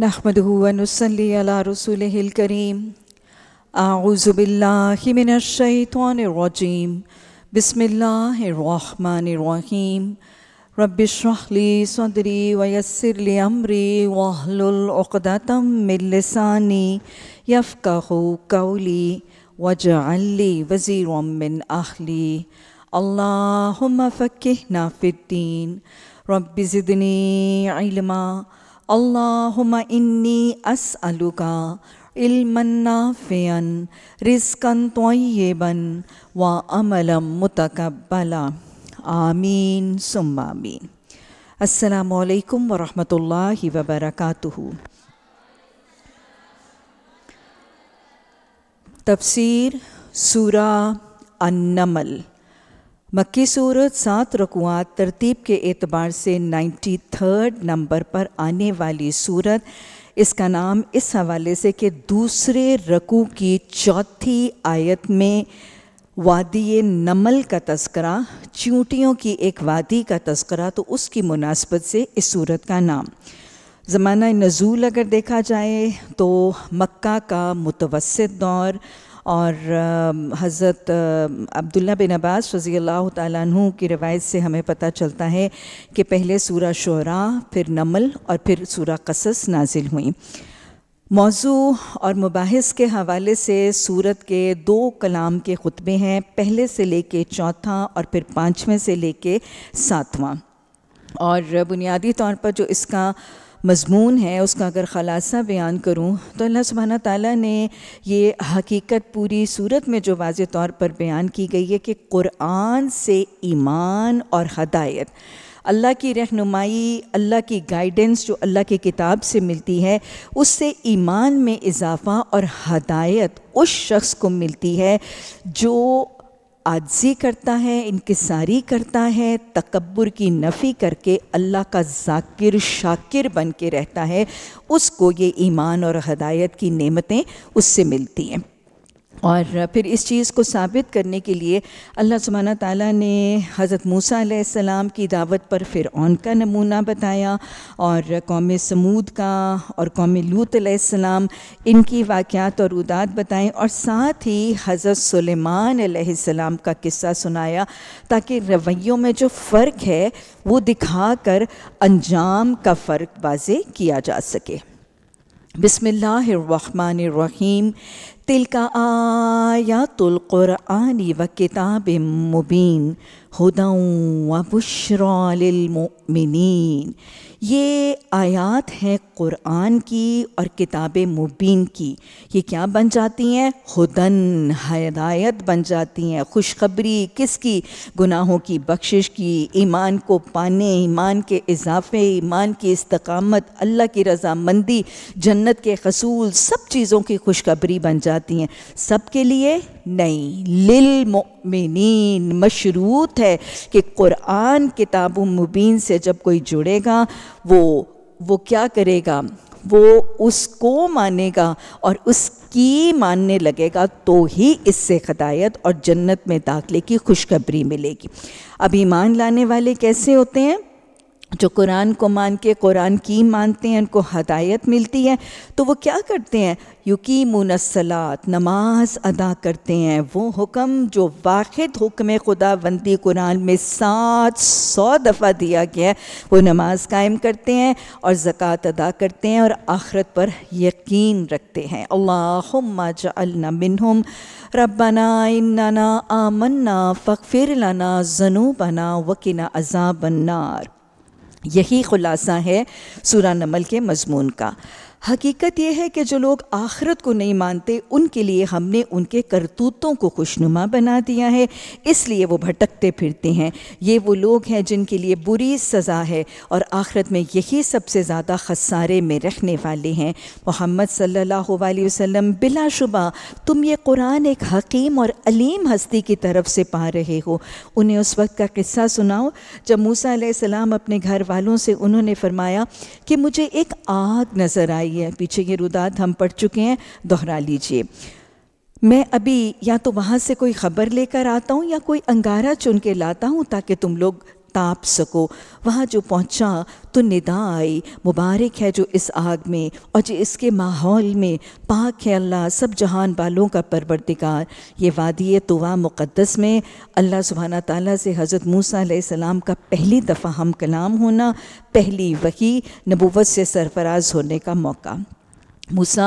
नहमदूनसली अला रसूल करीम आउज़बिल्लाशैतरजीम बसमीम रबिशरहली सदरी वयसरली अमरी वाहलतम मिलसानी यफ़क़ू कौली वजअली वज़ीर मिन अहली अल्लाहुम्मा फ़क़िहना फ़िद्दीन रब्बि ज़िदनी اللهم إني أسألك علما نافعا رزقا طيبا وعملا متقبلا آمين ثم آمين السلام عليكم ورحمة الله وبركاته تفسير سورة النمل मक्की सूरत सात रकुआत तरतीब के एतबार से नाइन्टी थर्ड नंबर पर आने वाली सूरत इसका नाम इस हवाले से कि दूसरे रकू की चौथी आयत में वादी नमल का तस्करा चूंटियों की एक वादी का तस्करा तो उसकी मुनासबत से इस सूरत का नाम ज़माना नज़ूल अगर देखा जाए तो मक्का का मुतवस दौर और हज़रत अब्दुल्ला बिन अब्बास रज़ी अल्लाह तु की रवायत से हमें पता चलता है कि पहले सूर शरा फिर नमल और फिर सूर कसस नाजिल हुई मौजू और मुबास के हवाले से सूरत के दो कलाम के खुतबे हैं पहले से लेके चौथा और फिर पाँचवें से लेके सातवां और बुनियादी तौर पर जो इसका मजमून है उसका अगर ख़लासा बयान करूँ तो अल्लाह सुबहाना ताली ने यह हकीकत पूरी सूरत में जो वाज तौर पर बयान की गई है कि क़ुरान से ईमान और हदायत अल्लाह की रहनुमाई अल्लाह की गाइडेंस जो अल्लाह की किताब से मिलती है उससे ईमान में इजाफ़ा और हदायत उस शख्स को मिलती है जो आजी करता है इनकसारी करता है तकबर की नफ़ी करके अल्लाह का जाकिर शाकिर बन के रहता है उसको ये ईमान और हदायत की नेमतें उससे मिलती हैं और फिर इस चीज़ को साबित करने के लिए अल्लाह सुबहाना ताला ने हज़रत मूसा सलाम की दावत पर फिर का नमूना बताया और कौम समूद का और कौम लूत सलाम इनकी वाक़ात और उदात बताएं और साथ ही हज़रत सुलेमान सलाम का किस्सा सुनाया ताकि रवैयों में जो फ़र्क है वो दिखा कर अंजाम का फ़र्क वाजे किया जा सके बसमीम तिल का आयातुल्क़ुरआन व किताब मुबीन हदम व बुशरा ये आयात हैं क़ुरान की और किताब मुबीन की ये क्या बन जाती हैं हुदन हदायत बन जाती हैं खुशखबरी किसकी गुनाहों की बख्शिश की ईमान को पाने ईमान के इजाफे ईमान की इस्तकामत अल्लाह की रजामंदी जन्नत के खसूल सब चीज़ों की खुशखबरी बन जाती हैं सब के लिए नहीं लिल मोमिन मशरूत है कि क़ुरान किताब मुबीन से जब कोई जुड़ेगा वो वो क्या करेगा वो उसको मानेगा और उसकी मानने लगेगा तो ही इससे हदायत और जन्नत में दाखिले की खुशखबरी मिलेगी अब ईमान लाने वाले कैसे होते हैं जो कुरान को मान के कुरान की मानते हैं उनको हदायत मिलती है तो वो क्या करते हैं युकी मुनसलात नमाज अदा करते हैं वो हुक्म जो वाद हुक्म खुदाबंदी कुरान में सात सौ दफ़ा दिया गया है वो नमाज कायम करते हैं और ज़क़़त अदा करते हैं और आखरत पर यकीन रखते हैं अल्लाह जल्ना रबना इन्ना आमन्ना फ़िर लना जनूबना वकीना अजाबन्नार यही ख़ुलासा है सूरा नमल के मजमून का हकीकत यह है कि जो लोग आख़रत को नहीं मानते उनके लिए हमने उनके करतूतों को खुशनुमा बना दिया है इसलिए वो भटकते फिरते हैं ये वो लोग हैं जिनके लिए बुरी सज़ा है और आख़रत में यही सबसे ज़्यादा खसारे में रहने वाले हैं मोहम्मद सल्लल्लाहु अलैहि वसल्लम बिलाशुबा तुम ये कुरान एक हकीम और अलीम हस्ती की तरफ से पा रहे हो उन्हें उस वक्त का किस्सा सुनाओ जब मूसा सलाम अपने घर वालों से उन्होंने फरमाया कि मुझे एक आग नज़र आई है पीछे ये रुदात हम पढ़ चुके हैं दोहरा लीजिए मैं अभी या तो वहाँ से कोई ख़बर लेकर आता हूँ या कोई अंगारा चुन के लाता हूँ ताकि तुम लोग ताप सको वहाँ जो पहुँचा तो निदा आई मुबारक है जो इस आग में और जो इसके माहौल में पाक है अल्लाह सब जहान वालों का परवरदिगार ये वादी तोवा मुक़दस में अल्लाह सुबहाना ताली से हज़रत मूसा सलाम का पहली दफ़ा हम कलाम होना पहली वही नबूवत से सरफराज होने का मौका मूसा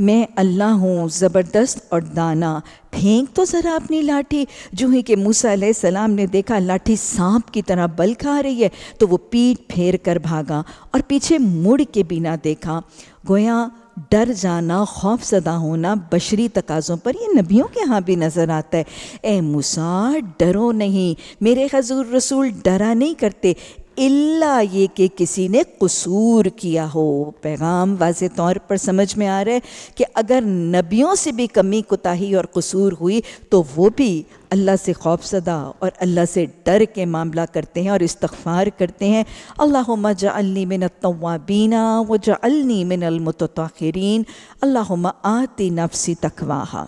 मैं अल्लाह हूँ ज़बरदस्त और दाना फेंक तो ज़रा अपनी लाठी जो है कि मूसा सलाम ने देखा लाठी सांप की तरह बल खा रही है तो वो पीठ फेर कर भागा और पीछे मुड़ के बिना देखा गोया डर जाना खौफ सदा होना बशरी तकाज़ों पर ये नबियों के यहाँ भी नज़र आता है ए मूसा डरो नहीं मेरे हजूर रसूल डरा नहीं करते इल्ला ये कि किसी ने कसूर किया हो पैगाम वाज तौर पर समझ में आ रहा है कि अगर नबियों से भी कमी कोताही और कसूर हुई तो वो भी अल्लाह से खौफसदा और अल्लाह से डर के मामला करते हैं और इस्तफ़ार करते हैं अल्लाह जल्ली मिन तवाबीना व जा मिनमतरीन अलमतरीन अल्लाह आती नफसी तकवाहा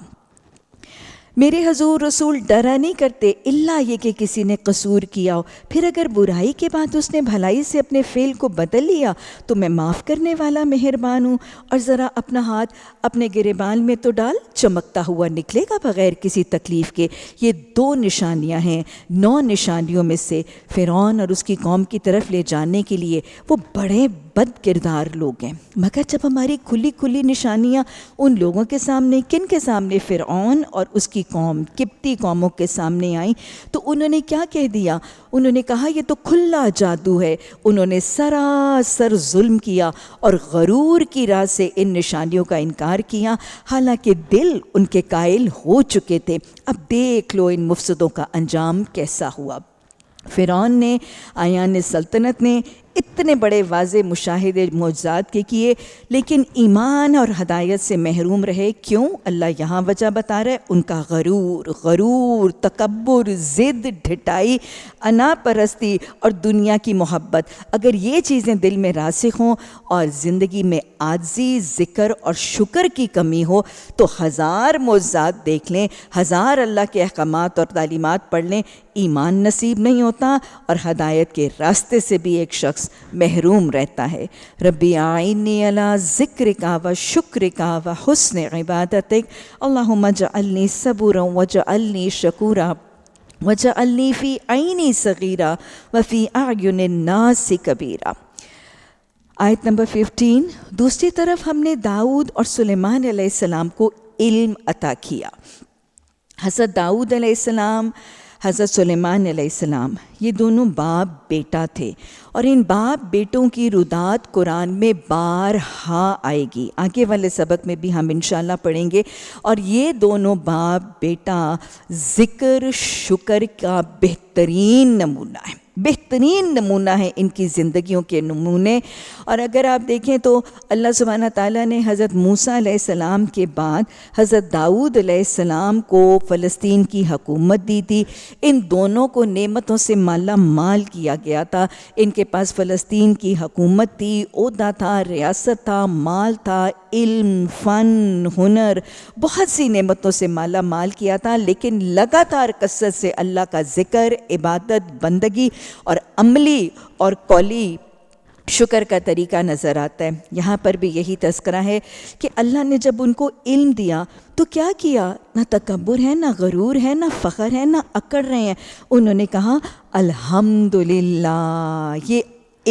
मेरे हजूर रसूल डरा नहीं करते इल्ला ये कि किसी ने कसूर किया हो फिर अगर बुराई के बाद उसने भलाई से अपने फ़ेल को बदल लिया तो मैं माफ़ करने वाला मेहरबान हूँ और ज़रा अपना हाथ अपने गिरेबान में तो डाल चमकता हुआ निकलेगा बग़ैर किसी तकलीफ़ के ये दो निशानियाँ हैं नौ निशानियों में से फ़िरौन और उसकी कौम की तरफ ले जाने के लिए वो बड़े बद किरदार लोग हैं मगर जब हमारी खुली खुली निशानियाँ उन लोगों के सामने किन के सामने फ़िर और उसकी कौम किप्ती कौमों के सामने आई तो उन्होंने क्या कह दिया उन्होंने कहा यह तो खुला जादू है उन्होंने सरासर जुल्म किया और गरूर की राह से इन निशानियों का इनकार किया हालांकि दिल उनके कायल हो चुके थे अब देख लो इन मुफसदों का अंजाम कैसा हुआ फ़िरौन ने आयान सल्तनत ने इतने बड़े वाज मुशाहिदे मुआजात के किए लेकिन ईमान और हदायत से महरूम रहे क्यों अल्लाह यहाँ वजह बता रहा है उनका गरूर गरूर तकबर ज़िद ढिटाई अनापरस्ती और दुनिया की मोहब्बत अगर ये चीज़ें दिल में रासिक हों और ज़िंदगी में आजी ज़िक्र और शुक्र की कमी हो तो हज़ार मुआजात देख लें हज़ार अल्लाह के अहकाम और तालीमत पढ़ लें ईमान नसीब नहीं होता और हदायत के रास्ते से भी एक शख्स महरूम रहता है रबी आइनी अला ज़िक्र का व शुक्र का व हसन इबादत अल्लाज अली सबूर वज वजअलनी शकूरा अली फ़ी आइनी सगीरा वफ़ी आयुन नासी कबीरा आयत नंबर 15 दूसरी तरफ हमने दाऊद और सुलेमान सलाम को इल्म अता किया हज़रत दाऊद सलाम हज़रत सलाम ये दोनों बाप बेटा थे और इन बाप बेटों की रुदात कुरान में बार हा आएगी आगे वाले सबक में भी हम इंशाल्लाह पढ़ेंगे और ये दोनों बाप बेटा ज़िक्र शुक्र का बेहतरीन नमूना है बेहतरीन नमूना है इनकी ज़िंदगियों के नमूने और अगर आप देखें तो अल्लाह सुबहाना ताली ने हज़रत मूसा सलाम के बाद हज़रत दाऊद सलाम को फ़लस्तीन की हकूमत दी थी इन दोनों को नेमतों से माला माल किया गया था इनके पास फ़लस्तीन की हकूमत थी उहदा था रियासत था माल था इल्म फ़न हुनर बहुत सी नेमतों से माला माल किया था लेकिन लगातार कसरत से अल्लाह का ज़िक्र इबादत बंदगी और अमली और कौली शुक्र का तरीका नज़र आता है यहाँ पर भी यही तस्करा है कि अल्लाह ने जब उनको इल्म दिया तो क्या किया ना तकबर है ना गरूर है ना फ़ख्र है ना अकड़ रहे हैं उन्होंने कहा अल्हम्दुलिल्लाह ये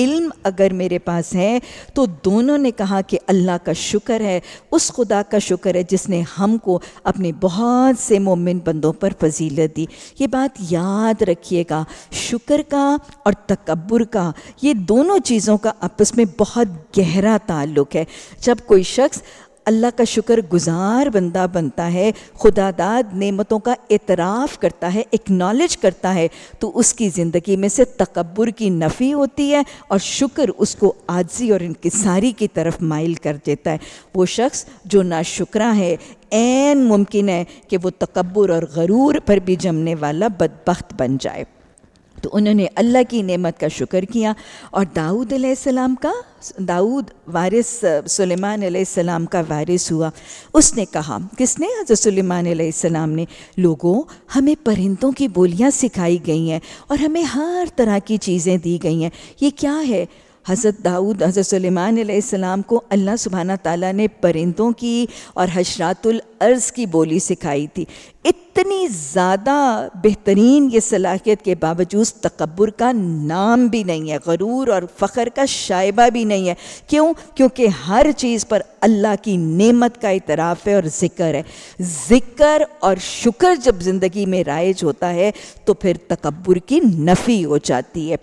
इल्म अगर मेरे पास है तो दोनों ने कहा कि अल्लाह का शुक्र है उस खुदा का शुक्र है जिसने हमको अपने बहुत से मोमिन बंदों पर फजीलत दी ये बात याद रखिएगा शुक्र का और तकबर का ये दोनों चीज़ों का आपस में बहुत गहरा ताल्लुक़ है जब कोई शख्स अल्लाह का शुक्र गुजार बंदा बनता है खुदादाद नेमतों का एतराफ़ करता है एक्नॉलेज करता है तो उसकी ज़िंदगी में से तकबर की नफ़ी होती है और शुक्र उसको आजी और इनकसारी की तरफ माइल कर देता है वो शख्स जो ना नाशुक्रा है एन मुमकिन है कि वो तकबर और गरूर पर भी जमने वाला बदबخت बन जाए तो उन्होंने अल्लाह की नेमत का शुक्र किया और दाऊद सलाम का दाऊद वारिस सुलेमान सलाम का वारिस हुआ उसने कहा किसने हज़रत सुलेमान सलाम ने लोगों हमें परिंदों की बोलियां सिखाई गई हैं और हमें हर तरह की चीज़ें दी गई हैं ये क्या है हज़रत दाऊद हज़रत सलेमान को अल्लाह सुबहाना ताला ने परिंदों की और हशरातुल अर्ज़ की बोली सिखाई थी इत इतनी ज़्यादा बेहतरीन ये सलाहियत के बावजूद तकबर का नाम भी नहीं है गरूर और फ़ख्र का शाइबा भी नहीं है क्यों क्योंकि हर चीज़ पर अल्लाह की नेमत का इतराफ़ है और ज़िक्र है ज़िक्र और शुक्र जब ज़िंदगी में राइज होता है तो फिर तकबर की नफ़ी हो जाती है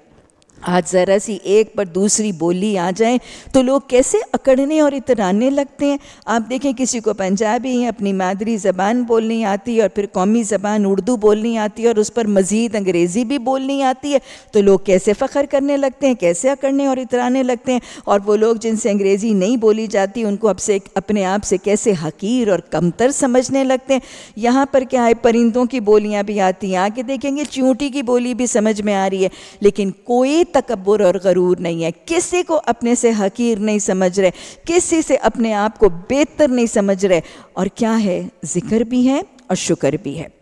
आज ज़रा सी एक पर दूसरी बोली आ जाए तो लोग कैसे अकड़ने और इतराने लगते हैं आप देखें किसी को पंजाबी है अपनी मादरी ज़बान बोलनी आती है और फिर कौमी ज़बान उर्दू बोलनी आती है और उस पर मज़ीद अंग्रेज़ी भी बोलनी आती है तो लोग कैसे फ़ख्र करने लगते हैं कैसे अकड़ने और इतराने लगते हैं और वो लोग जिनसे अंग्रेज़ी नहीं बोली जाती उनको अब से अपने आप से कैसे हकीर और कमतर समझने लगते हैं यहाँ पर क्या है परिंदों की बोलियाँ भी आती हैं आगे देखेंगे चूंटी की बोली भी समझ में आ रही है लेकिन कोई तकबर और गरूर नहीं है किसी को अपने से हकीर नहीं समझ रहे किसी से अपने आप को बेहतर नहीं समझ रहे और क्या है ज़िक्र भी है और शुक्र भी है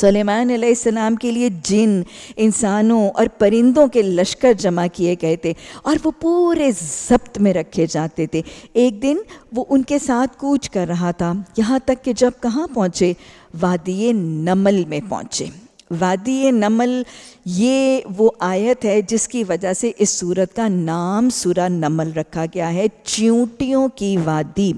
सलेमान के लिए जिन इंसानों और परिंदों के लश्कर जमा किए गए थे और वो पूरे जब्त में रखे जाते थे एक दिन वो उनके साथ कूच कर रहा था यहाँ तक कि जब कहाँ पहुँचे वादिय नमल में पहुँचे वादी नमल ये वो आयत है जिसकी वजह से इस सूरत का नाम सूरा नमल रखा गया है च्यूटियों की वादी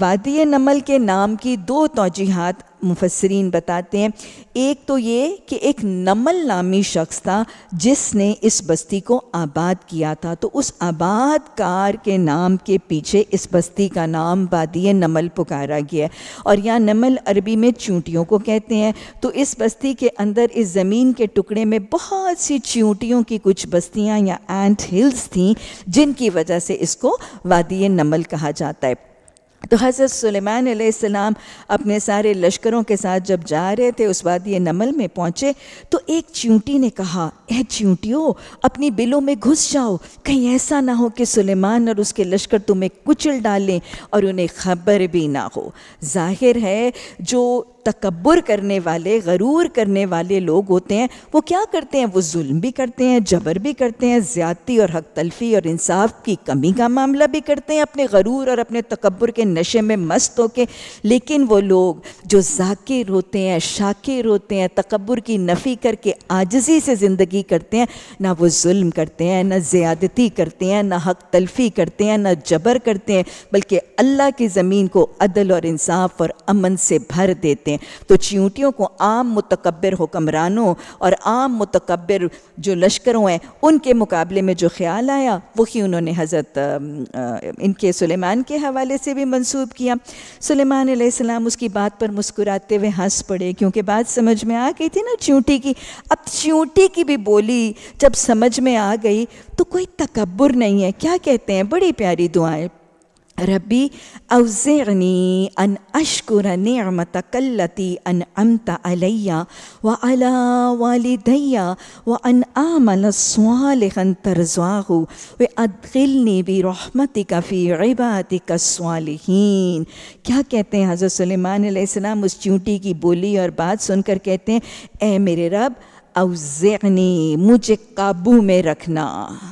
वादी नमल के नाम की दो तोजीहत मुफसरीन बताते हैं एक तो ये कि एक नमल नामी शख्स था जिसने इस बस्ती को आबाद किया था तो उस आबाद कार के नाम के पीछे इस बस्ती का नाम वादी नमल पुकारा गया और यहाँ नमल अरबी में चूंटियों को कहते हैं तो इस बस्ती के अंदर इस ज़मीन के टुकड़े में बहुत सी चूंटियों की कुछ बस्तियाँ या एंट हिल्स थी जिनकी वजह से इसको वादी नमल कहा जाता है तो हज़रत सुलेमान सलाम अपने सारे लश्करों के साथ जब जा रहे थे उस वादी नमल में पहुँचे तो एक चींटी ने कहा ए चींटियो अपनी बिलों में घुस जाओ कहीं ऐसा ना हो कि सुलेमान और उसके लश्कर तुम्हें कुचल डालें और उन्हें खबर भी ना हो जाहिर है जो तकबर करने वाले गरूर करने वाले लोग होते हैं वो क्या करते हैं वो जुल्म भी करते हैं जबर भी करते हैं ज़्यादती और हक तलफी और इंसाफ की कमी का मामला भी करते हैं अपने गरूर और अपने तकबर के नशे में मस्त के लेकिन वो लोग जो जाकिर होते हैं शाकिर होते हैं तकबर की नफ़ी करके आजजी से ज़िंदगी करते हैं ना वो जुल्म करते हैं ना ज़्यादती करते हैं ना हक तलफी करते हैं ना जबर करते हैं बल्कि अल्लाह की ज़मीन को अदल और इंसाफ और अमन से भर देते हैं हैं तो चींटियों को आम मुतकबर हुक्मरानों और आम मतकबर जो लश्करों हैं उनके मुकाबले में जो ख्याल आया वही उन्होंने हज़रत इनके सुलेमान के हवाले से भी मंसूब किया सुलेमान सलाम उसकी बात पर मुस्कुराते हुए हंस पड़े क्योंकि बात समझ में आ गई थी ना चींटी की अब चींटी की भी बोली जब समझ में आ गई तो कोई तकबर नहीं है क्या कहते हैं बड़ी प्यारी दुआएं रबी अवज़नी अन अशकुर नमतक अन अमत अलैया व अला वालदैया व अन आमल स्वालहन तरजाहु व अदगिलनी भी रहमत कफ़ी इबाद कस्वालहीन क्या कहते हैं हज़रत सलेमान सलाम उस चूंटी की बोली और बात सुनकर कहते हैं ए मेरे रब अवज़नी मुझे काबू में रखना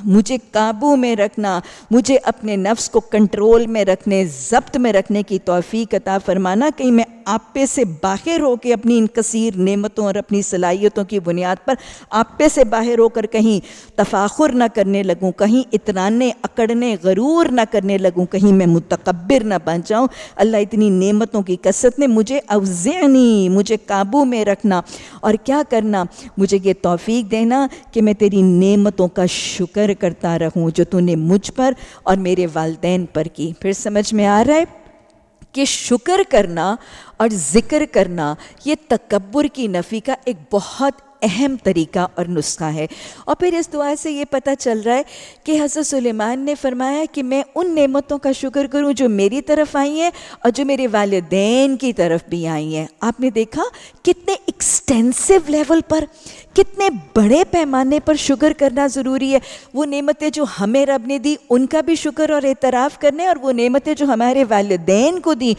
मुझे काबू में रखना मुझे अपने नफ्स को कंट्रोल में रखने जब्त में रखने की तोफ़ी अता फ़रमाना कहीं मैं आपे से बाहर होकर अपनी इन कसीर नमतों और अपनी सलाहियतों की बुनियाद पर आपे से बाहर होकर कहीं तफाखुर ना करने लगूँ कहीं इतराने अकड़ने गरूर ना करने लगूँ कहीं मैं मुतकबर ना बन जाऊँ अल्लाह इतनी नमतों की कसरत ने मुझे अवज़नी मुझे काबू में रखना और क्या करना मुझे मुझे ये तौफीक देना कि मैं तेरी नेमतों का शुक्र करता रहूँ जो तूने मुझ पर और मेरे वालदेन पर की फिर समझ में आ रहा है कि शुक्र करना और ज़िक्र करना ये तकबर की नफ़ी का एक बहुत अहम तरीका और नुस्खा है और फिर इस दुआ से ये पता चल रहा है कि हज़रत सुलेमान ने फरमाया कि मैं उन नेमतों का शुक्र करूं जो मेरी तरफ आई हैं और जो मेरे वालदेन की तरफ भी आई हैं आपने देखा कितने एक्सटेंसिव लेवल पर कितने बड़े पैमाने पर शुक्र करना ज़रूरी है वो नेमतें जो हमें रब ने दी उनका भी शुक्र और एतराफ़ करना है और वो नेमतें जो हमारे वालदेन को दी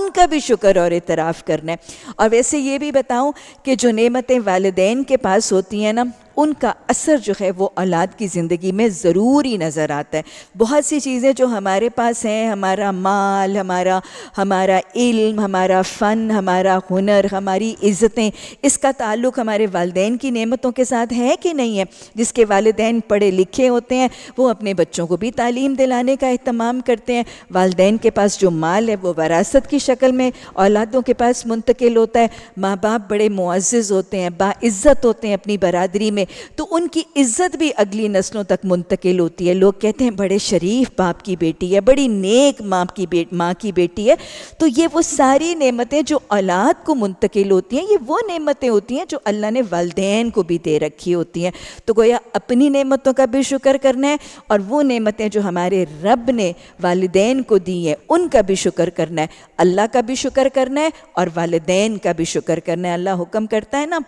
उनका भी शुक्र और एतराफ़ करना है और वैसे ये भी बताऊं कि जो नेमतें वालदेन के पास होती हैं ना उनका असर जो है वो औलाद की ज़िंदगी में ज़रूरी नज़र आता है बहुत सी चीज़ें जो हमारे पास हैं हमारा माल हमारा हमारा इल्म हमारा फ़न हमारा हुनर हमारी इज़्ज़तें इसका ताल्लुक़ हमारे वालदेन की नेमतों के साथ है कि नहीं है जिसके वालदेन पढ़े लिखे होते हैं वो अपने बच्चों को भी तालीम दिलाने का अहतमाम करते हैं वालदेन के पास जो माल है वो वरासत की शक्ल में औलादों के पास मुंतकिल होता है माँ बाप बड़े मुआज़ होते हैं बाज़्ज़त होते हैं अपनी बरदरी में तो उनकी इज्जत भी अगली नस्लों तक मुंतकिल होती है लोग कहते हैं बड़े शरीफ बाप की बेटी है बड़ी नेक माँ की बेट माँ की बेटी है तो ये वो सारी नेमतें जो औलाद को मुंतकिल होती हैं ये वो नेमतें होती हैं जो अल्लाह ने वालदेन को भी दे रखी होती हैं तो गोया अपनी नेमतों का भी शुक्र करना है और वो नेमतें जो हमारे रब ने वालदेन को दी हैं उनका भी शुक्र करना है अल्लाह का भी शुक्र करना है और वालदेन का भी शुक्र करना है अल्लाह हुक्म करता है ना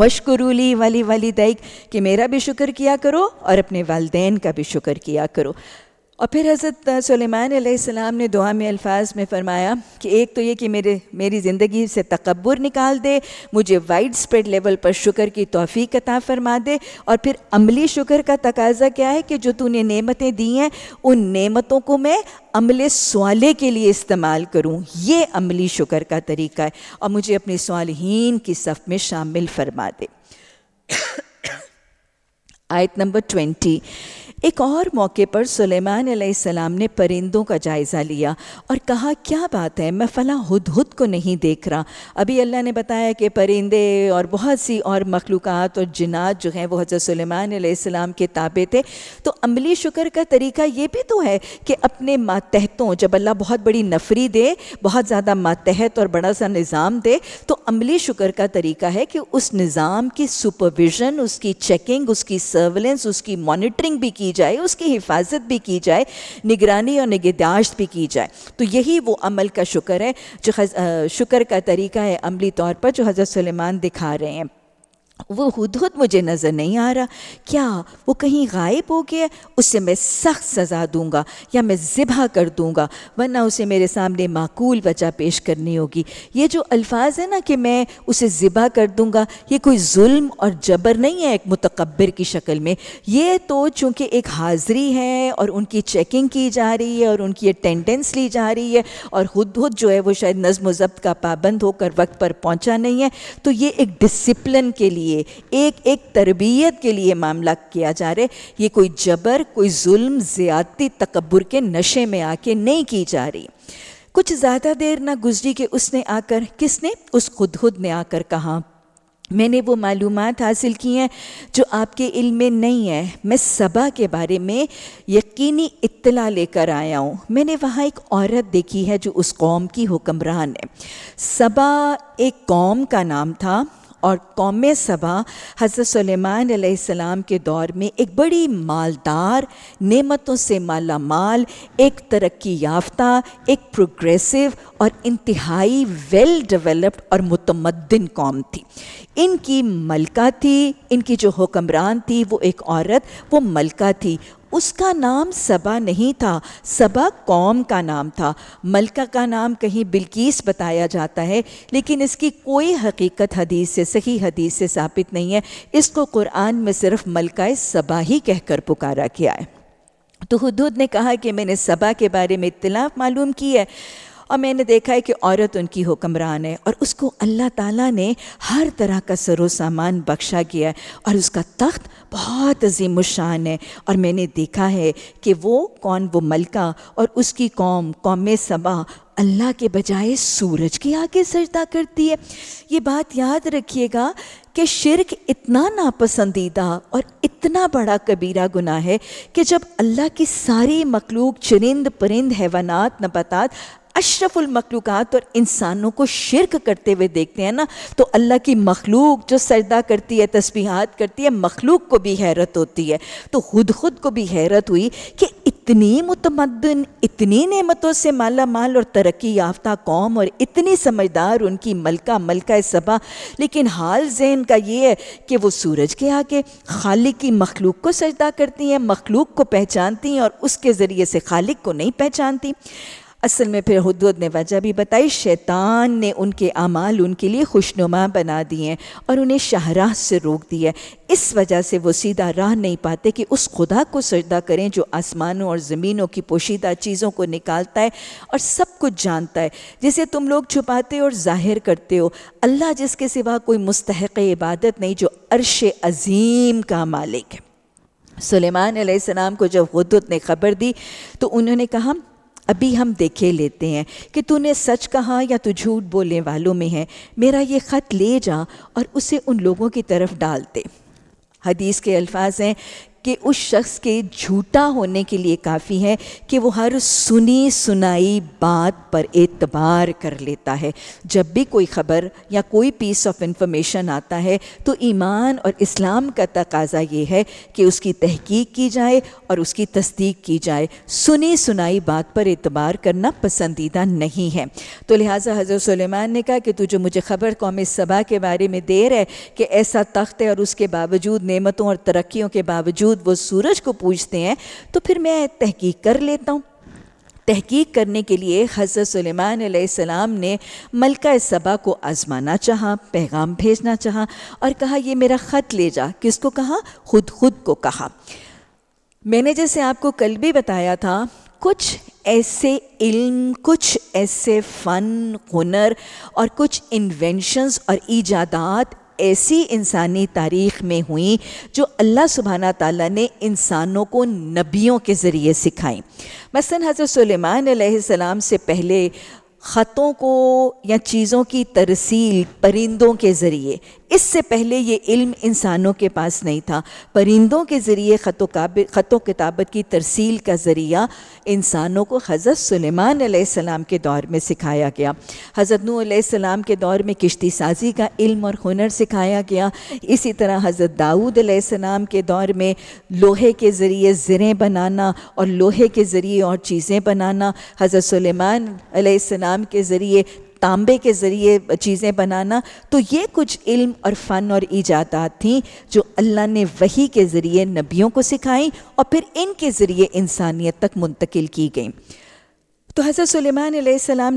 वशकुरूली वली वली दैक कि मेरा भी शुक्र किया करो और अपने वालदेन का भी शुक्र किया करो और फिर हज़रत सलेमान सलाम ने दुआ में अल्फाज में फरमाया कि एक तो ये कि मेरे मेरी ज़िंदगी से तकबर निकाल दे मुझे वाइड स्प्रेड लेवल पर शुक्र की तोफ़ी कता फरमा दे और फिर अमली शुक्र का तकाजा क्या है कि जो तूने नेमतें दी हैं उन नेमतों को मैं अमले सवाले के लिए इस्तेमाल करूँ ये अमली शुक्र का तरीका है और मुझे अपने सवालहीन की सफ़ में शामिल फरमा दे आयत नंबर ट्वेंटी एक और मौके पर सुलेमान सलाम ने परिंदों का जायज़ा लिया और कहा क्या बात है मैं फ़लाँ हद हद को नहीं देख रहा अभी अल्लाह ने बताया कि परिंदे और बहुत सी और मखलूक और जिनात जो हैं वो हज़रत सुलेमान सलाम के ताबे थे तो अमली शुक्र का तरीका ये भी तो है कि अपने मातहतों जब अल्लाह बहुत बड़ी नफरी दे बहुत ज़्यादा मातहत और बड़ा सा निज़ाम दे तो अमली शुक्र का तरीका है कि उस निज़ाम की सुपरविज़न उसकी चेकिंग उसकी सर्वेलेंस उसकी मॉनिटरिंग भी की जाए उसकी हिफाजत भी की जाए निगरानी और निगहदाश्त भी की जाए तो यही वो अमल का शुक्र है जो शुक्र का तरीका है अमली तौर पर जो हज़रत सलेमान दिखा रहे हैं वो हुदहुद मुझे नज़र नहीं आ रहा क्या वो कहीं गायब हो गया उसे मैं सख्त सज़ा दूंगा या मैं ज़िबा कर दूंगा वरना उसे मेरे सामने माकूल वजह पेश करनी होगी ये जो अल्फाज है ना कि मैं उसे ज़िबा कर दूंगा ये कोई जुल्म और जबर नहीं है एक मुतकबर की शक्ल में ये तो चूँकि एक हाज़री है और उनकी चेकिंग की जा रही है और उनकी अटेंडेंस ली जा रही है और हुद हुद जो है वो शायद नज़म ज़ब्त का पाबंद होकर वक्त पर पहुँचा नहीं है तो ये एक डिसप्लिन के लिए लिए एक एक तरबियत के लिए मामला किया जा रहा है ये कोई जबर कोई जुल्म ज़्यादती तकबर के नशे में आके नहीं की जा रही कुछ ज़्यादा देर ना गुजरी कि उसने आकर किसने उस खुद खुद ने आकर कहा मैंने वो मालूम हासिल की हैं जो आपके इल्म में नहीं है मैं सबा के बारे में यकीनी इत्तला लेकर आया हूँ मैंने वहाँ एक औरत देखी है जो उस कौम की हुक्मरान है सबा एक कौम का नाम था और कौम सबा हज़रत सलेमान सलाम के दौर में एक बड़ी मालदार नेमतों से माला माल एक तरक्की याफ्ता एक प्रोग्रेसिव और इंतहाई वेल डेवलप्ड और मतमदन कौम थी इनकी मलका थी इनकी जो हुक्मरान थी वो एक औरत वो मलका थी उसका नाम सबा नहीं था सबा कौम का नाम था मलका का नाम कहीं बिल्किस बताया जाता है लेकिन इसकी कोई हकीकत हदीस से सही हदीस से साबित नहीं है इसको कुरान में सिर्फ मलका सबा ही कहकर पुकारा गया है तो हदूद ने कहा कि मैंने सबा के बारे में इतलाफ मालूम की है और मैंने देखा है कि औरत उनकी हुक्मरान है और उसको अल्लाह ताला ने हर तरह का सरो सामान बख्शा गया है और उसका तख्त बहुत अजीम शान है और मैंने देखा है कि वो कौन वो मलका और उसकी कौम कौम सबा अल्लाह के बजाय सूरज के आगे सजदा करती है ये बात याद रखिएगा कि शिरक इतना नापसंदीदा और इतना बड़ा कबीरा गुनाह है कि जब अल्लाह की सारी मखलूक चरिंद परिंद हैवानात नबातात अशरफुल मखलूक़ात और इंसानों को शिरक करते हुए देखते हैं ना तो अल्लाह की मखलूक जो सजदा करती है तस्बीहात करती है मखलूक को भी हैरत होती है तो खुद खुद को भी हैरत हुई कि इतनी मुतमदन इतनी नेमतों से माला माल और तरक्की याफ्ता कौम और इतनी समझदार उनकी मलका मलका सबा लेकिन हाल जहन का ये है कि वो सूरज के आके खालिक की मखलूक को सजदा करती हैं मखलूक को पहचानती हैं और उसके ज़रिए से खालिक को नहीं पहचानती असल में फिर हदूद ने वजह भी बताई शैतान ने उनके अमाल उनके लिए खुशनुमा बना दिए और उन्हें शाहराह से रोक दिया इस वजह से वो सीधा राह नहीं पाते कि उस खुदा को सजदा करें जो आसमानों और ज़मीनों की पोशीदा चीज़ों को निकालता है और सब कुछ जानता है जिसे तुम लोग छुपाते और जाहिर करते हो अल्लाह जिसके सिवा कोई मुस्तक इबादत नहीं जो अरश अजीम का मालिक है सुलेमान को जब हदत ने खबर दी तो उन्होंने कहा अभी हम देखे लेते हैं कि तूने सच कहा या तू झूठ बोलने वालों में है मेरा ये ख़त ले जा और उसे उन लोगों की तरफ डाल दे हदीस के अल्फाज हैं कि उस शख्स के झूठा होने के लिए काफ़ी है कि वो हर सुनी सुनाई बात पर एतबार कर लेता है जब भी कोई ख़बर या कोई पीस ऑफ इंफॉर्मेशन आता है तो ईमान और इस्लाम का तकाजा ये है कि उसकी तहकीक की जाए और उसकी तस्दीक की जाए सुनी सुनाई बात पर एतबार करना पसंदीदा नहीं है तो लिहाजा हज़रत सलेमान ने कहा कि तू जो मुझे ख़बर कौम सभा के बारे में देर है कि ऐसा तख्त है और उसके बावजूद नेमतों और तरक्कीों के बावजूद खुद वो सूरज को पूछते हैं तो फिर मैं तहकीक कर लेता हूँ तहकीक करने के लिए हज़रत सुलेमान सलाम ने मलका सबा को आज़माना चाहा पैगाम भेजना चाहा और कहा ये मेरा ख़त ले जा किसको कहा खुद खुद को कहा मैंने जैसे आपको कल भी बताया था कुछ ऐसे इल्म कुछ ऐसे फ़न हुनर और कुछ इन्वेंशंस और ईजादात ऐसी इंसानी तारीख में हुई जो अल्लाह सुबहाना ताला ने इंसानों को नबियों के ज़रिए सिखाई मसन हज़रत सलेमान से पहले ख़तों को या चीज़ों की तरसील परिंदों के ज़रिए इससे पहले ये इल्म इंसानों के पास नहीं था परिंदों के ज़रिए ख़तों ख़तों किताबत की तरसील का ज़रिया इंसानों को हज़रत सुलेमान सलाम के दौर में सिखाया गया हज़रत नू के दौर में किश्ती साजी का इल्म और हुनर सिखाया गया इसी तरह हज़रत दाऊद सलाम के दौर में लोहे के ज़रिए ज़रें बनाना और लोहे के ज़रिए और चीज़ें बनाना हज़रत सुलेमान सलाम के ज़रिए तांबे के ज़रिए चीज़ें बनाना तो ये कुछ इल्म और फ़न और ईजादात थी जो अल्लाह ने वही के ज़रिए नबियों को सिखाई और फिर इनके ज़रिए इंसानियत तक मुंतकिल की गई तो हज़रत सलेमान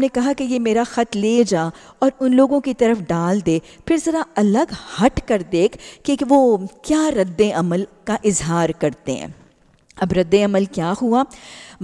ने कहा कि ये मेरा ख़त ले जा और उन लोगों की तरफ डाल दे फिर ज़रा अलग हट कर देख कि वो क्या रद्द अमल का इजहार करते हैं अब रद्द अमल क्या हुआ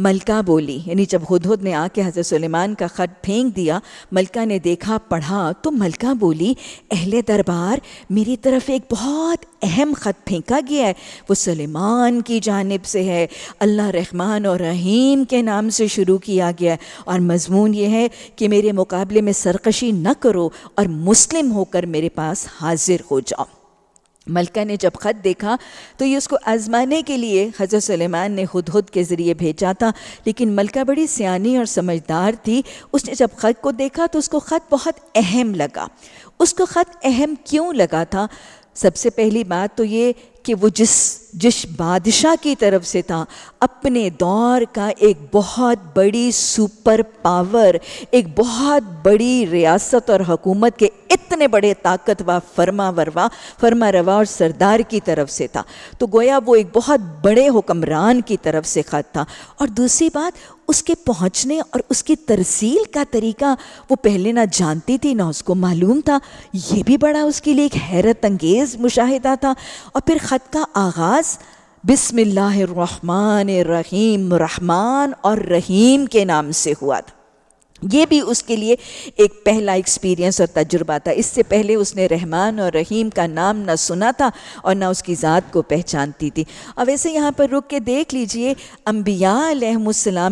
मलका बोली यानी जब हुदहुद ने आके हज़रत सुलेमान का ख़त फेंक दिया मलका ने देखा पढ़ा तो मलका बोली अहले दरबार मेरी तरफ एक बहुत अहम ख़त फेंका गया है वो सुलेमान की जानब से है अल्लाह रहमान और रहीम के नाम से शुरू किया गया है और मजमून ये है कि मेरे मुकाबले में सरकशी न करो और मुस्लिम होकर मेरे पास हाजिर हो जाओ मलका ने जब ख़त देखा तो ये उसको आज़माने के लिए हज़रत सलेमान ने खुद खुद के ज़रिए भेजा था लेकिन मलका बड़ी सियानी और समझदार थी उसने जब ख़त को देखा तो उसको ख़त बहुत अहम लगा उसको ख़त अहम क्यों लगा था सबसे पहली बात तो ये कि वो जिस जिस बादशाह की तरफ से था अपने दौर का एक बहुत बड़ी सुपर पावर एक बहुत बड़ी रियासत और हुकूमत के इतने बड़े ताकतवर फरमा वरवा फरमा रवा और सरदार की तरफ से था तो गोया वो एक बहुत बड़े हुक्मरान की तरफ से ख़त था और दूसरी बात उसके पहुंचने और उसकी तरसील का तरीका वो पहले ना जानती थी ना उसको मालूम था ये भी बड़ा उसके लिए एक हैरत अंगेज़ मुशाह था और फिर ख़त का आगाज़ रहीम रहमान और रहीम के नाम से हुआ था ये भी उसके लिए एक पहला एक्सपीरियंस और तजुर्बा था इससे पहले उसने रहमान और रहीम का नाम ना सुना था और ना उसकी ज़ात को पहचानती थी और वैसे यहाँ पर रुक के देख लीजिए अम्बिया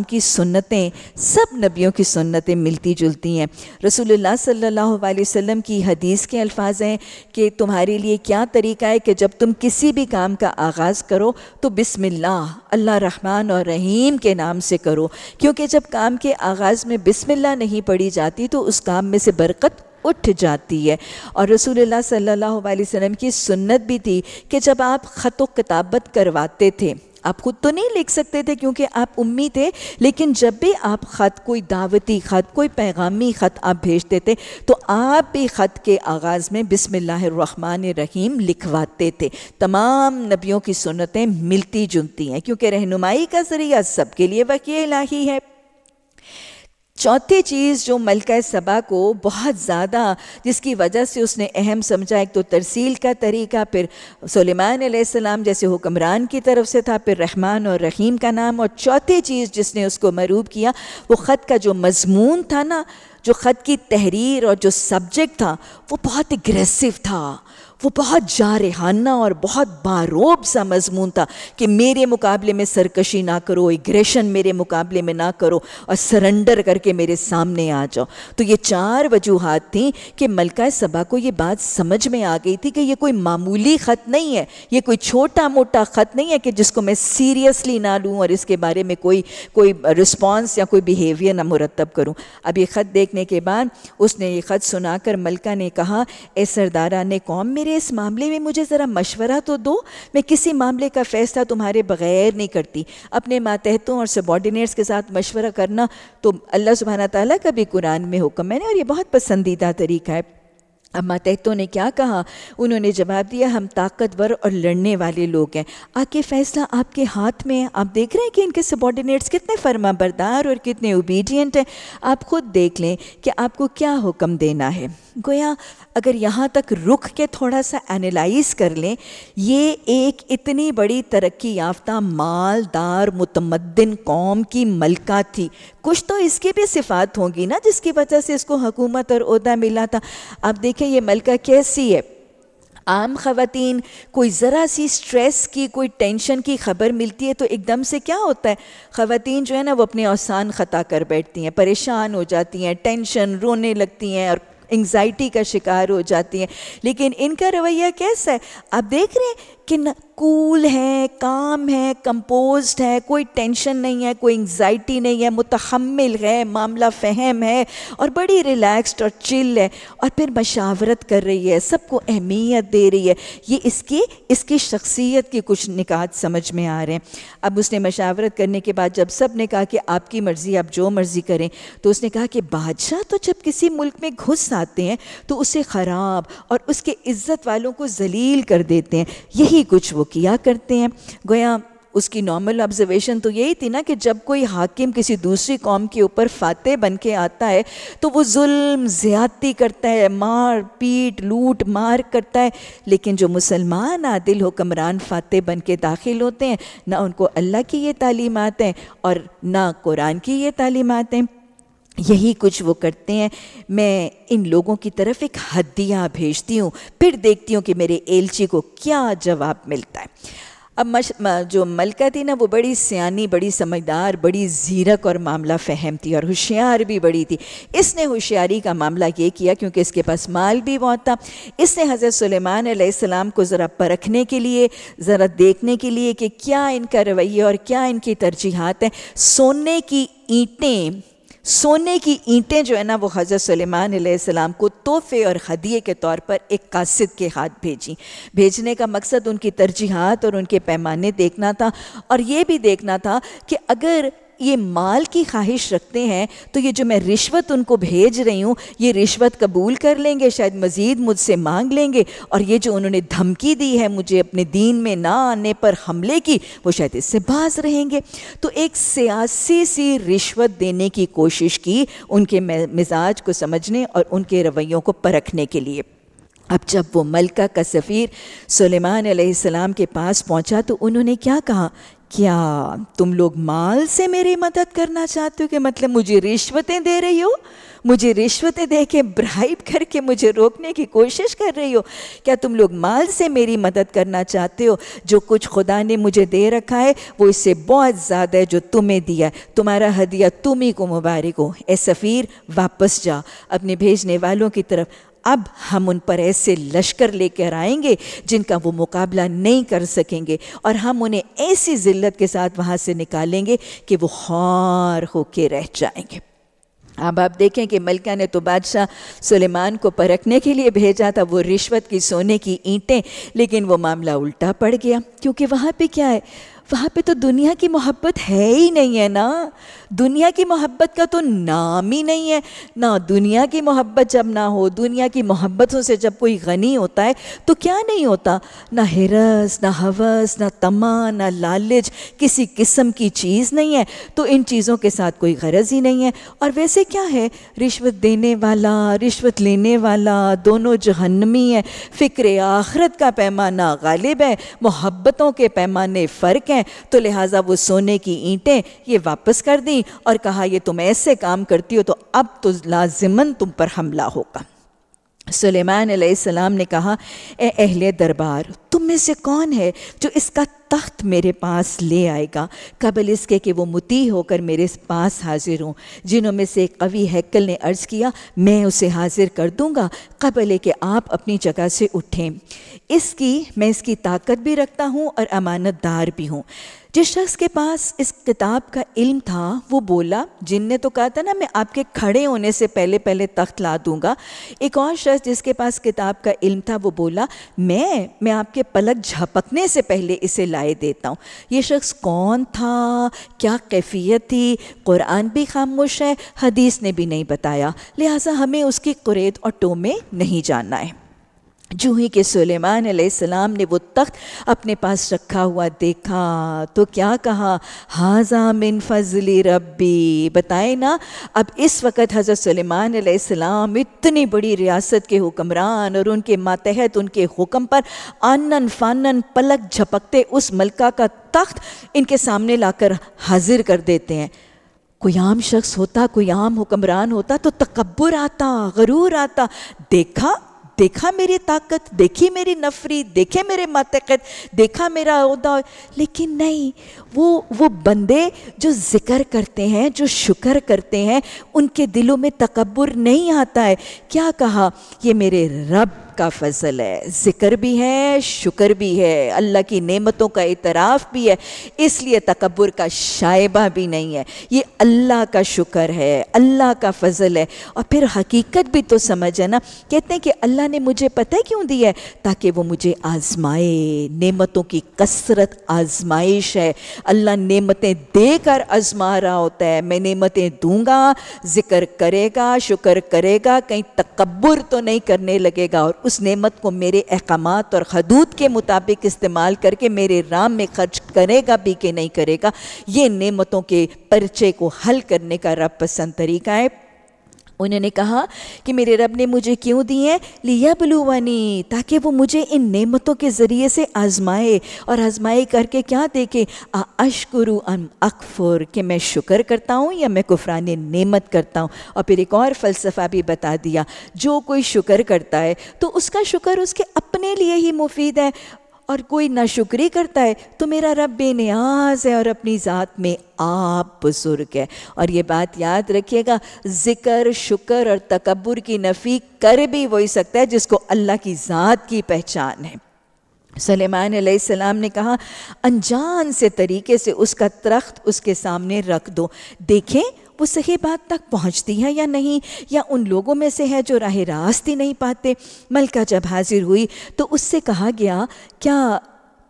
की सुन्नतें सब नबियों की सुन्नतें मिलती जुलती हैं रसूलुल्लाह सल्लल्लाहु अलैहि वसल्लम की हदीस के अल्फाज हैं कि तुम्हारे लिए क्या तरीका है कि जब तुम किसी भी काम का आगाज़ करो तो बिसमिल्ला अल्लाह रहमान और रहीम के नाम से करो क्योंकि जब काम के आगाज़ में बिसमिल्ला बिस्मिल्लाह नहीं पढ़ी जाती तो उस काम में से बरकत उठ जाती है और रसूलुल्लाह सल्लल्लाहु अलैहि वसल्लम की सुन्नत भी थी कि जब आप ख़त व किताबत करवाते थे आप खुद तो नहीं लिख सकते थे क्योंकि आप उम्मी थे लेकिन जब भी आप ख़त कोई दावती ख़त कोई पैगामी ख़त आप भेजते थे तो आप भी ख़त के आगाज़ में बिसमान रहीम लिखवाते थे तमाम नबियों की सुन्नतें मिलती जुलती हैं क्योंकि रहनुमाई का ज़रिया सबके लिए वकील ही है चौथी चीज़ जो मलका सबा को बहुत ज़्यादा जिसकी वजह से उसने अहम समझा एक तो तरसील का तरीका फिर सलेमान सलाम जैसे हुक्मरान की तरफ से था फिर रहमान और रहीम का नाम और चौथी चीज़ जिसने उसको मरूब किया वो ख़त का जो मजमून था ना जो ख़त की तहरीर और जो सब्जेक्ट था वो बहुत एग्रेसिव था वो बहुत जा रेहाना और बहुत बारोब सा मजमून था कि मेरे मुकाबले में सरकशी ना करो एग्रेशन मेरे मुकाबले में ना करो और सरेंडर करके मेरे सामने आ जाओ तो ये चार वजूहत थी कि मलका सभा को ये बात समझ में आ गई थी कि ये कोई मामूली ख़त नहीं है ये कोई छोटा मोटा ख़त नहीं है कि जिसको मैं सीरियसली ना लूँ और इसके बारे में कोई कोई रिस्पॉन्स या कोई बिहेवियर ना मुरतब करूँ अब ये ख़त देखने के बाद उसने ये ख़त सुनाकर मलका ने कहा ए सरदारा ने कौम मेरे इसलिए इस मामले में मुझे ज़रा मशवरा तो दो मैं किसी मामले का फ़ैसला तुम्हारे बगैर नहीं करती अपने मातहतों और सबॉर्डिनेट्स के साथ मशवरा करना तो अल्लाह सुबहाना ताली का भी कुरान में हुक्म है और ये बहुत पसंदीदा तरीका है अम्मा तहतों ने क्या कहा उन्होंने जवाब दिया हम ताकतवर और लड़ने वाले लोग हैं आके फैसला आपके हाथ में है आप देख रहे हैं कि इनके सबॉर्डिनेट्स कितने फर्मा बरदार और कितने ओबीडियंट हैं आप खुद देख लें कि आपको क्या हुक्म देना है गोया अगर यहाँ तक रुख के थोड़ा सा एनालाइज कर लें ये एक इतनी बड़ी तरक्की याफ्ता मालदार मुतमदन कौम की मलका थी कुछ तो इसकी भी सिफात होंगी ना जिसकी वजह से इसको हकूमत और अहदा मिला था अब देखें ये मलका कैसी है आम खातन कोई ज़रा सी स्ट्रेस की कोई टेंशन की खबर मिलती है तो एकदम से क्या होता है ख़वान जो है ना वो अपने औसान ख़ता कर बैठती हैं परेशान हो जाती हैं टेंशन रोने लगती हैं और एंग्जाइटी का शिकार हो जाती हैं लेकिन इनका रवैया कैसा है आप देख रहे हैं कि कूल है काम है कंपोज है कोई टेंशन नहीं है कोई एंग्जाइटी नहीं है मुतहमल है मामला फहम है और बड़ी रिलैक्सड और चिल है और फिर मशावरत कर रही है सबको अहमियत दे रही है ये इसकी इसकी शख्सियत के कुछ निकात समझ में आ रहे हैं अब उसने मशावरत करने के बाद जब सब ने कहा कि आपकी मर्ज़ी आप जो मर्ज़ी करें तो उसने कहा कि बादशाह तो जब किसी मुल्क में घुस आते हैं तो उसे ख़राब और उसके इज़्ज़त वालों को जलील कर देते हैं यही यही कुछ वो किया करते हैं गोया उसकी नॉर्मल ऑब्जर्वेशन तो यही थी ना कि जब कोई हाकिम किसी दूसरी कौम के ऊपर फाते बन के आता है तो वो जुल्म ज़्यादती करता है मार पीट लूट मार करता है लेकिन जो मुसलमान आदिल हुक्मरान फाते बन के दाखिल होते हैं ना उनको अल्लाह की ये तालीमत हैं और ना कुरान की ये तालीमत हैं यही कुछ वो करते हैं मैं इन लोगों की तरफ एक हदिया भेजती हूँ फिर देखती हूँ कि मेरे एलची को क्या जवाब मिलता है अब मश जो मलका थी ना वो बड़ी सियानी बड़ी समझदार बड़ी ज़ीरक और मामला फहम थी और होशियार भी बड़ी थी इसने होशियारी का मामला ये किया क्योंकि इसके पास माल भी बहुत था इसने हज़रत सुलेमान सलाम को ज़रा परखने के लिए ज़रा देखने के लिए कि क्या इनका रवैया और क्या इनकी तरजीहत हैं सोने की ईंटें सोने की ईंटें जो है ना वो हज़रत सलेमान सलाम को तोहफे और हदिए के तौर पर एक कासिद के हाथ भेजी भेजने का मकसद उनकी तरजीहत और उनके पैमाने देखना था और ये भी देखना था कि अगर ये माल की ख्वाहिश रखते हैं तो ये जो मैं रिश्वत उनको भेज रही हूँ ये रिश्वत कबूल कर लेंगे शायद मज़ीद मुझसे मांग लेंगे और ये जो उन्होंने धमकी दी है मुझे अपने दीन में ना आने पर हमले की वो शायद इससे बाज रहेंगे तो एक सियासी सी रिश्वत देने की कोशिश की उनके मिजाज को समझने और उनके रवैयों को परखने के लिए अब जब वो मलका का सफ़ीर सुलेमान के पास पहुंचा तो उन्होंने क्या कहा क्या तुम लोग माल से मेरी मदद करना चाहते हो कि मतलब मुझे रिश्वतें दे रही हो मुझे रिश्वतें दे के ब्राइब करके मुझे रोकने की कोशिश कर रही हो क्या तुम लोग माल से मेरी मदद करना चाहते हो जो कुछ खुदा ने मुझे दे रखा है वो इससे बहुत ज़्यादा है जो तुम्हें दिया है तुम्हारा हदिया ही को मुबारक हो ए सफ़ीर वापस जाओ अपने भेजने वालों की तरफ अब हम उन पर ऐसे लश्कर लेकर आएंगे जिनका वो मुकाबला नहीं कर सकेंगे और हम उन्हें ऐसी ज़िल्लत के साथ वहाँ से निकालेंगे कि वो खौर होके रह जाएंगे अब आप देखें कि मलका ने तो बादशाह सुलेमान को परखने के लिए भेजा था वो रिश्वत की सोने की ईंटें लेकिन वो मामला उल्टा पड़ गया क्योंकि वहाँ पे क्या है वहाँ पे तो दुनिया की मोहब्बत है ही नहीं है ना दुनिया की मोहब्बत का तो नाम ही नहीं है ना दुनिया की मोहब्बत जब ना हो दुनिया की मोहब्बतों से जब कोई गनी होता है तो क्या नहीं होता ना हिरस ना हवस ना तमा ना लालच किसी किस्म की चीज़ नहीं है तो इन चीज़ों के साथ कोई गरज ही नहीं है और वैसे क्या है रिश्वत देने वाला रिश्वत लेने वाला दोनों जहन्नमी है फ़िक्र आखरत का पैमाना गालिब है मोहब्बतों के पैमाने फ़र्क हैं तो लिहाजा वो सोने की ईंटें ये वापस कर दी और कहा ये तुम ऐसे काम करती हो तो अब तो लाजिमन तुम पर हमला होगा सुलेमान सलाम ने कहा ए अहले दरबार तुम में से कौन है जो इसका तख्त मेरे पास ले आएगा कबल इसके कि वो मुती होकर मेरे पास हाजिर हूँ जिनों में से कवि हैकल ने अर्ज़ किया मैं उसे हाजिर कर दूँगा कबल कि आप अपनी जगह से उठें इसकी मैं इसकी ताकत भी रखता हूँ और अमानतदार भी हूँ जिस शख्स के पास इस किताब का इल्म था वो बोला जिनने तो कहा था ना मैं आपके खड़े होने से पहले पहले तख्त ला दूंगा एक और शख्स जिसके पास किताब का इल्म था वो बोला मैं मैं आपके पलक झपकने से पहले इसे लाए देता हूँ ये शख्स कौन था क्या कैफियत थी कुरान भी खामोश है हदीस ने भी नहीं बताया लिहाजा हमें उसकी कुरेद और टोमे नहीं जानना है जो ही कि सुलेमान सलाम ने वो तख्त अपने पास रखा हुआ देखा तो क्या कहा हाजा मिन फजली रब्बी बताए ना अब इस वक्त हज़रत सुलेमान सलाम इतनी बड़ी रियासत के हुक्मरान और उनके मातहत उनके हुक्म पर आनन फानन पलक झपकते उस मलका का तख्त इनके सामने लाकर हाजिर कर देते हैं कोई आम शख्स होता कोई आम हुक्मरान होता तो तकबर आता गरूर आता देखा देखा मेरी ताकत देखी मेरी नफरी देखे मेरे मातकत देखा मेरा अहदा लेकिन नहीं वो वो बंदे जो ज़िक्र करते हैं जो शुक्र करते हैं उनके दिलों में तकबर नहीं आता है क्या कहा ये मेरे रब का फजल है ज़िक्र भी है शुक्र भी है अल्लाह की नेमतों का इतराफ़ भी है इसलिए तकबर का शायबा भी नहीं है ये अल्लाह का शुक्र है अल्लाह का फजल है और फिर हकीकत भी तो समझ है ना कहते हैं कि अल्लाह ने मुझे पता है क्यों दिया है ताकि वो मुझे आज़माए नेमतों की कसरत आज़माइश है अल्लाह नेमतें देकर आजमा रहा होता है मैं नेमतें दूंगा ज़िक्र करेगा शुक्र करेगा कहीं तकबर तो नहीं करने लगेगा और उस नेमत को मेरे अहकाम और हदूद के मुताबिक इस्तेमाल करके मेरे राम में खर्च करेगा भी कि नहीं करेगा ये नेमतों के पर्चे को हल करने का रब पसंद तरीका है उन्होंने कहा कि मेरे रब ने मुझे क्यों दिए लिया बलूवानी ताकि वो मुझे इन नेमतों के ज़रिए से आजमाए और आजमाए करके क्या देखे आ अशकुरु अम अकफुर कि मैं शुक्र करता हूँ या मैं कुफरान नेमत करता हूँ और फिर एक और फ़लसफ़ा भी बता दिया जो कोई शुक्र करता है तो उसका शुक्र उसके अपने लिए ही मुफीद है और कोई नाशुक्री करता है तो मेरा रब बेनियाज है और अपनी ज़ात में आप बुज़ुर्ग है और ये बात याद रखिएगा ज़िक्र शुक्र और तकबर की नफ़ी कर भी वही सकता है जिसको अल्लाह की ज़ात की पहचान है सलेमान सलाम ने कहा अनजान से तरीके से उसका तरख्त उसके सामने रख दो देखें वो सही बात तक पहुंचती है या नहीं या उन लोगों में से है जो राह रास्ते नहीं पाते मलका जब हाजिर हुई तो उससे कहा गया क्या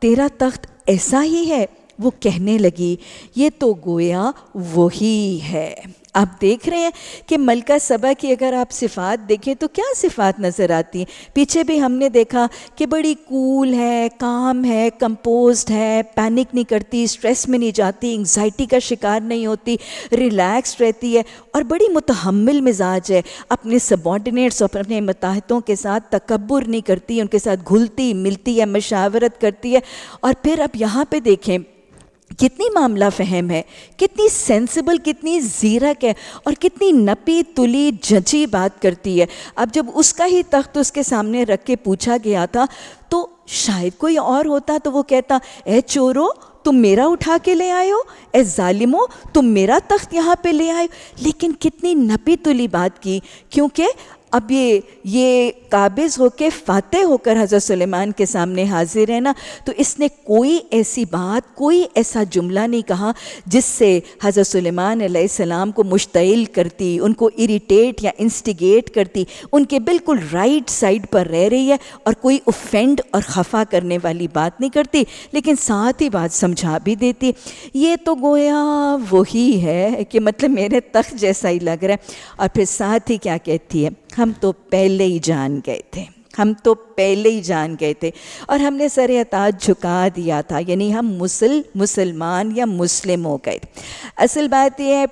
तेरा तख्त ऐसा ही है वो कहने लगी ये तो गोया वही है आप देख रहे हैं कि मलका सबा की अगर आप सिफात देखें तो क्या सिफात नज़र आती हैं पीछे भी हमने देखा कि बड़ी कूल है काम है कंपोज्ड है पैनिक नहीं करती स्ट्रेस में नहीं जाती एंग्जाइटी का शिकार नहीं होती रिलैक्स रहती है और बड़ी मुतहमल मिजाज है अपने सबॉर्डिनेट्स और अपने मताहतों के साथ तकबर नहीं करती उनके साथ घुलती मिलती है मशावरत करती है और फिर आप यहाँ पर देखें कितनी मामला फहम है कितनी सेंसिबल कितनी जीरक है और कितनी नपी तुली जची बात करती है अब जब उसका ही तख्त उसके सामने रख के पूछा गया था तो शायद कोई और होता तो वो कहता ए चोरो तुम मेरा उठा के ले आयो ए ालिमो तुम मेरा तख्त यहाँ पे ले आयो लेकिन कितनी नपी तुली बात की क्योंकि अब ये ये काबिज़ होके फ़ातह होकर हज़रत सुलेमान के सामने हाजिर है ना तो इसने कोई ऐसी बात कोई ऐसा जुमला नहीं कहा जिससे हज़रत सलेमान सलाम को मुश्तिल करती उनको इरिटेट या इंस्टिगेट करती उनके बिल्कुल राइट साइड पर रह रही है और कोई ऑफेंड और खफा करने वाली बात नहीं करती लेकिन साथ ही बात समझा भी देती ये तो गोया वही है कि मतलब मेरे तख्त जैसा ही लग रहा है और फिर साथ ही क्या कहती है हम तो पहले ही जान गए थे हम तो पहले ही जान गए थे और हमने सर अताज झुका दिया था यानी हम मुसल मुसलमान या मुस्लिम हो गए असल बात यह है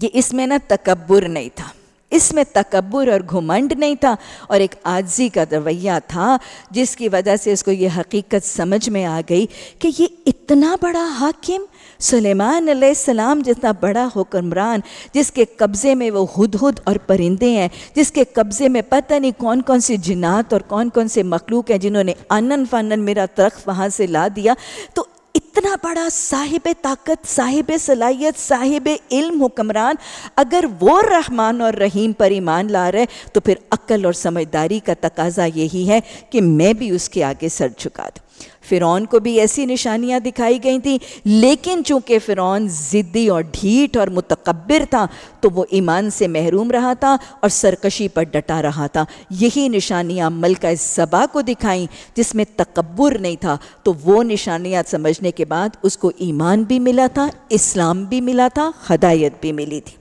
कि इसमें ना तकबर नहीं था इसमें तकबर और घुमंड नहीं था और एक आजी का रवैया था जिसकी वजह से इसको ये हकीकत समझ में आ गई कि ये इतना बड़ा हाकिम सुलेमान सलाम जितना बड़ा हुक्मरान जिसके कब्ज़े में वो हद हद और परिंदे हैं जिसके कब्ज़े में पता नहीं कौन कौन से जिनात और कौन कौन से मखलूक हैं जिन्होंने आनन फानन मेरा तरख वहाँ से ला दिया तो इतना बड़ा साहिब ताकत साहिब सलाहियत साहिब इल्म हुक्मरान अगर वो रहमान और रहीम पर ईमान ला रहे तो फिर अक्ल और समझदारी का तकाजा यही है कि मैं भी उसके आगे सर झुका दूँ फ़िरौन को भी ऐसी निशानियाँ दिखाई गई थी लेकिन चूंकि फ़िरौन ज़िद्दी और ढीठ और मुतकबर था तो वो ईमान से महरूम रहा था और सरकशी पर डटा रहा था यही निशानियाँ मलका सबा को दिखाई जिसमें तकबर नहीं था तो वो निशानियाँ समझने के बाद उसको ईमान भी मिला था इस्लाम भी मिला था हदायत भी मिली थी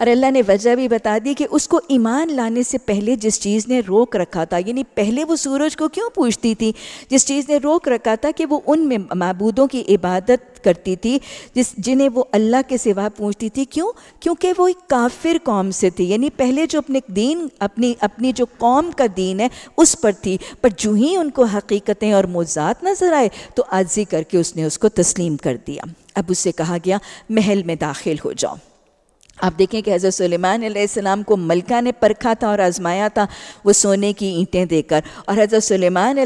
और अल्लाह ने वजह भी बता दी कि उसको ईमान लाने से पहले जिस चीज़ ने रोक रखा था यानी पहले वो सूरज को क्यों पूछती थी जिस चीज़ ने रोक रखा था कि वो उन मबूदों की इबादत करती थी जिस जिन्हें वो अल्लाह के सिवा पूछती थी क्यों क्योंकि वो एक काफिर कौम से थी यानी पहले जो अपने दीन अपनी अपनी जो कौम का दीन है उस पर थी पर जू ही उनको हकीकतें और मोजात नज़र आए तो आजी करके उसने उसको तस्लीम कर दिया अब उससे कहा गया महल में दाखिल हो जाओ आप देखें कि हज़रत सुलेमान को मलका ने परखा था और आजमाया था वो सोने की ईंटें देकर और हज़रत सुलेमान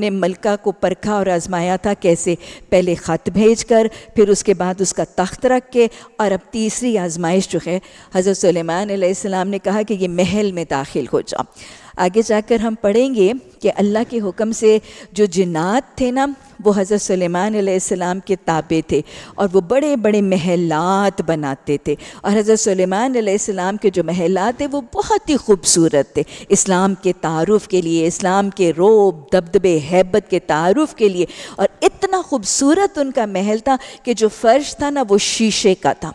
ने मलका को परखा और आजमाया था कैसे पहले ख़त भेज कर फिर उसके बाद उसका तख्त रख के और अब तीसरी आजमाइश जो है हज़रत सुलेमान ने कहा कि ये महल में दाखिल हो जाओ आगे जाकर हम पढ़ेंगे कि अल्लाह के हुक्म से जो जिन्नात थे ना वो हज़रत सलेमान के ताबे थे और वो बड़े बड़े महलात बनाते थे और हज़रत सलेमान के जो महलात थे वो बहुत ही खूबसूरत थे इस्लाम के तारुफ़ के लिए इस्लाम के रोब दबदबे हैबत के तारुफ़ के लिए और इतना खूबसूरत उनका महल था कि जो फ़र्श था ना वो शीशे का था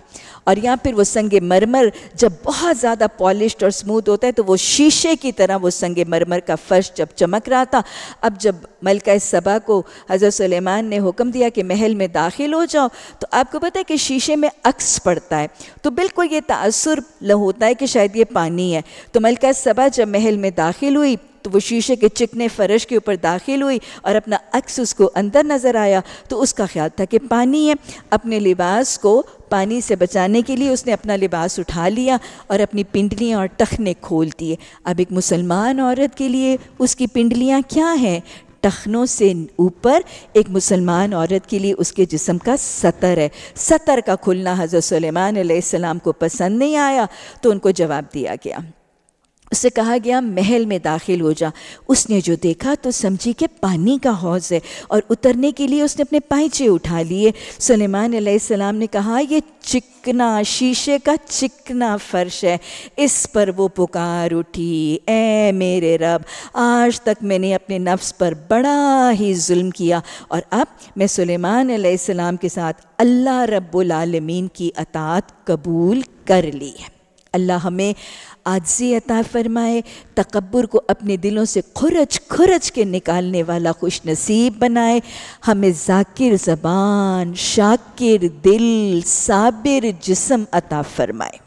और या फिर वो संग मरमर जब बहुत ज़्यादा पॉलिश और स्मूथ होता है तो वो शीशे की तरह वो संग मरमर का फर्श जब चमक रहा था अब जब मलका सबा को हज़रत सलेमान ने हुक्म दिया कि महल में दाखिल हो जाओ तो आपको पता है कि शीशे में अक्स पड़ता है तो बिल्कुल ये तसर होता है कि शायद ये पानी है तो मलका सबा जब महल में दाखिल हुई तो वो शीशे के चिकने फर्श के ऊपर दाखिल हुई और अपना अक्स उसको अंदर नज़र आया तो उसका ख्याल था कि पानी है अपने लिबास को पानी से बचाने के लिए उसने अपना लिबास उठा लिया और अपनी पिंडलियाँ और टखने खोल दिए अब एक मुसलमान औरत के लिए उसकी पिंडलियाँ क्या हैं टखनों से ऊपर एक मुसलमान औरत के लिए उसके जिसम का सतर है सतर का खुलना हज़रत सलेमान सलाम को पसंद नहीं आया तो उनको जवाब दिया गया उससे कहा गया महल में दाखिल हो जा उसने जो देखा तो समझी कि पानी का हौज है और उतरने के लिए उसने अपने पाइचे उठा लिए सलेमान सलाम ने कहा यह चिकना शीशे का चिकना फर्श है इस पर वो पुकार उठी ए मेरे रब आज तक मैंने अपने नफ्स पर बड़ा ही जुल्म किया और अब मैं सलेमान सलाम के साथ अल्लाह रब्बुल आलमीन की अतात कबूल कर ली है अल्लाह हमें आजजी अता फ़रमाए तकबर को अपने दिलों से खुरच खुरच के निकालने वाला खुश नसीब बनाए हमें जाकिर ज़बान शाकिर दिल साबिर जिसम अता फ़रमाए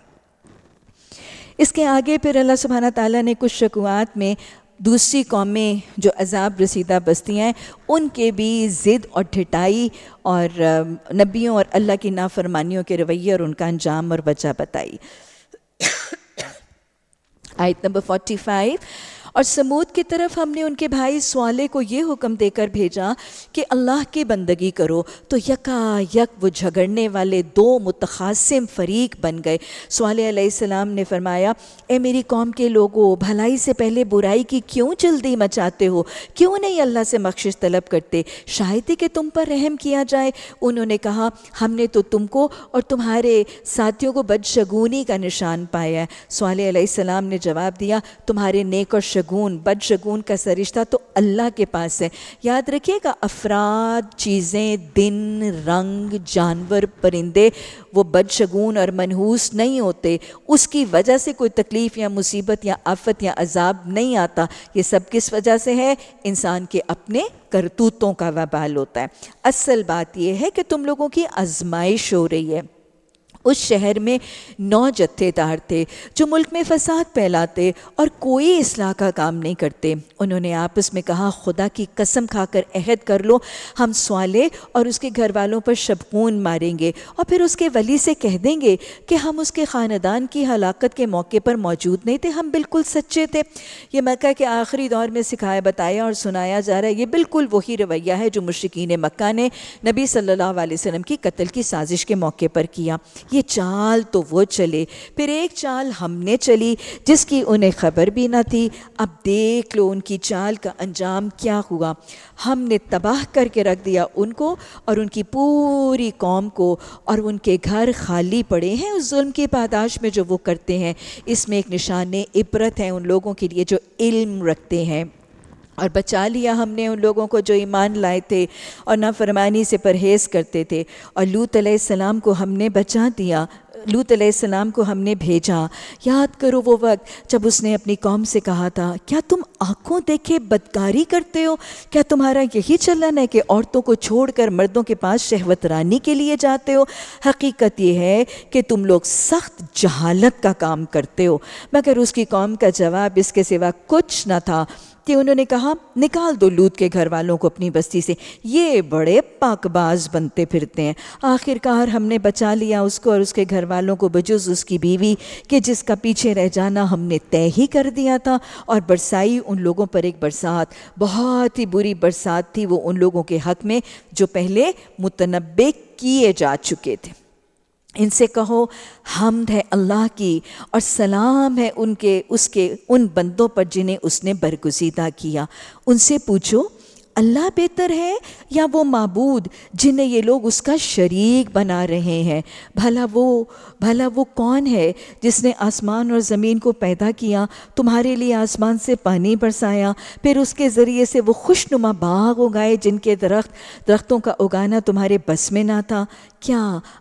इसके आगे फिर अल्लाह सुबहाना ताला ने कुछ शकुआत में दूसरी कौमें जो अजाब रसीदा बस्तियाँ हैं उनके भी ज़िद और ठिटाई और नबियों और अल्लाह की नाफरमानियों के रवैये और उनका अंजाम और वजह बताई Item number 45. और समूद की तरफ हमने उनके भाई स्वाले को ये हुक्म देकर भेजा कि अल्लाह की बंदगी करो तो यका यक वो झगड़ने वाले दो मुतखासिम फरीक बन गए स्वाले सलाम ने फरमाया ए मेरी कौम के लोगों भलाई से पहले बुराई की क्यों जल्दी मचाते हो क्यों नहीं अल्लाह से मख्श तलब करते शायद ही कि तुम पर रहम किया जाए उन्होंने कहा हमने तो तुमको और तुम्हारे साथियों को बदशगुनी का निशान पाया है सवाल ने जवाब दिया तुम्हारे नेक और शगुन बद का सरिश्ता तो अल्लाह के पास है याद रखिएगा अफराद चीज़ें दिन रंग जानवर परिंदे वो बदशगून और मनहूस नहीं होते उसकी वजह से कोई तकलीफ़ या मुसीबत या आफत या अजाब नहीं आता ये सब किस वजह से है इंसान के अपने करतूतों का वबाल होता है असल बात यह है कि तुम लोगों की आजमाइश हो रही है उस शहर में नौ जत्थेदार थे जो मुल्क में फसाद फैलाते और कोई असलाह का काम नहीं करते उन्होंने आपस में कहा खुदा की कसम खाकर अहद कर लो हम सवाले और उसके घर वालों पर शबकून मारेंगे और फिर उसके वली से कह देंगे कि हम उसके ख़ानदान की हलाकत के मौके पर मौजूद नहीं थे हम बिल्कुल सच्चे थे ये मक्का के आखिरी दौर में सिखाया बताया और सुनाया जा रहा है ये बिल्कुल वही रवैया है जो मुश्किन मक् ने नबी सल्ला वसम की कत्ल की साजिश के मौके पर किया ये चाल तो वो चले फिर एक चाल हमने चली जिसकी उन्हें खबर भी ना थी अब देख लो उनकी चाल का अंजाम क्या हुआ हमने तबाह करके रख दिया उनको और उनकी पूरी कौम को और उनके घर खाली पड़े हैं उस जुल्म की पादाश में जो वो करते हैं इसमें एक निशान इबरत है उन लोगों के लिए जो इल्म रखते हैं और बचा लिया हमने उन लोगों को जो ईमान लाए थे और नाफरमानी से परहेज़ करते थे और लूत सलाम को हमने बचा दिया लूत सलाम को हमने भेजा याद करो वो वक्त जब उसने अपनी कौम से कहा था क्या तुम आंखों देखे बदकारी करते हो क्या तुम्हारा यही चलन है कि औरतों को छोड़कर मर्दों के पास शहवतरानी के लिए जाते हो हकीकत यह है कि तुम लोग सख्त जहालत का काम करते हो मगर उसकी कौम का जवाब इसके सिवा कुछ ना था कि उन्होंने कहा निकाल दो लूत के घर वालों को अपनी बस्ती से ये बड़े पाकबाज बनते फिरते हैं आखिरकार हमने बचा लिया उसको और उसके घर वालों को बजुज उसकी बीवी कि जिसका पीछे रह जाना हमने तय ही कर दिया था और बरसाई उन लोगों पर एक बरसात बहुत ही बुरी बरसात थी वो उन लोगों के हक में जो पहले मुतनबे किए जा चुके थे इनसे कहो हमद है अल्लाह की और सलाम है उनके उसके उन बंदों पर जिन्हें उसने बरगुजीदा किया उनसे पूछो अल्लाह बेहतर है या वो मबूद जिन्हें ये लोग उसका शरीक बना रहे हैं भला वो भला वो कौन है जिसने आसमान और ज़मीन को पैदा किया तुम्हारे लिए आसमान से पानी बरसाया फिर उसके ज़रिए से वो खुशनुमा बाग उगाए जिनके दरख्त दरख्तों का उगाना तुम्हारे बस में ना था क्या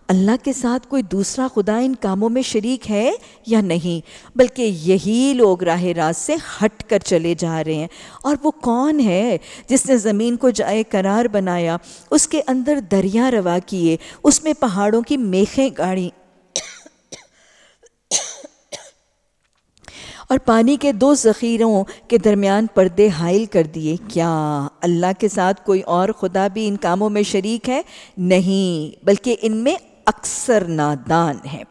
अल्लाह के साथ कोई दूसरा खुदा इन कामों में शरीक है या नहीं बल्कि यही लोग राह रात से हट कर चले जा रहे हैं और वो कौन है जिसने ज़मीन को जाए करार बनाया उसके अंदर दरिया रवा किए उसमें पहाड़ों की मेखें गाड़ी और पानी के दो ज़ख़ीरों के दरमियान पर्दे हाइल कर दिए क्या अल्लाह के साथ कोई और खुदा भी इन कामों में शरीक है नहीं बल्कि इनमें अक्सर नादान है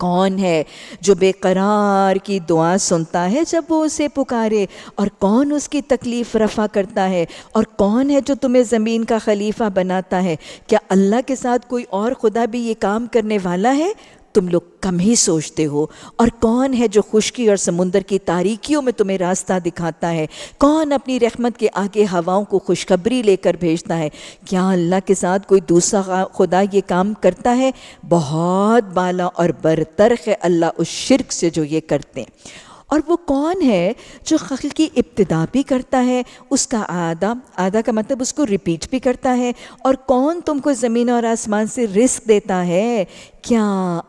कौन है जो बेकरार की दुआ सुनता है जब वो उसे पुकारे और कौन उसकी तकलीफ़ रफा करता है और कौन है जो तुम्हें ज़मीन का खलीफा बनाता है क्या अल्लाह के साथ कोई और खुदा भी ये काम करने वाला है तुम लोग कम ही सोचते हो और कौन है जो खुशकी और समुंदर की तारीकियों में तुम्हें रास्ता दिखाता है कौन अपनी रहमत के आगे हवाओं को खुशखबरी लेकर भेजता है क्या अल्लाह के साथ कोई दूसरा खुदा ये काम करता है बहुत बाला और बरतर है अल्लाह उस शिरक से जो ये करते हैं और वो कौन है जो खल की इब्तदा भी करता है उसका आधा आधा का मतलब उसको रिपीट भी करता है और कौन तुमको ज़मीन और आसमान से रिस्क देता है क्या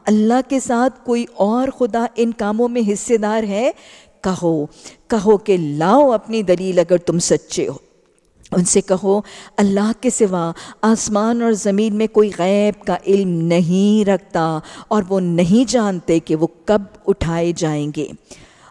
अल्लाह के साथ कोई और खुदा इन कामों में हिस्सेदार है कहो कहो कि लाओ अपनी दलील अगर तुम सच्चे हो उनसे कहो अल्लाह के सिवा आसमान और ज़मीन में कोई गैब का इल्म नहीं रखता और वो नहीं जानते कि वो कब उठाए जाएंगे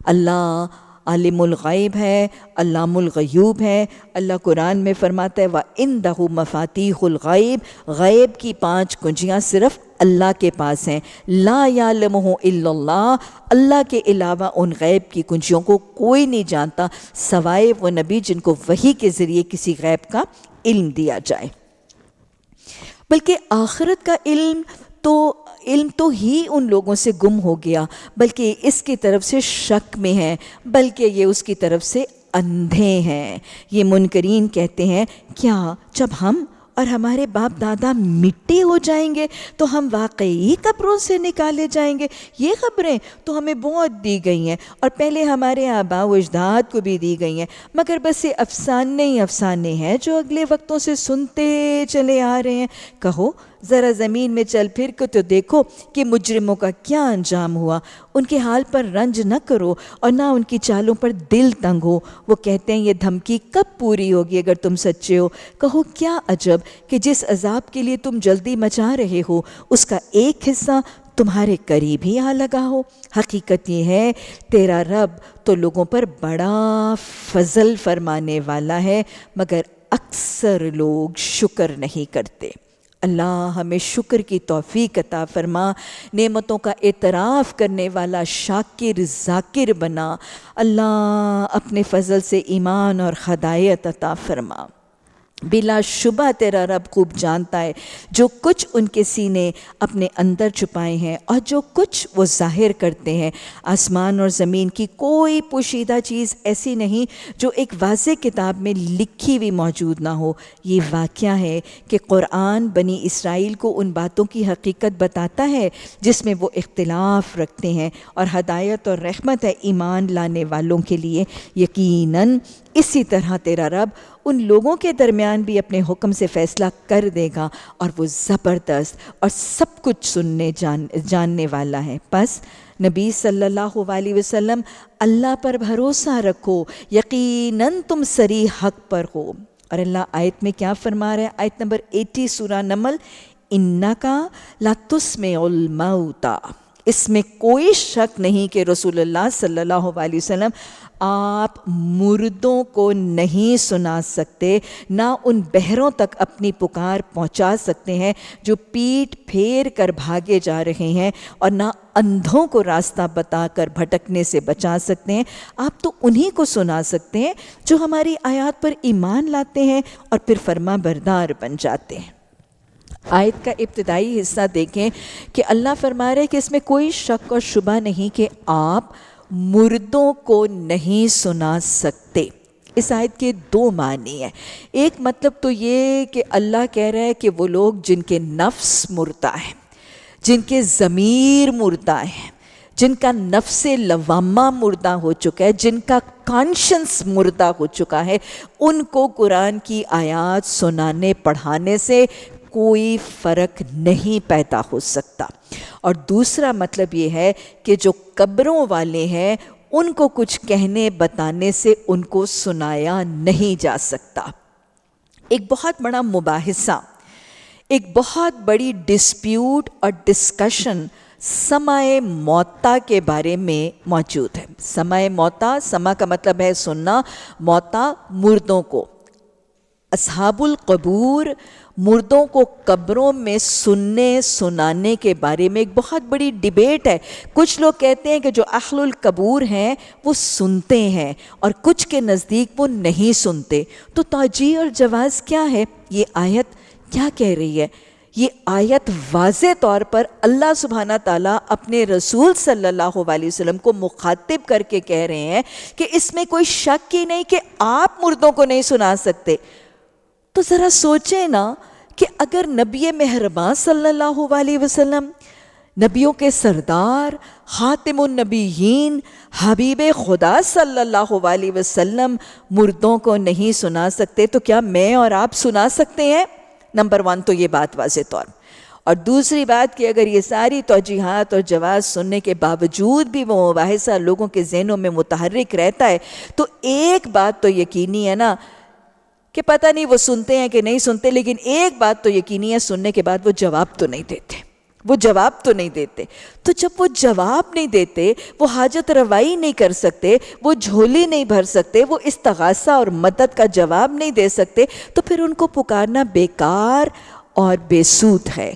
अल्लाह आलिमग़ैब है अल्लामुलगयूब है अल्लाह कुरान में फ़रमाता है व इन दहू मफ़ातीब गैब की पाँच कुंजियाँ सिर्फ़ अल्लाह के पास हैं ला यालम अल्लाह के अलावा उन गैब की कुंजियों को कोई नहीं जानता सवाए व नबी जिनको वही के ज़रिए किसी गैब का इल्म दिया जाए बल्कि आखरत का इल्म तो इल्म तो ही उन लोगों से गुम हो गया बल्कि इसकी तरफ से शक में है बल्कि ये उसकी तरफ से अंधे हैं ये मुनकरीन कहते हैं क्या जब हम और हमारे बाप दादा मिट्टी हो जाएंगे तो हम वाकई कब्रों से निकाले जाएंगे ये खबरें तो हमें बहुत दी गई हैं और पहले हमारे आबा वजदाद को भी दी गई हैं मगर बस ये अफसाने ही अफसाने हैं जो अगले वक्तों से सुनते चले आ रहे हैं कहो ज़रा ज़मीन में चल फिर के तो देखो कि मुजरिमों का क्या अंजाम हुआ उनके हाल पर रंज न करो और ना उनकी चालों पर दिल तंग हो वो कहते हैं ये धमकी कब पूरी होगी अगर तुम सच्चे हो कहो क्या अजब कि जिस अजाब के लिए तुम जल्दी मचा रहे हो उसका एक हिस्सा तुम्हारे करीब ही यहाँ लगा हो हकीकत ये है तेरा रब तो लोगों पर बड़ा फजल फरमाने वाला है मगर अक्सर लोग शुक्र नहीं करते अल्लाह हमें शुक्र की तोफ़ी कता फरमा नेमतों का एतराफ़ करने वाला शाकिर जाकिर बना अल्लाह अपने फ़जल से ईमान और हदायत अता फरमा बिला शुबा तेरा रब खूब जानता है जो कुछ उनके सीने अपने अंदर छुपाए हैं और जो कुछ वो जाहिर करते हैं आसमान और ज़मीन की कोई पोशीदा चीज़ ऐसी नहीं जो एक वाज किताब में लिखी हुई मौजूद ना हो ये वाक़ है कि क़ुरान बनी इसराइल को उन बातों की हकीकत बताता है जिसमें वो इख्तलाफ रखते हैं और हदायत और रहमत है ईमान लाने वालों के लिए यकीन इसी तरह तेरा रब उन लोगों के दरमियान भी अपने हुक्म से फ़ैसला कर देगा और वो ज़बरदस्त और सब कुछ सुनने जान जानने वाला है बस नबी सल्लल्लाहु अलैहि वसल्लम अल्लाह पर भरोसा रखो यकीनन तुम सरी हक पर हो और अल्लाह आयत में क्या फरमा रहे हैं आयत नंबर 80 सूरा नमल इन्ना का लातुस में उलमौता इसमें कोई शक नहीं कि रसूलुल्लाह सल्लल्लाहु अलैहि वसल्लम आप मुर्दों को नहीं सुना सकते ना उन बहरों तक अपनी पुकार पहुंचा सकते हैं जो पीठ फेर कर भागे जा रहे हैं और ना अंधों को रास्ता बताकर भटकने से बचा सकते हैं आप तो उन्हीं को सुना सकते हैं जो हमारी आयात पर ईमान लाते हैं और फिर फर्मा बरदार बन जाते हैं आयत का इब्तदाई हिस्सा देखें कि अल्लाह फरमा रहे कि इसमें कोई शक और शुबा नहीं कि आप मुर्दों को नहीं सुना सकते इस आयत के दो मानी हैं एक मतलब तो ये कि अल्लाह कह रहा है कि वो लोग जिनके नफ्स मुर्दा है जिनके ज़मीर मुर्दा है जिनका नफ्स लवामा मुर्दा हो चुका है जिनका कॉन्शंस मुर्दा हो चुका है उनको कुरान की आयत सुनाने पढ़ाने से कोई फ़र्क नहीं पैदा हो सकता और दूसरा मतलब ये है कि जो कब्रों वाले हैं उनको कुछ कहने बताने से उनको सुनाया नहीं जा सकता एक बहुत बड़ा मुबाहिसा एक बहुत बड़ी डिस्प्यूट और डिस्कशन समय मौता के बारे में मौजूद है समय मौता समा का मतलब है सुनना मौता मुर्दों को असहाबुल कबूर मुर्दों को कब्रों में सुनने सुनाने के बारे में एक बहुत बड़ी डिबेट है कुछ लोग कहते हैं कि जो अखलुल कबूर हैं वो सुनते हैं और कुछ के नज़दीक वो नहीं सुनते तो तोजी और जवाज़ क्या है ये आयत क्या कह रही है ये आयत वाज तौर पर अल्लाह सुबहाना ताला अपने रसूल सल्लल्लाहु अलैहि वसल्लम को मुखातिब करके कह रहे हैं कि इसमें कोई शक ही नहीं कि आप मुर्दों को नहीं सुना सकते तो ज़रा सोचें ना कि अगर नबी मेहरबान सल्लल्लाहु अलैहि वसल्लम नबियों के सरदार हातिम हबीब खुदा सल्लल्लाहु अलैहि वसल्लम मुर्दों को नहीं सुना सकते तो क्या मैं और आप सुना सकते हैं नंबर वन तो ये बात वाज तौर और दूसरी बात कि अगर ये सारी तोजीहत और जवाब सुनने के बावजूद भी वो वाहिसा लोगों के जहनों में मुतहरक रहता है तो एक बात तो यकीनी है ना कि पता नहीं वो सुनते हैं कि नहीं सुनते लेकिन एक बात तो यकीनी है सुनने के बाद वो जवाब तो नहीं देते वो जवाब तो नहीं देते तो जब वो जवाब नहीं देते वो हाजत रवाई नहीं कर सकते वो झोली नहीं भर सकते वो इस तगासा और मदद का जवाब नहीं दे सकते तो फिर उनको पुकारना बेकार और बेसूत है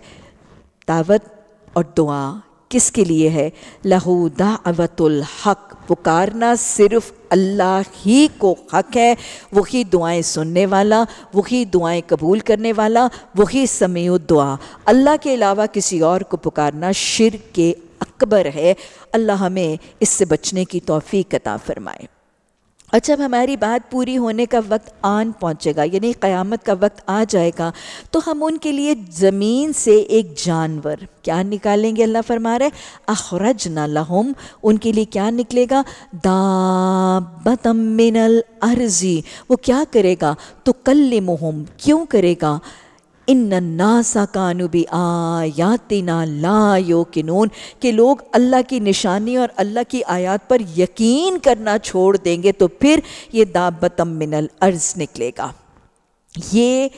दावत और दुआ किसके लिए है लहू दावतुल हक पुकारना सिर्फ अल्लाह ही को हक है वही दुआएं सुनने वाला वही दुआएं कबूल करने वाला वही समय दुआ अल्लाह के अलावा किसी और को पुकारना शिर के अकबर है अल्लाह हमें इससे बचने की तोफ़ी कता फरमाए अच्छा अब हमारी बात पूरी होने का वक्त आन पहुंचेगा यानी क़यामत का वक्त आ जाएगा तो हम उनके लिए ज़मीन से एक जानवर क्या निकालेंगे अल्लाह फरमा रहे अखरज लहम उनके लिए क्या निकलेगा दाबतमिनल अर्जी वो क्या करेगा तो कल्ले क्यों करेगा इन कानूबी आयाति आयातिना ला योकिनून कि लोग अल्लाह की निशानी और अल्लाह की आयात पर यकीन करना छोड़ देंगे तो फिर ये दाबतम मिनल अर्ज़ निकलेगा ये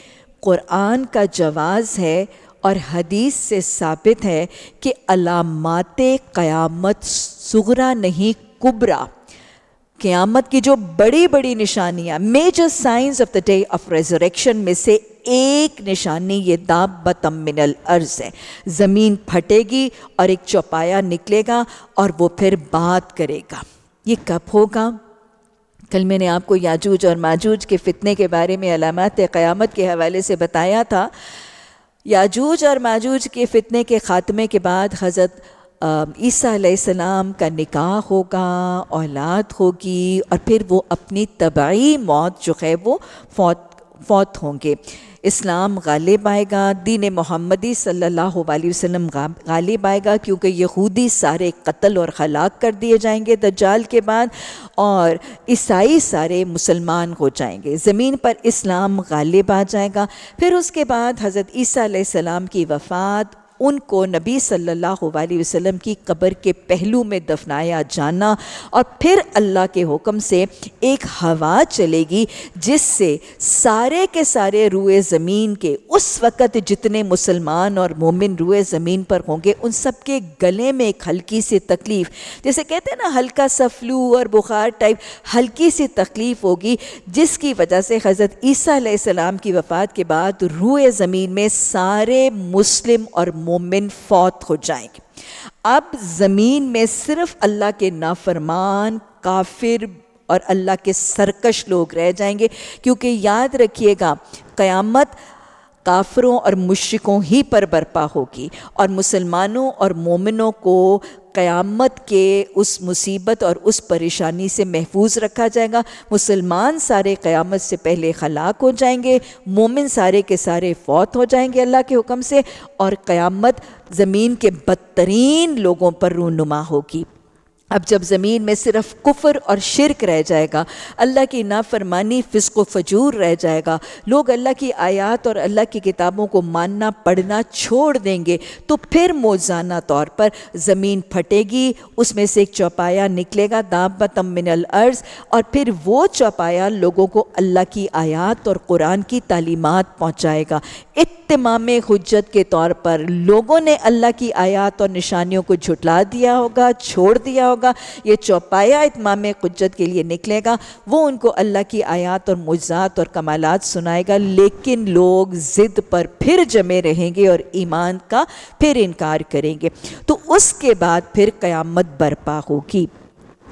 क़ुरान का जवाज़ है और हदीस से साबित है कि अलामत क़यामत सुगरा नहीं कुबरा क़यामत की जो बड़ी बड़ी निशानियाँ major signs of the day of resurrection में से एक निशानी ये दाब बतम मिनल अर्ज है ज़मीन फटेगी और एक चौपाया निकलेगा और वो फिर बात करेगा ये कब होगा कल मैंने आपको याजूज और माजूज के फितने के बारे में अलामत क़यामत के हवाले से बताया था याजूज और माजूज के फितने के ख़ात्मे के बाद हज़रत ईसीम का निकाह होगा औलाद होगी और फिर वो अपनी तबाही मौत जो है वो फौत फौत होंगे इस्लाम गालिब आएगा दीन मोहम्मदी सल्लल्लाहु अलैहि वसल्लम गालिब आएगा क्योंकि यहूदी सारे कत्ल और हलाक कर दिए जाएंगे दज्जाल के बाद और ईसाई सारे मुसलमान हो जाएंगे ज़मीन पर इस्लाम गालिब आ जाएगा फिर उसके बाद हज़रत ईसा सलाम की वफ़ात उनको नबी सल्लल्लाहु अलैहि वसल्लम की कब्र के पहलू में दफनाया जाना और फिर अल्लाह के हुक्म से एक हवा चलेगी जिससे सारे के सारे रुए ज़मीन के उस वक़्त जितने मुसलमान और मोमिन रुए ज़मीन पर होंगे उन सब के गले में एक हल्की सी तकलीफ़ जैसे कहते हैं ना हल्का सा फ्लू और बुखार टाइप हल्की सी तकलीफ़ होगी जिसकी वजह से हज़रत ईसा सलाम की वफ़ात के बाद रूए ज़मीन में सारे मुस्लिम और मोमिन फौत हो जाएंगे अब ज़मीन में सिर्फ अल्लाह के नाफरमान काफिर और अल्लाह के सरकश लोग रह जाएंगे क्योंकि याद रखिएगा क़यामत काफरों और मुश्रिकों ही पर बर्पा होगी और मुसलमानों और मोमिनों को क़यामत के उस मुसीबत और उस परेशानी से महफूज रखा जाएगा मुसलमान सारे क़यामत से पहले हलाक हो जाएंगे मोमिन सारे के सारे फौत हो जाएंगे अल्लाह के हुक्म से और क़यामत ज़मीन के बदतरीन लोगों पर रूनुमा होगी अब जब ज़मीन में सिर्फ कुफर और शिरक रह जाएगा अल्लाह की नाफरमानी फिसको फजूर रह जाएगा लोग अल्लाह की आयात और अल्लाह की किताबों को मानना पढ़ना छोड़ देंगे तो फिर मोजाना तौर पर ज़मीन फटेगी उसमें से एक चौपाया निकलेगा दाब तमिनल अर्ज़ और फिर वो चौपाया लोगों को अल्लाह की आयात और कुरान की तालीमत पहुँचाएगा इतमाम हजत के तौर पर लोगों ने अल्लाह की आयात और निशानियों को झुटला दिया होगा छोड़ दिया होगा ये चौपाया इतमाम हजत के लिए निकलेगा वो उनको अल्लाह की आयात और मुजात और कमालत सुनाएगा लेकिन लोग ज़िद पर फिर जमे रहेंगे और ईमान का फिर इनकार करेंगे तो उसके बाद फिर क़यामत बर्पा होगी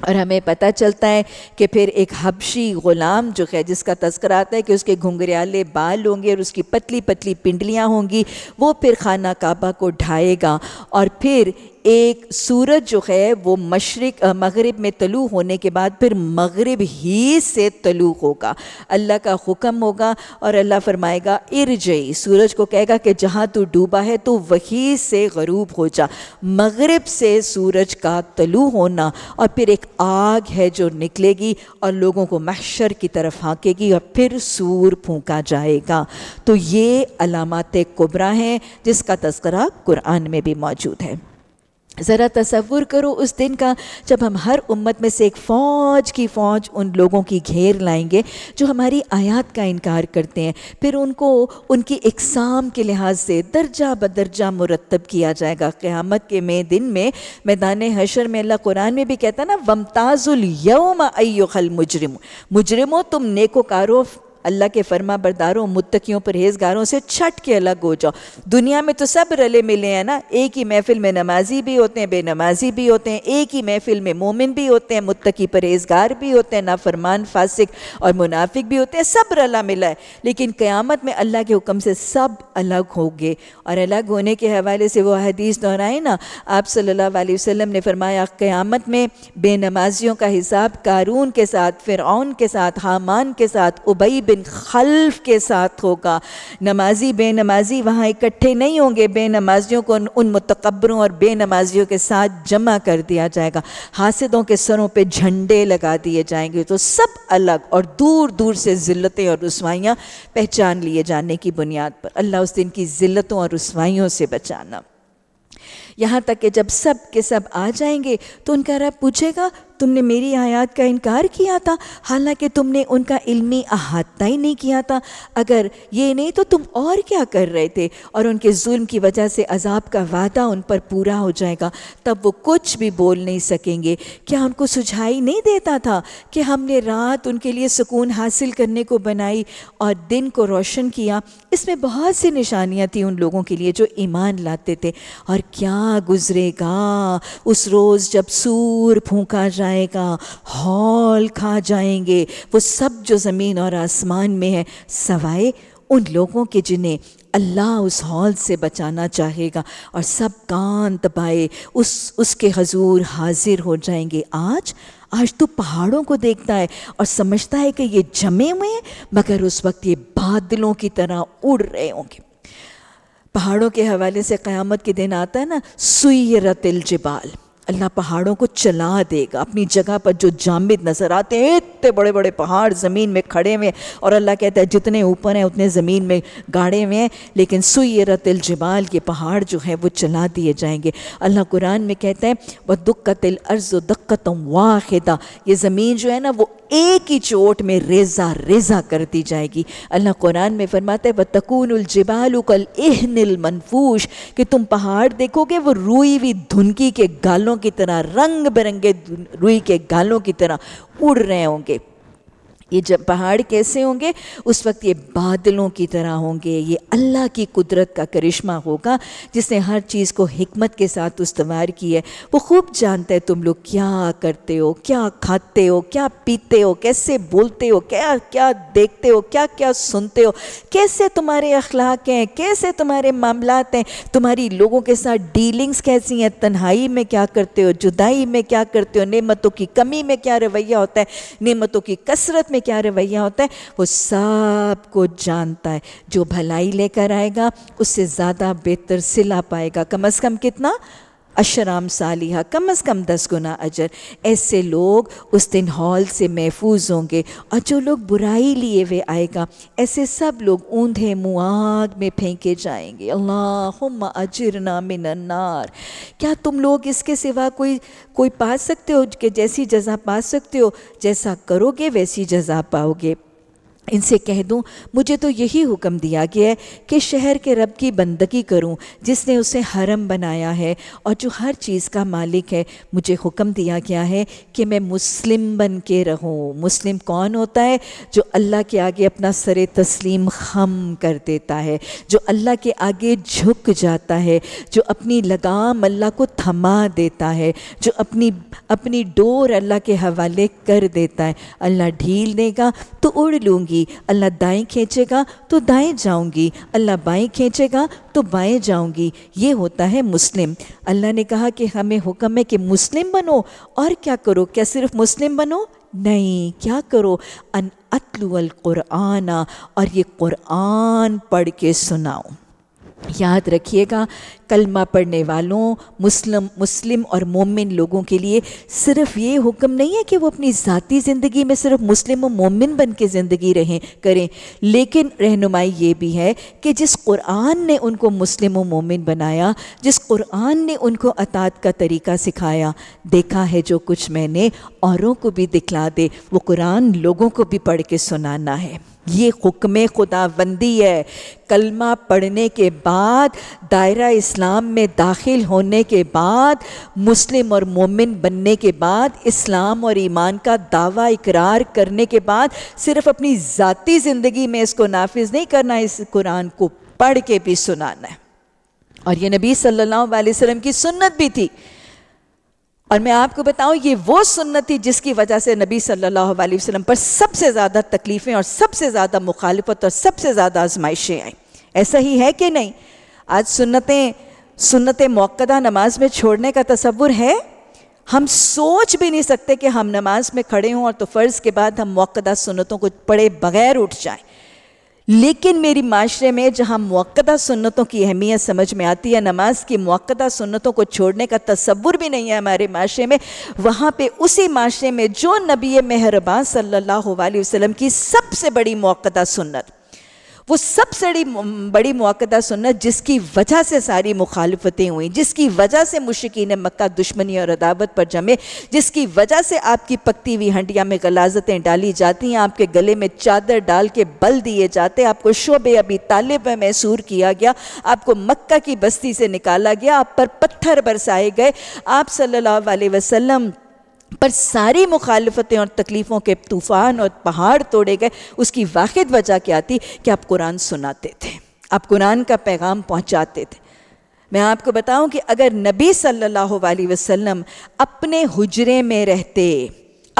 और हमें पता चलता है कि फिर एक हबशी ग़ुलाम जो है जिसका तस्कर आता है कि उसके घुंघरियाले बाल होंगे और उसकी पतली पतली पिंडलियाँ होंगी वो फिर खाना काबा को ढाएगा और फिर एक सूरज जो है वो मशरक मगरब में तलु होने के बाद फिर मगरब ही से तलु होगा अल्लाह का हुक्म होगा और अल्लाह फरमाएगा इर्जई सूरज को कहेगा कि जहाँ तू डूबा है तो वही से गरूब हो जा मगरब से सूरज का तलु होना और फिर एक आग है जो निकलेगी और लोगों को महशर की तरफ हाँकेगी और फिर सूर फूका जाएगा तो ये अलामत कुबरा हैं जिसका तस्करा कुरान में भी मौजूद है ज़रा तस्वुर करो उस दिन का जब हम हर उम्मत में से एक फ़ौज की फ़ौज उन लोगों की घेर लाएंगे जो हमारी आयात का इनकार करते हैं फिर उनको उनकी इकसाम के लिहाज से दर्जा बदर्जा मुरतब किया जाएगा क़्यामत के मे दिन में मैदान हशर में अल्लाह कुरान में भी कहता ना वमताज़ुल यौम अयोखल मुजरिम मुजरिमो तुम नेकोकारों अल्लाह के फ़रमा बरदारों मुतकियों परहेजगारों से छट के अलग हो जाओ दुनिया में तो सब रले मिले हैं ना एक ही महफिल में नमाजी भी होते हैं बेनमाजी भी होते हैं एक ही महफिल में मोमिन भी होते हैं मुतकी परहेजगार भी होते हैं नाफरमान फासिक और मुनाफिक भी होते हैं सब रला मिला है लेकिन क़्यामत में अल्लाह के हुक्म से सब अलग होंगे और अलग होने के हवाले से वह हदीस दोहराए ना आप सल्ला वसम ने फरमाया क़्यामत में बेनमाजियों का हिसाब कारून के साथ फ़िरौन के साथ हामान के साथ उबई बिन खल्फ के साथ होगा नमाजी बेनमाजी वहाँ इकट्ठे नहीं होंगे बेनमाजियों को उन मतकबरों और बेनमाजियों के साथ जमा कर दिया जाएगा हासिदों के सरों पे झंडे लगा दिए जाएंगे तो सब अलग और दूर दूर से ज़िल्लतें और रसवाइयाँ पहचान लिए जाने की बुनियाद पर अल्लाह उस दिन की ज़िल्लतों और रसवाइयों से बचाना यहाँ तक कि जब सब के सब आ जाएंगे तो उनका रब पूछेगा तुमने मेरी आयात का इनकार किया था हालांकि तुमने उनका इल्मी अहाता ही नहीं किया था अगर ये नहीं तो तुम और क्या कर रहे थे और उनके जुल्म की वजह से अजाब का वादा उन पर पूरा हो जाएगा तब वो कुछ भी बोल नहीं सकेंगे क्या उनको सुझाई नहीं देता था कि हमने रात उनके लिए सुकून हासिल करने को बनाई और दिन को रोशन किया इसमें बहुत सी निशानियाँ थी उन लोगों के लिए जो ईमान लाते थे और क्या गुजरेगा उस रोज़ जब सूर फूका जाएगा हॉल खा जाएंगे वो सब जो ज़मीन और आसमान में है सवाए उन लोगों के जिन्हें अल्लाह उस हॉल से बचाना चाहेगा और सब कान दबाए उस उसके हजूर हाजिर हो जाएंगे आज आज तो पहाड़ों को देखता है और समझता है कि ये जमे हुए हैं मगर उस वक्त ये बादलों की तरह उड़ रहे होंगे पहाड़ों के हवाले से क़यामत के दिन आता है ना सुई रतिल जबाल अल्लाह पहाड़ों को चला देगा अपनी जगह पर जो जामिद नज़र आते हैं इतने बड़े बड़े पहाड़ ज़मीन में खड़े हुए और अल्लाह कहता है जितने ऊपर हैं उतने ज़मीन में गाड़े हुए हैं लेकिन सुई रतिल जबाल पहाड़ जो है वो चला दिए जाएंगे अल्लाह कुरान में कहते हैं वह दुक्का तिल अर्ज़ दक्कतम वाहिदा ये ज़मीन जो है ना वो एक ही चोट में रेजा रेजा कर दी जाएगी अल्लाह कुरान में फरमाते है वतकून उलजिबाल कल मनफूश कि तुम पहाड़ देखोगे वो रुई हुई धुनकी के गालों की तरह रंग बिरंगे रुई के गालों की तरह उड़ रहे होंगे ये जब पहाड़ कैसे होंगे उस वक्त ये बादलों की तरह होंगे ये अल्लाह की कुदरत का करिश्मा होगा जिसने हर चीज़ को हमत के साथ उसवार की है वो खूब जानता है तुम लोग क्या करते हो क्या खाते हो क्या पीते हो कैसे बोलते हो क्या क्या देखते हो क्या क्या सुनते हो कैसे तुम्हारे अखलाक हैं कैसे तुम्हारे मामलात हैं तुम्हारी लोगों के साथ डीलिंग्स कैसी हैं तन्हाई में क्या करते हो जुदाई में क्या करते हो नमतों की कमी में क्या रवैया होता है नमतों की कसरत में में क्या रवैया होता है वो सब को जानता है जो भलाई लेकर आएगा उससे ज़्यादा बेहतर सिला पाएगा कम अज़ कम कितना अशराम सालिहा कम अज़ कम दस गुना अजर ऐसे लोग उस दिन हॉल से महफूज होंगे और जो लोग बुराई लिए हुए आएगा ऐसे सब लोग ऊंधे मुआग में फेंके जाएंगे अल्लाह ना मिनन्नार क्या तुम लोग इसके सिवा कोई कोई पा सकते हो कि जैसी जज़ा पा सकते हो जैसा करोगे वैसी जज़ा पाओगे इनसे कह दूं मुझे तो यही हुक्म दिया गया है कि शहर के रब की बंदगी करूं जिसने उसे हरम बनाया है और जो हर चीज़ का मालिक है मुझे हुक्म दिया गया है कि मैं मुस्लिम बन के रहूँ मुस्लिम कौन होता है जो अल्लाह के आगे अपना सर तस्लीम खम कर देता है जो अल्लाह के आगे झुक जाता है जो अपनी लगाम अल्लाह को थमा देता है जो अपनी अपनी डोर अल्लाह के हवाले कर देता है अल्लाह ढील देगा तो उड़ लूँगी जाऊंगी अल्लाह दाएं खींचेगा तो दाएं जाऊंगी अल्लाह बाएं खींचेगा तो बाएं जाऊंगी ये होता है मुस्लिम अल्लाह ने कहा कि हमें हुक्म है कि मुस्लिम बनो और क्या करो क्या सिर्फ मुस्लिम बनो नहीं क्या करो अन अतलुअल क़ुराना और ये क़ुरान पढ़ के सुनाओ याद रखिएगा कलमा पढ़ने वालों मुस्लिम मुस्लिम और मोमिन लोगों के लिए सिर्फ ये हुक्म नहीं है कि वो अपनी ज़ाती ज़िंदगी में सिर्फ मुस्लिम और मोमिन बन के ज़िंदगी रहें करें लेकिन रहनुमाई ये भी है कि जिस कुरान ने उनको मुस्लिम और मोमिन बनाया जिस कुरान ने उनको अतात का तरीका सिखाया देखा है जो कुछ मैंने औरों को भी दिखला दे वो कुरान लोगों को भी पढ़ के सुनाना है ये हुक्म खुदाबंदी है कलमा पढ़ने के बाद दायरा इस्लाम में दाखिल होने के बाद मुस्लिम और मोमिन बनने के बाद इस्लाम और ईमान का दावा इकरार करने के बाद सिर्फ अपनी ज़ाती ज़िंदगी में इसको नाफिज नहीं करना इस कुरान को पढ़ के भी सुनाना है और ये नबी सल्लल्लाहु अलैहि वसल्लम की सुन्नत भी थी और मैं आपको बताऊं ये वो सुन्नत थी जिसकी वजह से नबी सल्लल्लाहु अलैहि वसल्लम पर सबसे ज़्यादा तकलीफ़ें और सबसे ज़्यादा मुखालफत और सबसे ज़्यादा आजमाइशें आई ऐसा ही है कि नहीं आज सुन्नतें सुन्नत मौक़दा नमाज में छोड़ने का तस्वुर है हम सोच भी नहीं सकते कि हम नमाज में खड़े हों और तो फ़र्ज़ के बाद हम मौक़दा सुन्नतों को पढ़े बगैर उठ जाएँ लेकिन मेरी माशरे में जहाँ मौक़ा सुन्नतों की अहमियत समझ में आती है नमाज की मौक़ा सुन्नतों को छोड़ने का तस्वुर भी नहीं है हमारे माशरे में वहाँ पे उसी माशरे में जो नबी मेहरबान सल्लल्लाहु अलैहि वसल्लम की सबसे बड़ी मौक़ा सुन्नत वो सबसे बड़ी बड़ी मौक़दा सुन्नत जिसकी वजह से सारी मुखालफतें हुई जिसकी वजह से मुश्किन मक्का दुश्मनी और अदावत पर जमे जिसकी वजह से आपकी पकती हुई हंडिया में गलाजतें डाली जाती हैं आपके गले में चादर डाल के बल दिए जाते आपको शोबे अभी तालिब में मैसूर किया गया आपको मक्का की बस्ती से निकाला गया आप पर पत्थर बरसाए गए आप सल्ला वसलम पर सारी मुखालफतें और तकलीफ़ों के तूफ़ान और पहाड़ तोड़े गए उसकी वाद वजह क्या थी कि आप कुरान सुनाते थे आप कुरान का पैगाम पहुँचाते थे मैं आपको बताऊं कि अगर नबी सल्लल्लाहु अलैहि वसल्लम अपने हुजरे में रहते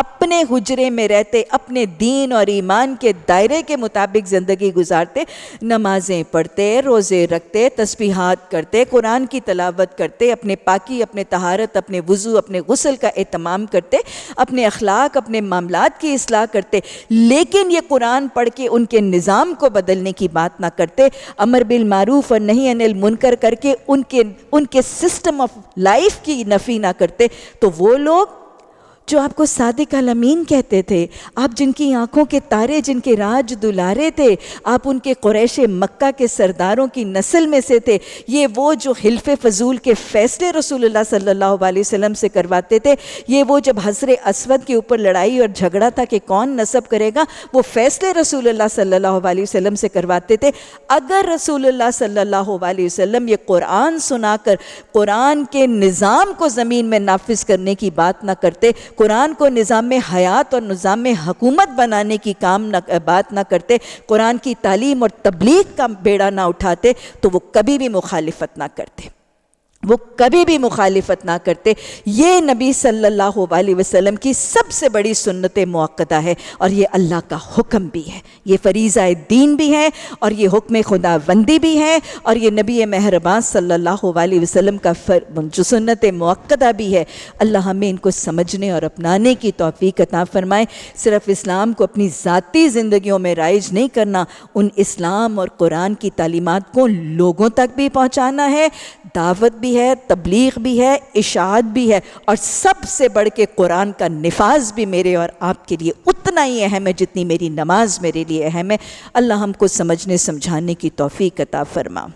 अपने हुजरे में रहते अपने दीन और ईमान के दायरे के मुताबिक ज़िंदगी गुजारते नमाज़ें पढ़ते रोज़े रखते तस्बीहात करते कुरान की तलावत करते अपने पाकि अपने तहारत अपने वज़ू अपने गसल का एहतमाम करते अपने अखलाक अपने मामलात की असलाह करते लेकिन ये कुरान पढ़ के उनके निज़ाम को बदलने की बात ना करते अमर बिल मारूफ और नहीं अनिल मुनकर करके उनके उनके सिस्टम ऑफ लाइफ की नफ़ी ना करते तो वो लोग जो आपको सादिक अलमीन कहते थे आप जिनकी आंखों के तारे जिनके राज दुलारे थे आप उनके क्रैश मक्का के सरदारों की नस्ल में से थे ये वो जो हिल्फ फजूल के फैसले रसूलुल्लाह सल्लल्लाहु अलैहि वसल्लम से करवाते थे ये वो जब हजर असवद के ऊपर लड़ाई और झगड़ा था कि कौन नसब करेगा वो फैसले रसूल सल्ह अलैहि से करवाते थे अगर रसूल सल्लल्लाहु अलैहि ये कुरान सुनाकर कुरान के निज़ाम को ज़मीन में नाफिज करने की बात ना करते कुरान को निज़ाम हयात और निज़ाम हकूमत बनाने की काम न बात ना करते कुरान की तालीम और तबलीग का बेड़ा ना उठाते तो वो कभी भी मुखालफत ना करते वो कभी भी मुखालिफत ना करते ये नबी सल्लल्लाहु अलैहि वसल्लम की सबसे बड़ी सुन्नत मौक़दा है और ये अल्लाह का हुक्म भी है ये फरीज़ा दीन भी है और ये हुक्म खुदाबंदी भी है और ये नबी महरबान सल्लल्लाहु अलैहि वसल्लम का फर जो सुन्नत मौक़दा भी है अल्लाह हमें इनको समझने और अपनाने की तोफ़ी अता फ़रमाए सिर्फ इस्लाम को अपनी ज़ाती ज़िंदगी में राइज नहीं करना उन इस्लाम और कुरान की तलीमत को लोगों तक भी पहुँचाना है दावत भी भी है तबलीग भी है इशाद भी है और सबसे बढ़ के कुरान का नफाज भी मेरे और आपके लिए उतना ही अहम है जितनी मेरी नमाज मेरे लिए अहम है अल्लाह हमको समझने समझाने की तोफ़ी कता फरमा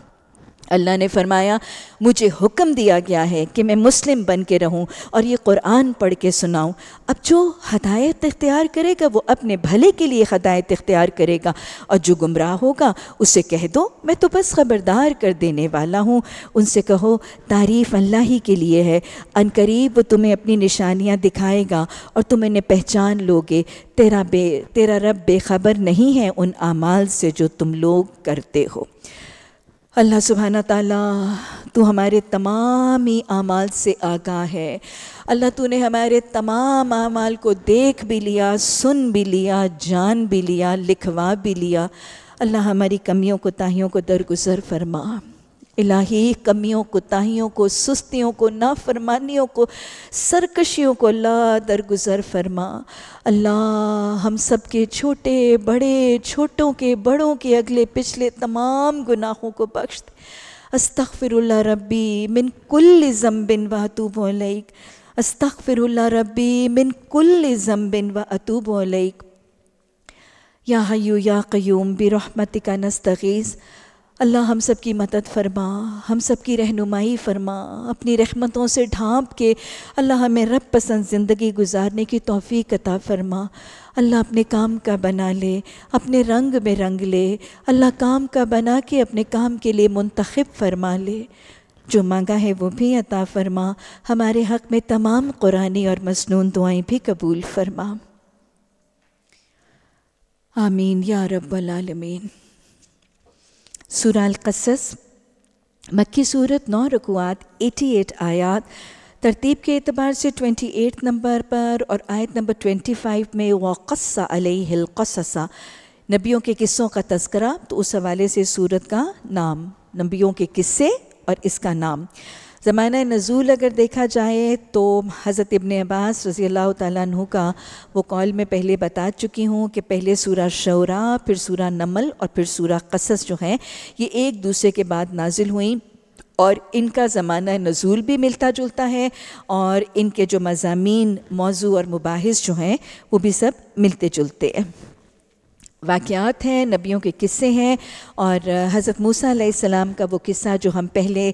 अल्लाह ने फरमाया मुझे हुक्म दिया गया है कि मैं मुस्लिम बन के रहूँ और ये कुरान पढ़ के सुनाऊँ अब जो हदायत इख्तियार करेगा वो अपने भले के लिए हदायत इख्तियार करेगा और जो गुमराह होगा उसे कह दो मैं तो बस ख़बरदार कर देने वाला हूँ उनसे कहो तारीफ़ अल्लाह ही के लिए है अनकरीब तुम्हें अपनी निशानियाँ दिखाएगा और तुम इन्हें पहचान लोगे तेरा बे तेरा रब बेखबर नहीं है उन आमाल से जो तुम लोग करते हो अल्लाह सुबहाना ताला तू हमारे तमाम ही आमाल से आगाह है अल्लाह तूने हमारे तमाम आमाल को देख भी लिया सुन भी लिया जान भी लिया लिखवा भी लिया अल्लाह हमारी कमियों को ताहियों को दरगुजर फरमा इलाही कमियों ताहियों को सुस्तियों को नाफरमानियों को सरकशियों को अल्लाह दरगुजर फरमा अल्लाह हम सब के छोटे बड़े छोटों के बड़ों के अगले पिछले तमाम गुनाहों को बख्श दे अस्तफ़िरुल्ला रब्बी मिन कुल ज़म्बिन वातूब लईक अस्तफ़िरुल्ला रब्बी मिन कुल ज़म्बिन व अतूब लईक या हयू या क्यूम बिरहमतिका नस्तगीज़ अल्लाह हम सब की मदद फरमा हम सब की रहनुमाई फरमा अपनी रहमतों से ढांप के अल्लाह हमें रब पसंद ज़िंदगी गुजारने की तोफ़ी कता फरमा अल्लाह अपने काम का बना ले अपने रंग में रंग ले अल्लाह काम का बना के अपने काम के लिए मुंतखब फरमा ले जो मांगा है वो भी अता फरमा हमारे हक़ में तमाम कुरानी और मसनून दुआएँ भी कबूल फरमा आमीन या रब्बल आलमीन सुराल कसस मक्की सूरत नौ रकुआत 88 आयात तरतीब के अतबार से 28 नंबर पर और आयत नंबर 25 में वक़स्सा अलहलकसा नबियों के किस्सों का तस्करा तो उस हवाले से सूरत का नाम नबियों के किस्से और इसका नाम ज़माना नज़ूल अगर देखा जाए तो हज़रत इबन अब्बास रज़ी अल्लाह तु का वो कॉल में पहले बता चुकी हूँ कि पहले सूरा शौरा फिर सूरा नमल और फिर सूरा कसस जो हैं ये एक दूसरे के बाद नाजिल हुई और इनका ज़माना नज़ूल भी मिलता जुलता है और इनके जो मजामी मौजू और मुबास जो हैं वो भी सब मिलते जुलते हैं वाक़ात हैं नबियों के किस्से हैं और हज़रत मूसा सलाम का वो किस्सा जो हम पहले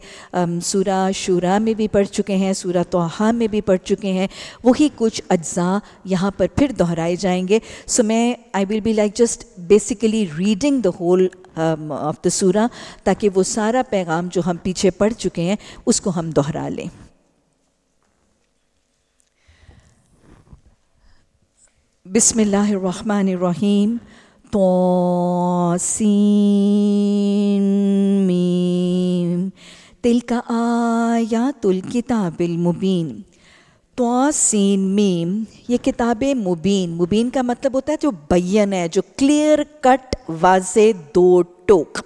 सूरा शुरा में भी पढ़ चुके हैं सूरा तोहा में भी पढ़ चुके हैं वही कुछ अज्जा यहाँ पर फिर दोहराए जाएंगे सो मैं I will be like just basically reading the whole of the Surah ताकि वो सारा पैगाम जो हम पीछे पढ़ चुके हैं उसको हम दोहरा लें बिसमीम मीम तिल का आया तुल किताबिल मुबीन तोसीन मीम ये किताब मुबीन मुबीन का मतलब होता है जो बैन है जो क्लियर कट वाजे दो टोक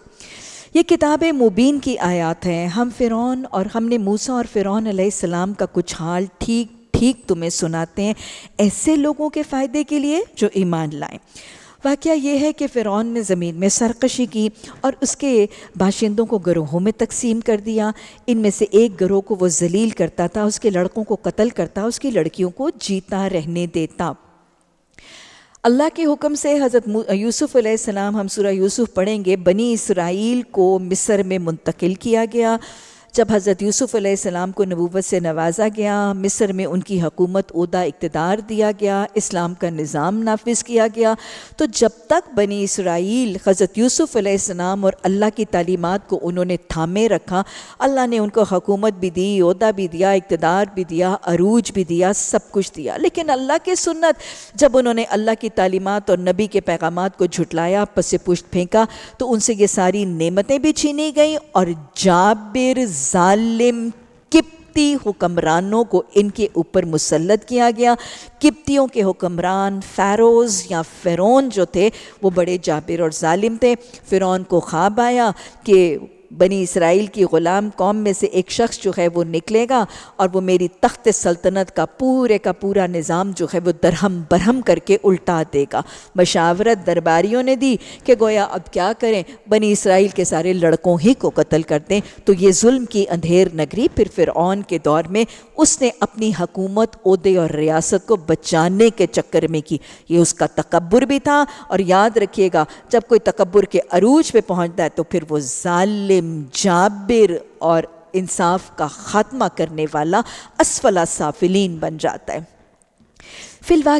ये किताब मुबीन की आयात हैं हम फ़िरौन और हमने मूसा और फ़िरौन सलाम का कुछ हाल ठीक ठीक तुम्हें सुनाते हैं ऐसे लोगों के फ़ायदे के लिए जो ईमान लाएं वाक़ यह है कि फ़िरौन ने ज़मीन में सरकशी की और उसके बाशिंदों को गरोहों में तकसीम कर दिया इनमें से एक गरोह को वो जलील करता था उसके लड़कों को कत्ल करता उसकी लड़कियों को जीता रहने देता अल्लाह के हुक्म से हज़रत यूसुफ़ हम सूरा यूसुफ़ पढ़ेंगे बनी इसराइल को मिस्र में मुंतकिल किया गया जब हज़रत यूसुफ़ सलाम को नबूवत से नवाजा गया मिस्र में उनकी हकूमत उदा इकतदार दिया गया इस्लाम का निज़ाम नाफिज किया गया तो जब तक बनी इसराइल हज़रत यूसुफ़ सलाम और अल्लाह की तालीमत को उन्होंने थामे रखा अल्लाह ने उनको हकूमत भी दी उदा भी दिया इकतदार भी दिया अरूज भी दिया सब कुछ दिया लेकिन अल्लाह के सुन्नत जब उन्होंने अल्लाह की तालीमत और नबी के पैगाम को झुटलाया पसे पुष्ट फेंका तो उनसे ये सारी नमतें भी छीनी गई और जाबिर जालिम किप्ती हुक्मरानों को इनके ऊपर मुसलत किया गया किप्तियों के हुक्मरान फ़ैरोज़ या फ़िरौन जो थे वो बड़े जाबिर और ालिम थे फ़िरौन को ख्वाब आया कि बनी इसराइल की ग़ुलाम कौम में से एक शख्स जो है वो निकलेगा और वो मेरी तख्त सल्तनत का पूरे का पूरा निज़ाम जो है वो दरहम बरहम करके उल्टा देगा मशावरत दरबारियों ने दी कि गोया अब क्या करें बनी इसराइल के सारे लड़कों ही को कत्ल कर दें तो ये जुल्म की अंधेर नगरी फिर फिर ऑन के दौर में उसने अपनी हकूमत अहदे और रियासत को बचाने के चक्कर में की ये उसका तकबर भी था और याद रखिएगा जब कोई तकबर के अरूज पर पहुँचता है तो फिर वो जाल जाबिर और इंसाफ का खात्मा करने वाला असफला साफिलीन बन जाता है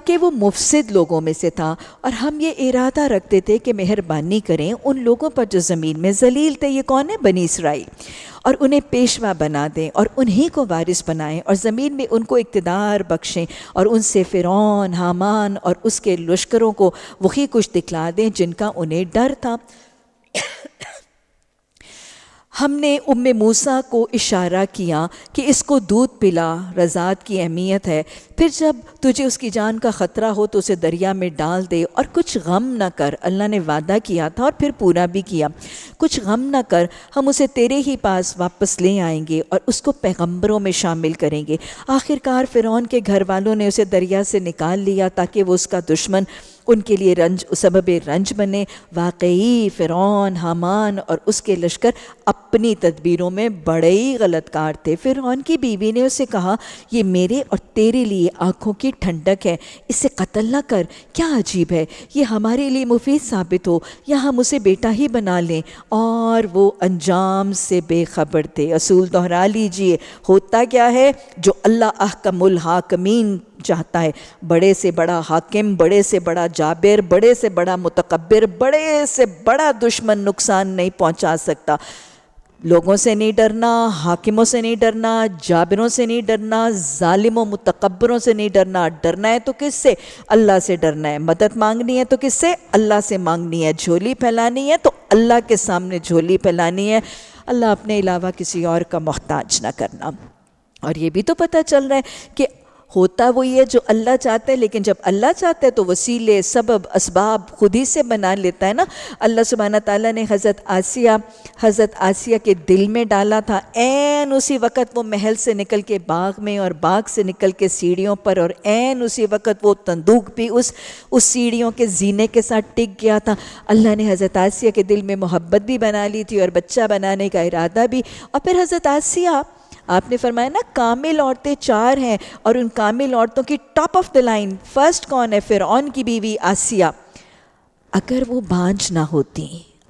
के वो मुफसद लोगों में से था और हम ये इरादा रखते थे कि मेहरबानी करें उन लोगों पर जो ज़मीन में जलील थे ये कौन है बनी इसराइल और उन्हें पेशवा बना दें और उन्हीं को वारिस बनाएं और ज़मीन में उनको इकतदार बख्शें और उनसे फ़िरौन हामान और उसके लश्करों को वही कुछ दिखला दें जिनका उन्हें डर था हमने उम्मे मूसा को इशारा किया कि इसको दूध पिला रजात की अहमियत है फिर जब तुझे उसकी जान का ख़तरा हो तो उसे दरिया में डाल दे और कुछ गम ना कर अल्लाह ने वादा किया था और फिर पूरा भी किया कुछ गम ना कर हम उसे तेरे ही पास वापस ले आएंगे और उसको पैगंबरों में शामिल करेंगे आखिरकार फ़िरौन के घर वालों ने उसे दरिया से निकाल लिया ताकि वो उसका दुश्मन उनके लिए रंज सबब रंज बने वाकई फ़िरौन हमान और उसके लश्कर अपनी तदबीरों में बड़े ही गलतकार थे फ़िरौन की बीवी ने उसे कहा ये मेरे और तेरे लिए आँखों की ठंडक है इसे कतल न कर क्या अजीब है ये हमारे लिए मुफीद साबित हो या हम उसे बेटा ही बना लें और वो अंजाम से बेखबर थे असूल दोहरा लीजिए होता क्या है जो अल्लाह अहकमुल हाकमीन चाहता है बड़े से बड़ा हाकिम बड़े से बड़ा जाबिर बड़े से बड़ा मुतकबिर बड़े से बड़ा दुश्मन नुकसान नहीं पहुंचा सकता लोगों से नहीं डरना हाकिमों से नहीं डरना जाबिरों से नहीं डरना ालिमों मुतकबरों से नहीं डरना डरना है तो किससे अल्लाह से डरना है मदद मांगनी है तो किससे अल्लाह से मांगनी है झोली फैलानी है तो अल्लाह के सामने झोली फैलानी है अल्लाह अपने अलावा किसी और का मोहताज ना करना और ये भी तो पता चल रहा है कि होता वो ये जो अल्लाह चाहता है लेकिन जब अल्लाह चाहता है तो वसीले सबब इसबाब खुद ही से बना लेता है ना अल्लाह सुबहाना ताली ने हज़रत आसिया हज़रत आसिया के दिल में डाला था एन उसी वक्त वो महल से निकल के बाग में और बाग से निकल के सीढ़ियों पर और एन उसी वक्त वो तंदूक भी उस उस सीढ़ियों के जीने के साथ टिक गया था अल्लाह ने हज़रत आसिया के दिल में मोहब्बत भी बना ली थी और बच्चा बनाने का इरादा भी और फिर हज़रत आसिया आपने फरमाया ना कामिल औरतें चार हैं और उन कामिल औरतों की top of the line first कौन है फिर ऑन की बीवी आसिया अगर वो बांझ ना होती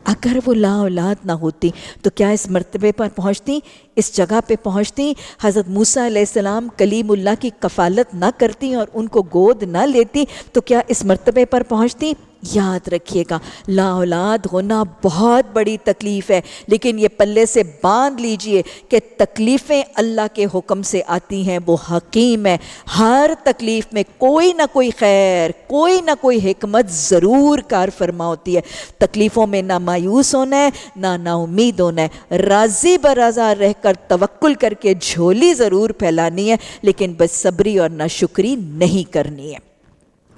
अगर वो ला औलाद ना होती तो क्या इस मरतबे पर पहुंचती इस जगह पे पहुँचती हज़रत मूसा सलाम कलीमुल्ला की कफ़ालत ना करती और उनको गोद ना लेती तो क्या इस मरतबे पर पहुँचती याद रखिएगा लाओलाद होना बहुत बड़ी तकलीफ़ है लेकिन ये पल्ले से बांध लीजिए कि तकलीफ़ें अल्लाह के हुक्म से आती हैं वो हकीम है हर तकलीफ़ में कोई ना कोई खैर कोई ना कोई हमत ज़रूर कार फरमा होती है तकलीफ़ों में ना मायूस होना है ना नाउमीद होना है राजी बराजा रह कर तवक्ल करके झोली ज़रूर फैलानी है लेकिन बस सब्री और नाशुक्री नहीं करनी है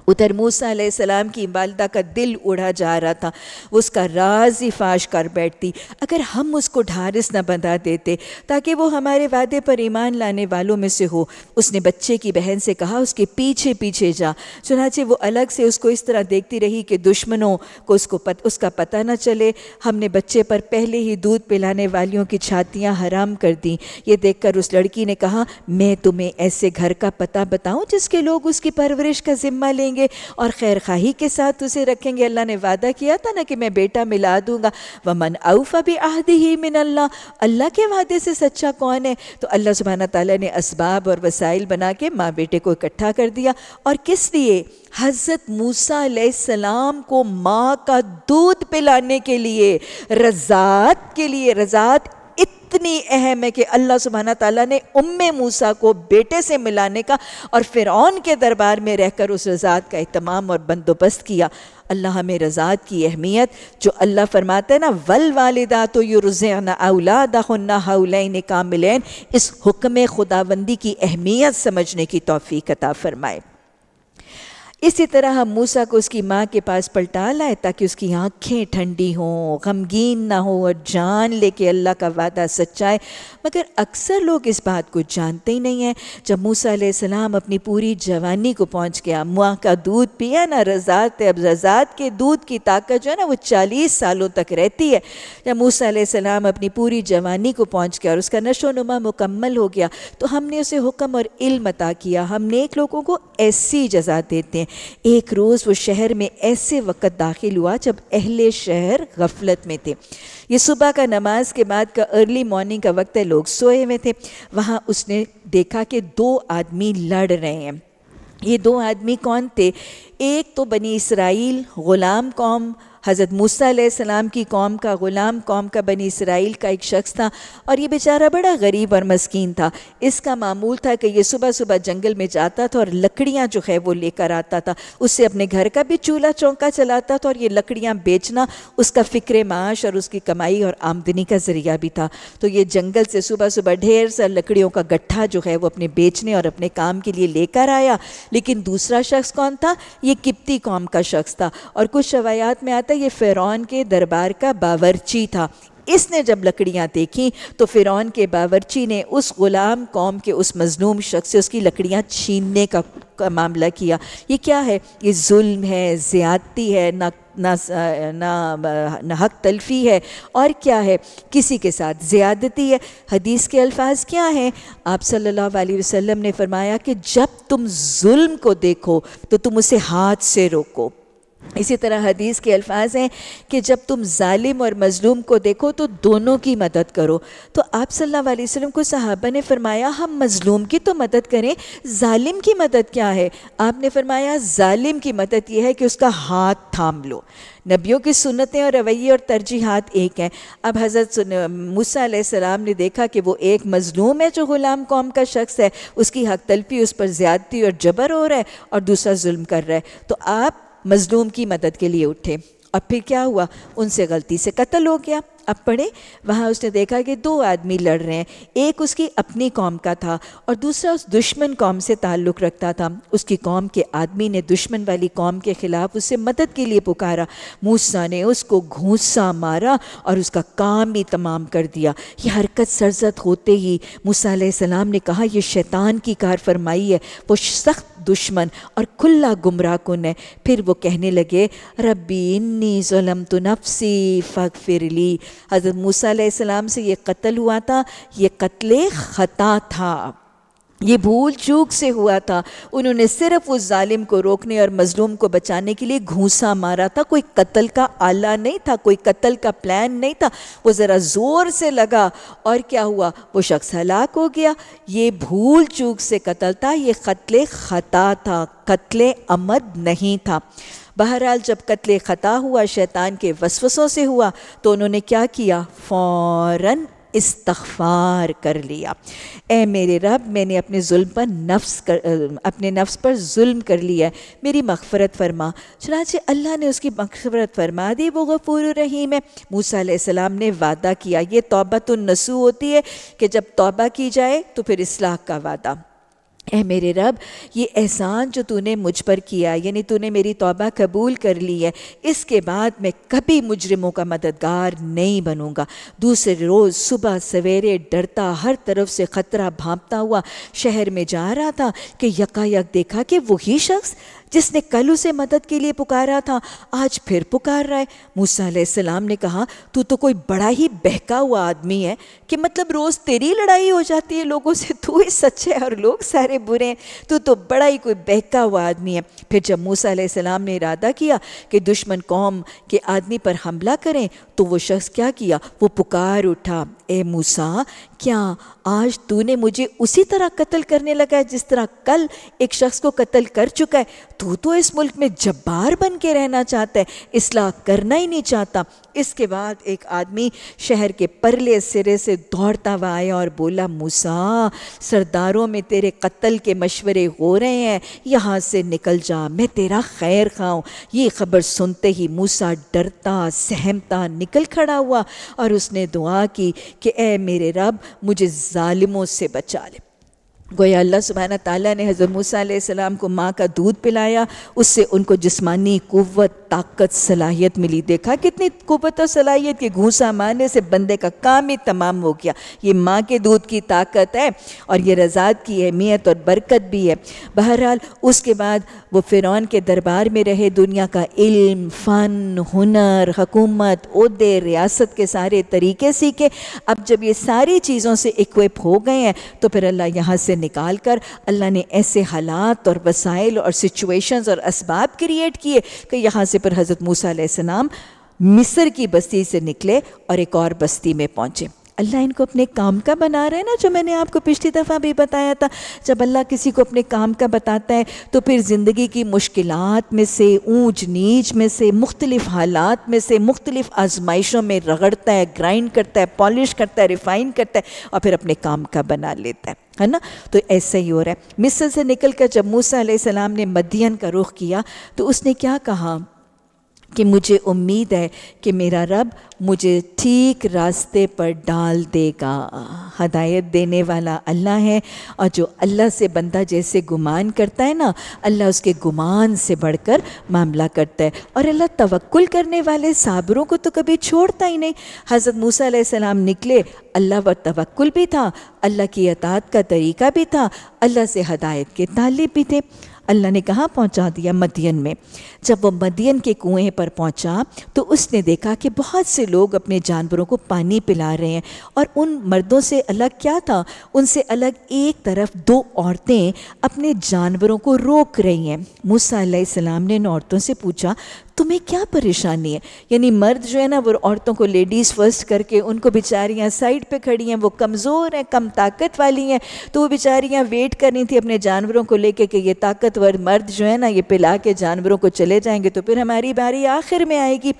उधर मूसा सलाम की वालदा का दिल उड़ा जा रहा था उसका राज ही फाश कर बैठती अगर हम उसको ढारिस न बंधा देते ताकि वो हमारे वादे पर ईमान लाने वालों में से हो उसने बच्चे की बहन से कहा उसके पीछे पीछे जा चुनाचे वो अलग से उसको इस तरह देखती रही कि दुश्मनों को उसको पत, उसका पता ना चले हमने बच्चे पर पहले ही दूध पिलाने वालियों की छातियाँ हराम कर दी ये देख उस लड़की ने कहा मैं तुम्हें ऐसे घर का पता बताऊँ जिसके लोग उसकी परवरिश का ज़िम्मा लेंगे रखेंगे और खैर खाही के साथ उसे रखेंगे अल्लाह ने वादा किया था ना कि मैं बेटा मिला दूंगा व मन अऊफ़ा भी आहद ही मिन अल्लाह अल्लाह के वादे से सच्चा कौन है तो अल्लाह सुबहाना तला ने इसबाब और वसाइल बना के माँ बेटे को इकट्ठा कर दिया और किस लिए हज़रत मूसा सलाम को माँ का दूध पिलाने के लिए रजात के लिए रजात इतनी अहम है कि अल्लाह सुबहाना तला ने उम्म मूसा को बेटे से मिलाने का और फ़िरौन के दरबार में रहकर उस रजात का अहतमाम और बंदोबस्त किया अल्लाह में रजात की अहमियत जो अल्लाह फरमाते हैं ना वल वालदा तो युरज़ाना अलादा का कामिलैन इस हुक्म खुदाबंदी की अहमियत समझने की तोफ़ी कता फ़रमाए इसी तरह हम मूसा को उसकी माँ के पास पलटा लाए ताकि उसकी आँखें ठंडी हों गमगीन ना हो और जान ले कि अल्लाह का वादा सच्चा है मगर अक्सर लोग इस बात को जानते ही नहीं हैं जब मूसा सलाम अपनी पूरी जवानी को पहुँच गया माँ का दूध पिया ना रजात अब रजात के दूध की ताकत जो है ना वो चालीस सालों तक रहती है जब मूसा सलाम अपनी पूरी जवानी को पहुँच गया और उसका नशो नुमा मुकम्मल हो गया तो हमने उसे हुक्म और इल्म अता किया हम नेक लोगों को ऐसी जजा देते हैं एक रोज़ वो शहर में ऐसे वक़्त दाखिल हुआ जब अहले शहर गफलत में थे ये सुबह का नमाज के बाद का अर्ली मॉर्निंग का वक्त है लोग सोए हुए थे वहाँ उसने देखा कि दो आदमी लड़ रहे हैं ये दो आदमी कौन थे एक तो बनी इसराइल ग़ुलाम कौम हज़रत मूसीम की कौम का ग़ुलाम कौम का बनी इसराइल का एक शख्स था और ये बेचारा बड़ा गरीब और मस्किन था इसका मामूल था कि ये सुबह सुबह जंगल में जाता था और लकड़ियाँ जो है वो लेकर आता था उससे अपने घर का भी चूल्हा चौंका चलाता था और ये लकड़ियाँ बेचना उसका फ़िक्र माश और उसकी कमाई और आमदनी का ज़रिया भी था तो ये जंगल से सुबह सुबह ढेर सा लकड़ियों का गट्ठा जो है वो अपने बेचने और अपने काम के लिए लेकर आया लेकिन दूसरा शख्स कौन था ये किप्ती कौम का शख्स था और कुछ रवायात में आता ये फ़िरौन के दरबार का बावरची था इसने जब लकड़ियाँ देखी तो फ़िरौन के बावरची ने उस ग़ुलाम कौम के उस मजलूम शख्स से उसकी लकड़ियाँ छीनने का, का मामला किया ये क्या है ये जुल्म है ज़्यादती है ना ना ना, ना हक तलफी है और क्या है किसी के साथ ज़्यादती है हदीस के अल्फाज क्या हैं आप सल्लल्लाहु अलैहि वसल्लम ने फरमाया कि जब तुम जुल्म को देखो तो तुम उसे हाथ से रोको इसी तरह हदीस के अल्फाज हैं कि जब तुम ालिम और मज़लूम को देखो तो दोनों की मदद करो तो आप सल्लल्लाहु अलैहि वसल्लम को सहाबा ने फरमाया हम मज़लूम की तो मदद करें ालिम की मदद क्या है आपने फरमाया की मदद यह है कि उसका हाथ थाम लो नबियों की सुन्नतें और रवैये और तरजीहत एक हैं अब हज़रत मूसा ने देखा कि वो एक मज़लूम है जो ग़ुलाम कौम का शख्स है उसकी हक तलफी उस पर ज़्यादती और जबर हो रहा है और दूसरा जुल्म कर रहा है तो आप मज़लूम की मदद के लिए उठे और फिर क्या हुआ उनसे गलती से कत्ल हो गया अब पढ़े वहाँ उसने देखा कि दो आदमी लड़ रहे हैं एक उसकी अपनी कौम का था और दूसरा उस दुश्मन कौम से ताल्लुक़ रखता था उसकी कौम के आदमी ने दुश्मन वाली कौम के ख़िलाफ़ उससे मदद के लिए पुकारा मूसा ने उसको घूसा मारा और उसका काम भी तमाम कर दिया यह हरकत सरजत होते ही मूसा सलाम ने कहा यह शैतान की कार फरमाई है वो सख्त दुश्मन और खुला गुमराह कन है फिर वो कहने लगे रबी इन्नी जुलम तो नफसी फ़क फिरली हज़रत मूसा सलाम से ये कत्ल हुआ था ये कत्ल ख़ता था ये भूल चूक से हुआ था उन्होंने सिर्फ उस जालिम को रोकने और मजलूम को बचाने के लिए घूसा मारा था कोई कत्ल का आला नहीं था कोई कत्ल का प्लान नहीं था वो ज़रा ज़ोर से लगा और क्या हुआ वो शख्स हलाक हो गया ये भूल चूक से कत्ल था ये कत्ल ख़ता था कत्ल अमद नहीं था बहरहाल जब कत्ल ख़ता हुआ शैतान के वसवसों से हुआ तो उन्होंने क्या किया फ़ौर इस्तफार कर लिया ए मेरे रब मैंने अपने जुल्म पर नफ्स कर अपने नफ्स पर जुल्म कर लिया है मेरी मकफरत फरमा चनाचे अल्लाह ने उसकी मकफरत फरमा दी वो गफूर रहीम है मूसा सलाम ने वादा किया ये तोबा तो नसू होती है कि जब तोबा की जाए तो फिर इसलाह का वादा ए मेरे रब ये एहसान जो तूने मुझ पर किया यानी तूने मेरी तौबा कबूल कर ली है इसके बाद मैं कभी मुजरिमों का मददगार नहीं बनूंगा दूसरे रोज़ सुबह सवेरे डरता हर तरफ से ख़तरा भांपता हुआ शहर में जा रहा था कि यकायक देखा कि वही शख्स जिसने कल उसे मदद के लिए पुकारा था आज फिर पुकार रहा है मूसा सलाम ने कहा तू तो कोई बड़ा ही बहका हुआ आदमी है कि मतलब रोज़ तेरी लड़ाई हो जाती है लोगों से तू ही सच्चे है और लोग सारे बुरे हैं तू तो बड़ा ही कोई बहका हुआ आदमी है फिर जब मूसा सलाम ने इरादा किया कि दुश्मन कौम के आदमी पर हमला करें तो वो शख्स क्या किया वो पुकार उठा ए मूसा क्या आज तूने मुझे उसी तरह कत्ल करने लगा है जिस तरह कल एक शख्स को कत्ल कर चुका है तू तो इस मुल्क में जब्बार बन के रहना चाहता है इसलाह करना ही नहीं चाहता इसके बाद एक आदमी शहर के परले सिरे से दौड़ता हुआ आया और बोला मूसा सरदारों में तेरे कत्ल के मशवरे हो रहे हैं यहाँ से निकल जा मैं तेरा खैर खाऊँ ये खबर सुनते ही मूसा डरता सहमता निकल खड़ा हुआ और उसने दुआ की कि ए मेरे रब मुझे ालिमों से बचा ले गोया अल्लाह सुबहाना ताली ने हज़रत मूसा सलाम को माँ का दूध पिलाया उससे उनको जिस्मानी क़वत ताकत सलाहियत मिली देखा कितनी कुत और सलाहियत की घूसा मारने से बंदे का काम ही तमाम हो गया ये माँ के दूध की ताकत है और ये रजात की अहमियत और बरकत भी है बहरहाल उसके बाद वो फ़िरौन के दरबार में रहे दुनिया का इल्म फ़न हुनर हकूमत उदे रियासत के सारे तरीके सीखे अब जब ये सारी चीज़ों से इक्विप हो गए हैं तो फिर अल्लाह यहाँ से निकाल कर अल्लाह ने ऐसे हालात और वसाइल और सिचुएशंस और इसबाब क्रिएट किए कि यहाँ से रास्ते पर हज़रत मूसा सलाम मिस्र की बस्ती से निकले और एक और बस्ती में पहुँचे अल्लाह इनको अपने काम का बना रहे हैं ना जो मैंने आपको पिछली दफ़ा भी बताया था जब अल्लाह किसी को अपने काम का बताता है तो फिर ज़िंदगी की मुश्किल में से ऊंच नीच में से मुख्तलिफ हालात में से मुख्तलिफ आजमाइशों में रगड़ता है ग्राइंड करता है पॉलिश करता है रिफ़ाइन करता है और फिर अपने काम का बना लेता है है ना तो ऐसा ही हो रहा है मिसल से निकल कर जब मूसा सलाम ने मदियन का रुख किया तो उसने क्या कहा कि मुझे उम्मीद है कि मेरा रब मुझे ठीक रास्ते पर डाल देगा हदायत देने वाला अल्लाह है और जो अल्लाह से बंदा जैसे गुमान करता है ना अल्लाह उसके गुमान से बढ़कर मामला करता है और अल्लाह तवक्ल करने वाले साबरों को तो कभी छोड़ता ही नहीं हज़रत मूसा सलाम निकले अल्लाह पर तवक्ल भी था अल्लाह की अतात का तरीका भी था अल्लाह से हदायत के तालिब भी थे अल्लाह ने कहाँ पहुँचा दिया मदियन में जब वह मदियन के कुएँ पर पहुँचा तो उसने देखा कि बहुत से लोग अपने जानवरों को पानी पिला रहे हैं और उन मर्दों से अलग क्या था उनसे अलग एक तरफ दो औरतें अपने जानवरों को रोक रही हैं मूसा सलाम ने इन औरतों से पूछा तुम्हें क्या परेशानी है यानी मर्द जो है ना वो औरतों को लेडीज़ फर्स्ट करके उनको बेचारियाँ साइड पे खड़ी हैं वो कमज़ोर हैं कम ताकत वाली हैं तो वो बेचारियाँ वेट करनी थी अपने जानवरों को लेके कि ये ताकतवर मर्द जो है ना ये पिला के जानवरों को चले जाएंगे तो फिर हमारी बारी आखिर में आएगी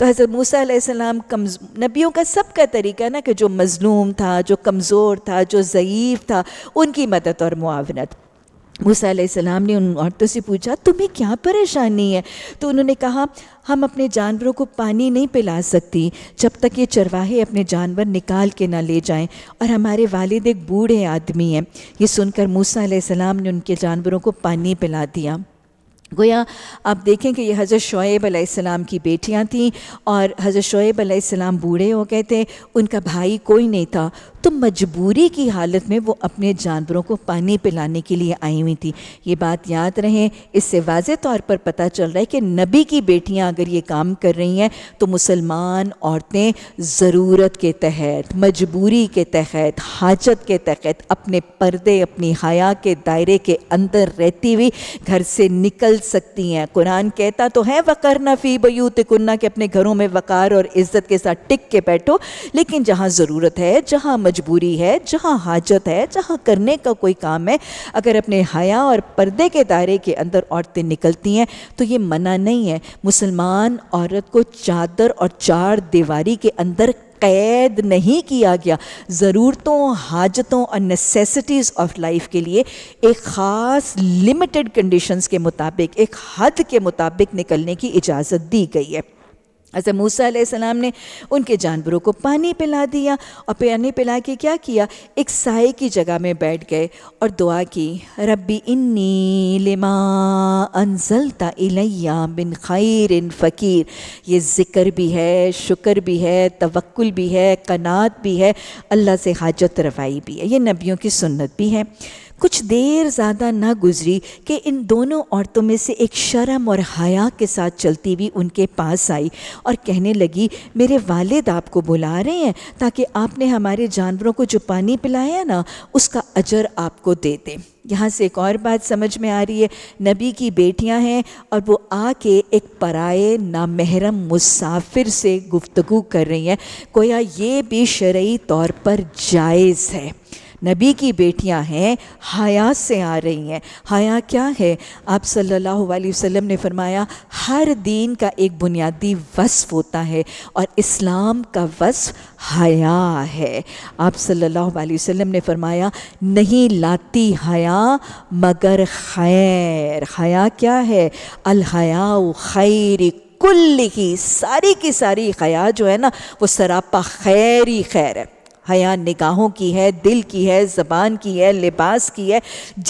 तो हज़रत मूसा सलाम कम नबियों का सब का तरीका ना कि जो मज़लूम था जो कमज़ोर था जो ज़यीफ़ था उनकी मदद और मुआवनत मूसा सलाम ने उन औरतों से पूछा तुम्हें क्या परेशानी है तो उन्होंने कहा हम अपने जानवरों को पानी नहीं पिला सकती जब तक ये चरवाहे अपने जानवर निकाल के ना ले जाएं और हमारे वालिद एक बूढ़े आदमी हैं ये सुनकर मूसा सलाम ने उनके जानवरों को पानी पिला दिया गोया आप देखें कि ये हज़रत शुएब अलैहिस्सलाम की बेटियाँ थीं और हज़रत शुएब अलैहिस्सलाम बूढ़े हो गए थे उनका भाई कोई नहीं था तो मजबूरी की हालत में वो अपने जानवरों को पानी पिलाने के लिए आई हुई थी ये बात याद रहे इससे वाज तौर पर पता चल रहा है कि नबी की बेटियाँ अगर ये काम कर रही हैं तो मुसलमान औरतें ज़रूरत के तहत मजबूरी के तहत हाजत के तहत अपने पर्दे अपनी हया के दायरे के अंदर रहती हुई घर से निकल सकती हैं कुरान कहता तो है वक़र नफ़ी बयूत कुन्ना के अपने घरों में वक़ार और इज़्ज़त के साथ टिक के बैठो लेकिन जहाँ ज़रूरत है जहाँ मजबूरी है जहाँ हाजत है जहाँ करने का कोई काम है अगर अपने हया और पर्दे के दायरे के अंदर औरतें निकलती हैं तो ये मना नहीं है मुसलमान औरत को चादर और चार दीवारी के अंदर कैद नहीं किया गया ज़रूरतों हाजतों और नेसेसिटीज़ ऑफ लाइफ के लिए एक ख़ास लिमिटेड कंडीशंस के मुताबिक एक हद के मुताबिक निकलने की इजाज़त दी गई है हजरत मूसा ने उनके जानवरों को पानी पिला दिया और पानी पिला के क्या किया एक साय की जगह में बैठ गए और दुआ की रब्बी इन्नी लिमा अनजलता इलैया बिन खैर इन फ़कीर ये ज़िक्र भी है शुक्र भी है तवक्ल भी है कनात भी है अल्लाह से हाजत रवाई भी है ये नबियों की सुन्नत भी है कुछ देर ज़्यादा ना गुजरी कि इन दोनों औरतों में से एक शर्म और हया के साथ चलती हुई उनके पास आई और कहने लगी मेरे वालिद आपको बुला रहे हैं ताकि आपने हमारे जानवरों को जो पानी पिलाया ना उसका अजर आपको दे दें यहाँ से एक और बात समझ में आ रही है नबी की बेटियाँ हैं और वो आके एक पराए नामहरम मुसाफिर से गुफ्तगु कर रही हैं कोया ये भी शर्य तौर पर जायज़ है नबी की बेटियां हैं हया से आ रही हैं हया क्या है आप सल्लल्लाहु अलैहि वसल्लम ने फरमाया हर दीन का एक बुनियादी वस्फ होता है और इस्लाम का वस्फ हया है आप सल्लल्लाहु अलैहि वसल्लम ने फरमाया नहीं लाती हया मगर खैर हया क्या है अलहयाउ खैर कुल्ली की सारी की सारी हया जो है ना वो सरापा खैर ही खैर है हया निगाहों की है दिल की है ज़बान की है लिबास की है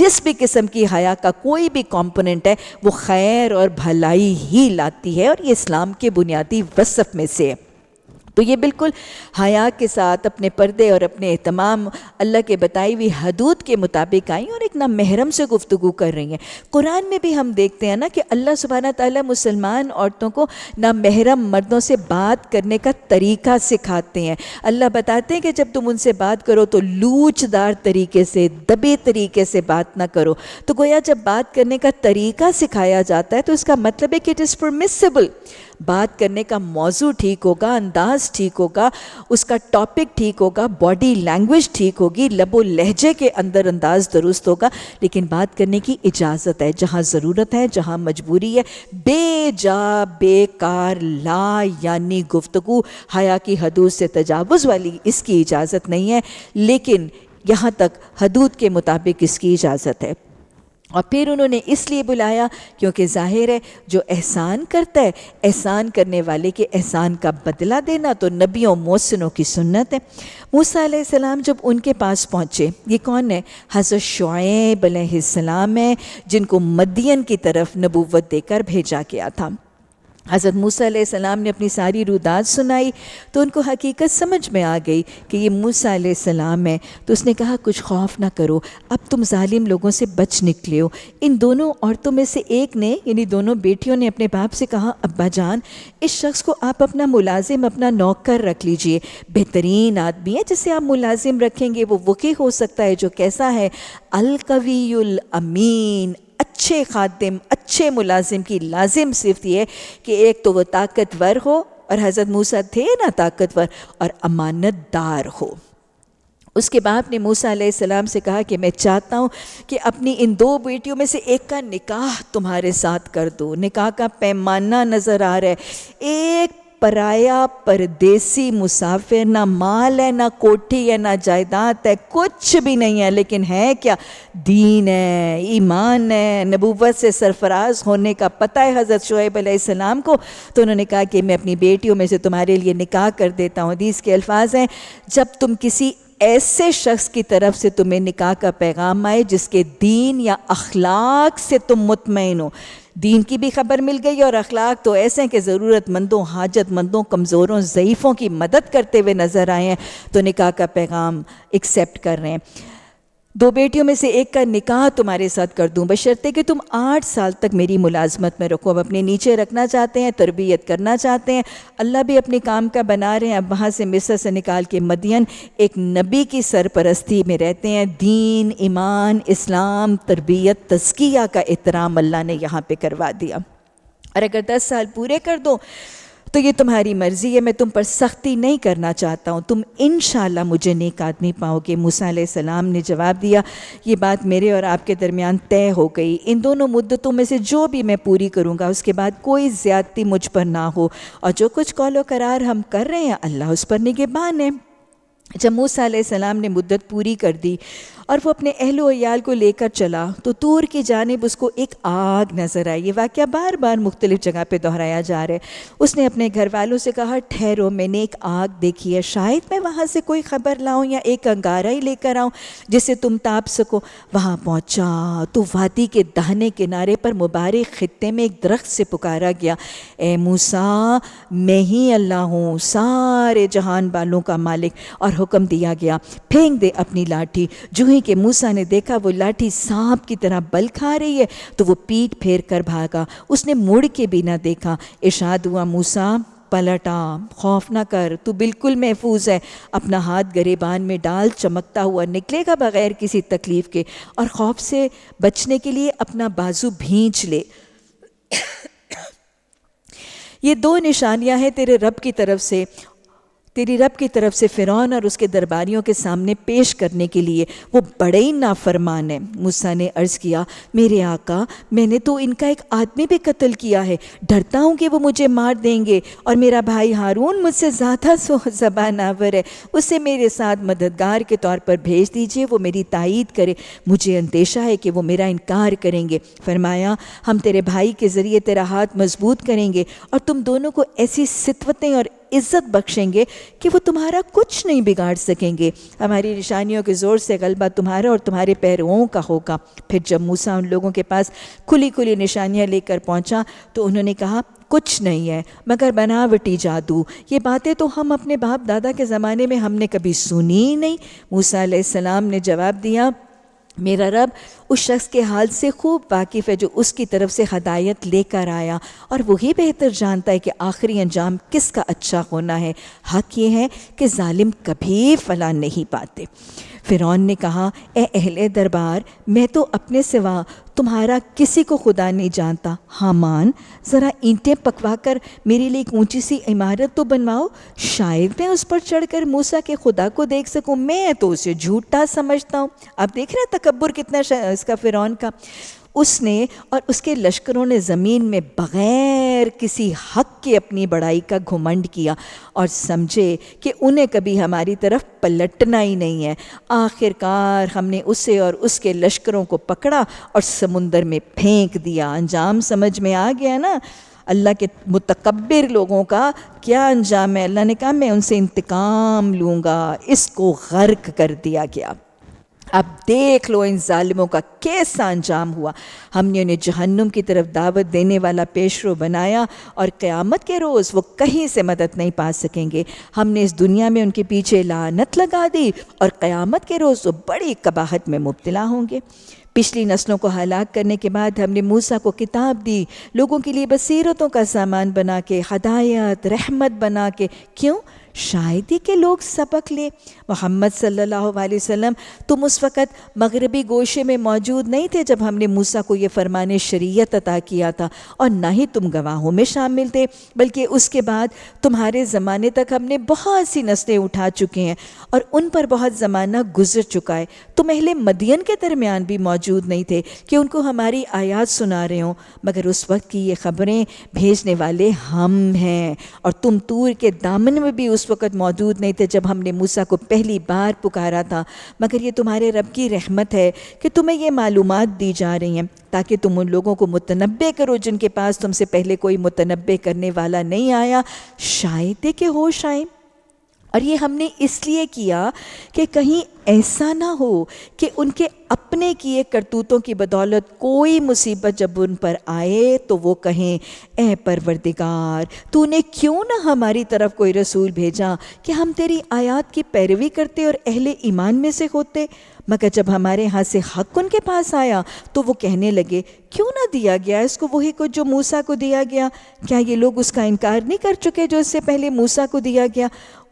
जिस भी किस्म की हया का कोई भी कॉम्पोनेंट है वो खैर और भलाई ही लाती है और ये इस्लाम के बुनियादी वसफ़ में से है तो ये बिल्कुल हया के साथ अपने पर्दे और अपने तमाम अल्लाह के बताई हुई हदूद के मुताबिक आई और एक ना महरम से गुफ्तु कर रही हैं कुरान में भी हम देखते हैं ना कि अल्लाह सुबहाना ताली मुसलमान औरतों को ना महरम मर्दों से बात करने का तरीका सिखाते हैं अल्लाह बताते हैं कि जब तुम उनसे बात करो तो लूचदार तरीके से दबे तरीके से बात ना करो तो गोया जब बात करने का तरीका सिखाया जाता है तो इसका मतलब है कि इट इज़ परमिसबल बात करने का मौजू ठीक होगा अंदाज ठीक होगा उसका टॉपिक ठीक होगा बॉडी लैंग्वेज ठीक होगी लबो लहजे के अंदर अंदाज दुरुस्त होगा लेकिन बात करने की इजाज़त है जहाँ ज़रूरत है जहाँ मजबूरी है बेजा बेकार ला यानी गुफ्तु हया की हदूद से तजावज़ वाली इसकी इजाज़त नहीं है लेकिन यहाँ तक हदूद के मुताबिक इसकी इजाज़त है और फिर उन्होंने इसलिए बुलाया क्योंकि जाहिर है जो एहसान करता है एहसान करने वाले के एहसान का बदला देना तो नबियों मोसनों की सुन्नत है मूसा सलाम जब उनके पास पहुँचे ये कौन है हज़रत शुएब सलाम है जिनको मदियन की तरफ नबूवत देकर भेजा गया था हज़रत मूसा सलाम ने अपनी सारी रुदात सुनाई तो उनको हकीकत समझ में आ गई कि ये मूसा सलाम है तो उसने कहा कुछ खौफ ना करो अब तुम ालिम लोगों से बच निकले हो इन दोनों औरतों में से एक ने यानी दोनों बेटियों ने अपने बाप से कहा अब्बा जान इस शख्स को आप अपना मुलाजिम अपना नौकर रख लीजिए बेहतरीन आदमी है जिसे आप मुलाजिम रखेंगे वो वकी हो सकता है जो कैसा है अलकवील अमीन अच्छे खादम अच्छे मुलाजिम की लाजिम सिर्फ ये कि एक तो वह ताकतवर हो और हज़रत मूसा थे ना ताकतवर और अमानतदार हो उसके बाप ने मूसा सलाम से कहा कि मैं चाहता हूँ कि अपनी इन दो बेटियों में से एक का निकाह तुम्हारे साथ कर दो निकाह का पैमाना नज़र आ रहा है एक पराया परदेसी मुसाफिर ना माल है ना कोठी है ना जायदाद है कुछ भी नहीं है लेकिन है क्या दीन है ईमान है नबूवत से सरफराज होने का पता है हज़रत शुएब अलैहिस्सलाम को तो उन्होंने कहा कि मैं अपनी बेटियों में से तुम्हारे लिए निकाह कर देता हूँ हदीस के अल्फाज हैं जब तुम किसी ऐसे शख्स की तरफ से तुम्हें निकाह का पैगाम आए जिसके दीन या अखलाक से तुम मुतमिन हो दीन की भी खबर मिल गई और अखलाक तो ऐसे हैं कि ज़रूरतमंदों हाजतमंदों कमज़ोरों ज़यीफ़ों की मदद करते हुए नज़र आए हैं तो निकाह का पैगाम एक्सेप्ट कर रहे हैं दो बेटियों में से एक का निकाह तुम्हारे साथ कर दूं बशर्ते कि तुम आठ साल तक मेरी मुलाजमत में रखो अब अपने नीचे रखना चाहते हैं तरबियत करना चाहते हैं अल्लाह भी अपने काम का बना रहे हैं अब वहाँ से मिसर से निकाल के मदियन एक नबी की सरपरस्ती में रहते हैं दीन ईमान इस्लाम तरबियत तस्किया का एहतराम अल्लाह ने यहाँ पर करवा दिया और अगर दस साल पूरे कर दो तो ये तुम्हारी मर्ज़ी है मैं तुम पर सख्ती नहीं करना चाहता हूँ तुम इन मुझे नेक आदमी पाओगे मूसा सलाम ने जवाब दिया ये बात मेरे और आपके दरमियान तय हो गई इन दोनों मुद्दतों में से जो भी मैं पूरी करूँगा उसके बाद कोई ज़्यादती मुझ पर ना हो और जो कुछ कौलो करार हम कर रहे हैं अल्लाह उस पर निगेबान है जब मूसा सलाम ने मुद्दत पूरी कर दी और वो अपने अहलो अयाल को लेकर चला तो तूर की जानब उसको एक आग नज़र आई ये वाक्य बार बार मुख्तलिफ़ जगह पर दोहराया जा रहा है उसने अपने घर वालों से कहा ठहरो मैंने एक आग देखी है शायद मैं वहाँ से कोई ख़बर लाऊँ या एक अंगारा ही लेकर आऊँ जिससे तुम ताप सको वहाँ पहुँचा तो वादी के दाहने किनारे पर मुबारक ख़त्े में एक दरख्त से पुकारा गया ए मूसा मैं ही अल्लाह हूँ सारे जहान वालों का मालिक और हुक्म दिया गया फेंक दे अपनी लाठी जूह लोहे के मूसा ने देखा वो लाठी सांप की तरह बल खा रही है तो वो पीट फेर कर भागा उसने मुड़ के भी ना देखा इशाद हुआ मूसा पलटा खौफ ना कर तू बिल्कुल महफूज है अपना हाथ गरेबान में डाल चमकता हुआ निकलेगा बगैर किसी तकलीफ़ के और खौफ से बचने के लिए अपना बाजू भींच ले ये दो निशानियां हैं तेरे रब की तरफ से तेरी रब की तरफ से फ़िरौन और उसके दरबारियों के सामने पेश करने के लिए वो बड़े ही नाफरमान है मूसा ने अर्ज़ किया मेरे आका मैंने तो इनका एक आदमी भी कत्ल किया है डरता हूँ कि वो मुझे मार देंगे और मेरा भाई हारून मुझसे ज़्यादा सो जबान आवर है उसे मेरे साथ मददगार के तौर पर भेज दीजिए वो मेरी तायद करे मुझे अंदेशा है कि वो मेरा इनकार करेंगे फरमाया हम तेरे भाई के ज़रिए तेरा हाथ मजबूत करेंगे और तुम दोनों को ऐसी सितवतें और इज़्ज़त बख्शेंगे कि वो तुम्हारा कुछ नहीं बिगाड़ सकेंगे हमारी निशानियों के ज़ोर से गलबा तुम्हारा और तुम्हारे पैरों का होगा फिर जब मूसा उन लोगों के पास खुली खुली निशानियाँ लेकर पहुँचा तो उन्होंने कहा कुछ नहीं है मगर बनावटी जादू ये बातें तो हम अपने बाप दादा के ज़माने में हमने कभी सुनी ही नहीं मूसा सलाम ने जवाब दिया मेरा रब उस शख्स के हाल से खूब वाकिफ़ है जो उसकी तरफ से हदायत लेकर आया और वही बेहतर जानता है कि आखिरी अंजाम किसका अच्छा होना है हक ये है कि ालिम कभी फला नहीं पाते फ़िरौन ने कहा ए अहले दरबार मैं तो अपने सिवा तुम्हारा किसी को खुदा नहीं जानता हाँ मान ज़रा ईंटें पकवाकर मेरे लिए एक ऊंची सी इमारत तो बनवाओ शायद मैं उस पर चढ़कर मूसा के खुदा को देख सकूँ मैं तो उसे झूठा समझता हूँ अब देख रहे तकबर कितना इसका फ़िरौन का उसने और उसके लश्करों ने ज़मीन में बग़ैर किसी हक के अपनी बड़ाई का घुमंड किया और समझे कि उन्हें कभी हमारी तरफ पलटना ही नहीं है आखिरकार हमने उसे और उसके लश्करों को पकड़ा और समुंदर में फेंक दिया अंजाम समझ में आ गया ना अल्लाह के मुतकबर लोगों का क्या अंजाम है अल्लाह ने कहा मैं उनसे इंतकाम लूँगा इसको गर्क कर दिया गया अब देख लो इन जालिमों का कैसा अंजाम हुआ हमने उन्हें जहन्नुम की तरफ दावत देने वाला पेशरो बनाया और क़यामत के रोज़ वो कहीं से मदद नहीं पा सकेंगे हमने इस दुनिया में उनके पीछे लानत लगा दी और क़्यामत के रोज़ वो बड़ी कबाहत में मुबतला होंगे पिछली नस्लों को हलाक करने के बाद हमने मूसा को किताब दी लोगों के लिए बसीरतों का सामान बना के हदायत रहमत बना के क्यों शायद ही के लोग सबक लें मोहम्मद सल्लल्लाहु अलैहि वसल्लम तुम उस वक़्त मगरबी गोशे में मौजूद नहीं थे जब हमने मूसा को ये फरमान शरीयत अता किया था और ना ही तुम गवाहों में शामिल थे बल्कि उसके बाद तुम्हारे ज़माने तक हमने बहुत सी नस्लें उठा चुके हैं और उन पर बहुत ज़माना गुजर चुका है तुम अहले मदियन के दरमियान भी मौजूद नहीं थे कि उनको हमारी आयात सुना रहे हो मगर उस वक्त की ये ख़बरें भेजने वाले हम हैं और तुम तूर के दामन में भी उस वक़्त मौजूद नहीं थे जब हमने मूसा को पहले पहली बार पुकारा था मगर ये तुम्हारे रब की रहमत है कि तुम्हें ये मालूम दी जा रही हैं ताकि तुम उन लोगों को मुतनबे करो जिनके पास तुमसे पहले कोई मुतनबे करने वाला नहीं आया शायद के होश आए और ये हमने इसलिए किया कि कहीं ऐसा ना हो कि उनके अपने किए करतूतों की बदौलत कोई मुसीबत जब उन पर आए तो वो कहें ए परवरदिगार तूने क्यों ना हमारी तरफ कोई रसूल भेजा कि हम तेरी आयात की पैरवी करते और अहले ईमान में से होते मगर जब हमारे यहाँ से हक उनके पास आया तो वो कहने लगे क्यों ना दिया गया इसको वही कुछ जो मूसा को दिया गया क्या ये लोग उसका इनकार नहीं कर चुके जो इससे पहले मूसा को दिया गया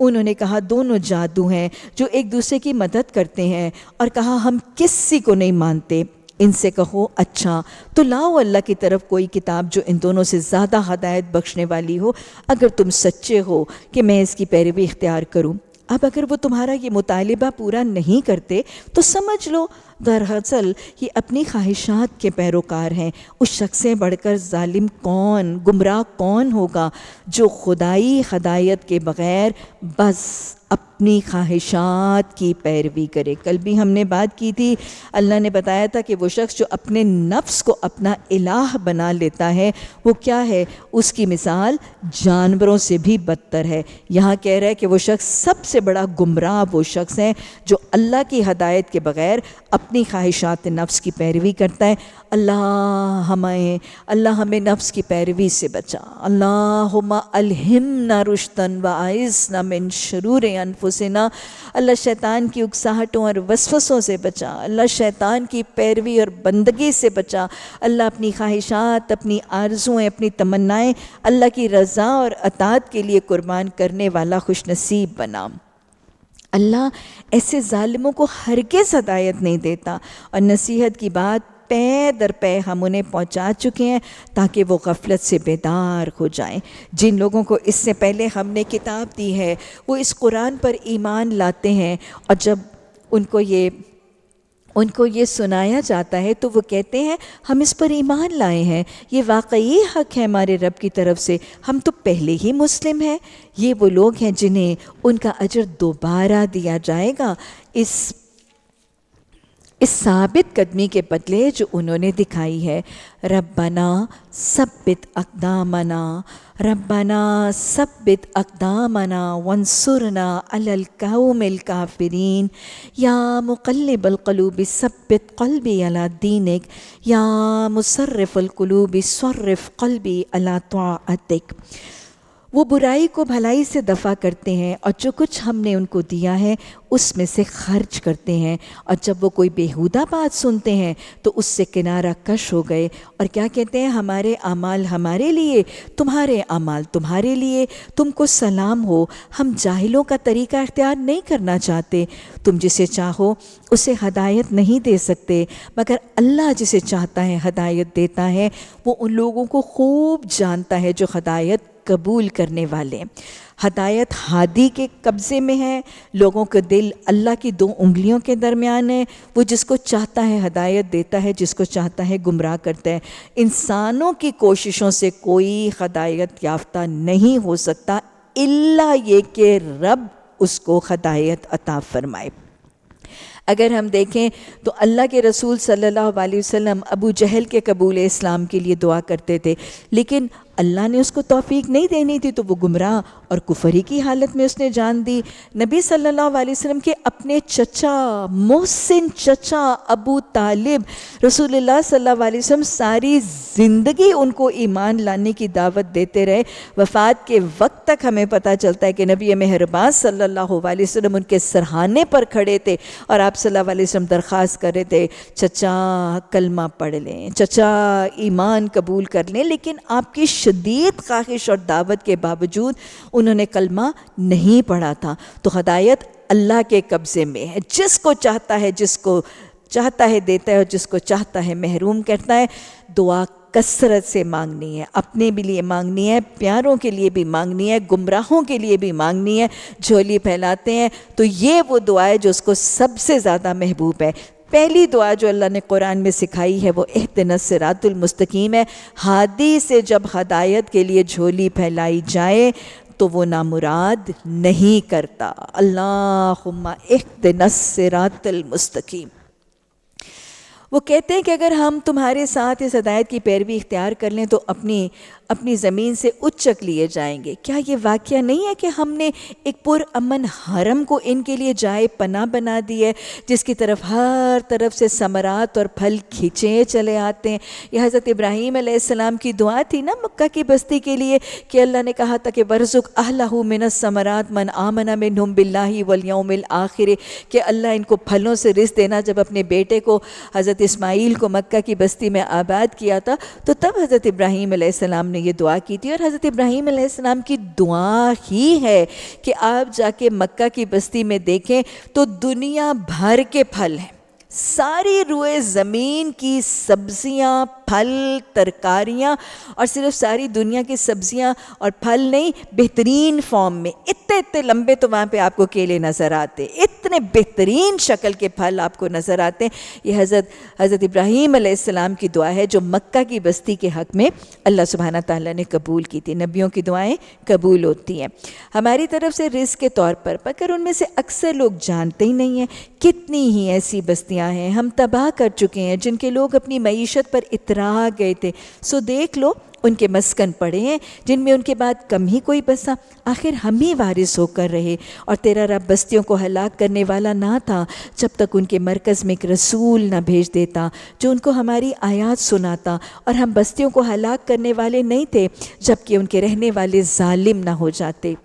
उन्होंने कहा दोनों जादू हैं जो एक दूसरे की मदद करते हैं और कहा हम किसी को नहीं मानते इनसे कहो अच्छा तो लाओ अल्लाह की तरफ कोई किताब जो इन दोनों से ज़्यादा हदायत बख्शने वाली हो अगर तुम सच्चे हो कि मैं इसकी पैरवी इख्तियार करूँ अब अगर वो तुम्हारा ये मुतालबा पूरा नहीं करते तो समझ लो दरअसल ये अपनी ख्वाहिशात के पैरोकार हैं उस शख्स से बढ़कर जालिम कौन गुमराह कौन होगा जो खुदाई हदायत के बग़ैर बस अपनी ख्वाहिशात की पैरवी करे कल भी हमने बात की थी अल्लाह ने बताया था कि वो शख्स जो अपने नफ्स को अपना इलाह बना लेता है वो क्या है उसकी मिसाल जानवरों से भी बदतर है यहाँ कह रहा है कि वो शख्स सबसे बड़ा गुमराह वो शख्स है जो अल्लाह की हदायत के बगैर अपनी ख्वाहिशात नफ्स की पैरवी करता है अल्लाह हमें अल्लाह हमें नफ्स की पैरवी से बचा अल्लाह अलहिम ना रुश्तन व आयस ना मिन शरूर अनफुसना अल्लाह शैतान की उकसाहटों और वसफसों से बचा अल्लाह शैतान की पैरवी और बंदगी से बचा अल्लाह अपनी ख्वाहिशात अपनी आर्ज़ुएँ अपनी तमन्नाएँ अल्लाह की रज़ा और अतात के लिए कुर्बान करने वाला खुश नसीब बना अल्लाह ऐसे ालमों को हर के हदायत नहीं देता और नसीहत की बात पे दर पे हम उन्हें पहुंचा चुके हैं ताकि वो गफलत से बेदार हो जाएं जिन लोगों को इससे पहले हमने किताब दी है वो इस कुरान पर ईमान लाते हैं और जब उनको ये उनको ये सुनाया जाता है तो वो कहते हैं हम इस पर ईमान लाए हैं ये वाकई हक है हमारे रब की तरफ से हम तो पहले ही मुस्लिम हैं ये वो लोग हैं जिन्हें उनका अजर दोबारा दिया जाएगा इस इस साबित कदमी के बदले जो उन्होंने दिखाई है रब्बना सब्बित अकदामना रब्बना सब्बित अकदामना वंसुरना अलल कौमिल काफिरीन या मुकल्लिब अलकलूब सब्बित अला दीनिक या मुसरफ़ अलकलूब सर्रफ़ कल्बी अला तोतिक वो बुराई को भलाई से दफ़ा करते हैं और जो कुछ हमने उनको दिया है उसमें से खर्च करते हैं और जब वो कोई बेहुदा बात सुनते हैं तो उससे किनारा कश हो गए और क्या कहते हैं हमारे अमाल हमारे लिए तुम्हारे अमाल तुम्हारे लिए तुमको सलाम हो हम जाहिलों का तरीका इख्तियार नहीं करना चाहते तुम जिसे चाहो उसे हदायत नहीं दे सकते मगर अल्लाह जिसे चाहता है हदायत देता है वो उन लोगों को खूब जानता है जो हदायत कबूल करने वाले हदायत हादी के कब्ज़े में है लोगों का दिल अल्लाह की दो उंगलियों के दरमियान है वो जिसको चाहता है हदायत देता है जिसको चाहता है गुमराह करता है इंसानों की कोशिशों से कोई हदायत याफ्ता नहीं हो सकता इल्ला ये कि रब उसको हदायत अता फरमाए अगर हम देखें तो अल्लाह के रसूल सल्लल्लाहु अलैहि वसल्लम अबू जहल के कबूल इस्लाम के लिए दुआ करते थे लेकिन अल्लाह ने उसको तोफ़ी नहीं देनी थी तो वो गुमराह और कुफरी की हालत में उसने जान दी नबी सल्लल्लाहु अलैहि वसल्लम के अपने चचा मोहसिन चचा अबू तालिब रसूलुल्लाह सल्लल्लाहु अलैहि वसल्लम सारी ज़िंदगी उनको ईमान लाने की दावत देते रहे वफ़ात के वक्त तक हमें पता चलता है कि नबी मेहरबान सल्लल्लाहु अलैहि वसल्लम उनके सरहाने पर खड़े थे और आप सल्लल्लाहु अलैहि वसल्लम दरख्वास्त कर रहे थे चचा कलमा पढ़ लें चचा ईमान कबूल कर लें लेकिन आपकी शदीद ख्वाहिश और दावत के बावजूद उन्होंने कलमा नहीं पढ़ा था तो हदायत अल्लाह के कब्ज़े में है जिसको चाहता है जिसको चाहता है देता है और जिसको चाहता है महरूम करता है दुआ कसरत से मांगनी है अपने भी लिए मांगनी है प्यारों के लिए भी मांगनी है गुमराहों के लिए भी मांगनी है झोली फैलाते हैं तो ये वो दुआ है जो उसको सबसे ज़्यादा महबूब है पहली दुआ जो अल्लाह ने कुरान में सिखाई है वो एहतन सरातुलमस्तकीम है हादी से जब हदायत के लिए झोली फैलाई जाए तो वो नामुराद नहीं करता अल्लाह एहतन सिरातुलमस्तकीम वो कहते हैं कि अगर हम तुम्हारे साथ इस हदायत की पैरवी इख्तियार कर लें तो अपनी अपनी ज़मीन से उच्चक लिए जाएंगे क्या ये वाक़ नहीं है कि हमने एक पुरअमन हरम को इनके लिए जाए पना बना दी है जिसकी तरफ हर तरफ से समरात और फल खींचे चले आते हैं यह हज़रत इब्राहीम आसमाम की दुआ थी ना मक्का की बस्ती के लिए कि अल्लाह ने कहा था कि वर्जुक अल्लाह मिन समरात मन आमना में नुम बिल्ला वलियामिल आखिर कि अल्लाह इनको फलों से रिस देना जब अपने बेटे को हज़रत हज़रत इस्माइल को मक्का की बस्ती में आबाद किया था तो तब हज़रत इब्राहीम ने यह दुआ की थी और हज़रत इब्राहीम की दुआ ही है कि आप जाके मक्का की बस्ती में देखें तो दुनिया भर के फल हैं सारी रुए ज़मीन की सब्जियां फल तरकारियाँ और सिर्फ सारी दुनिया की सब्जियाँ और फल नहीं बेहतरीन फॉर्म में इतने इतने लंबे तो वहाँ पे आपको केले नज़र आते इतने बेहतरीन शक्ल के फल आपको नज़र आते हैं ये हज़रत हज़रत इब्राहीम आसमाम की दुआ है जो मक्का की बस्ती के हक़ में अल्लाह सुबहाना ताली ने कबूल की थी नबियों की दुआएँ कबूल होती हैं हमारी तरफ से रिस्क के तौर पर मगर उनमें से अक्सर लोग जानते ही नहीं हैं कितनी ही ऐसी बस्तियाँ हैं हम तबाह कर चुके हैं जिनके लोग अपनी मीशत पर इतरा घबरा गए थे सो देख लो उनके मस्कन पड़े हैं जिनमें उनके बाद कम ही कोई बसा आखिर हम ही वारिस होकर रहे और तेरा रब बस्तियों को हलाक करने वाला ना था जब तक उनके मरकज़ में एक रसूल ना भेज देता जो उनको हमारी आयात सुनाता और हम बस्तियों को हलाक करने वाले नहीं थे जबकि उनके रहने वाले जालिम ना हो जाते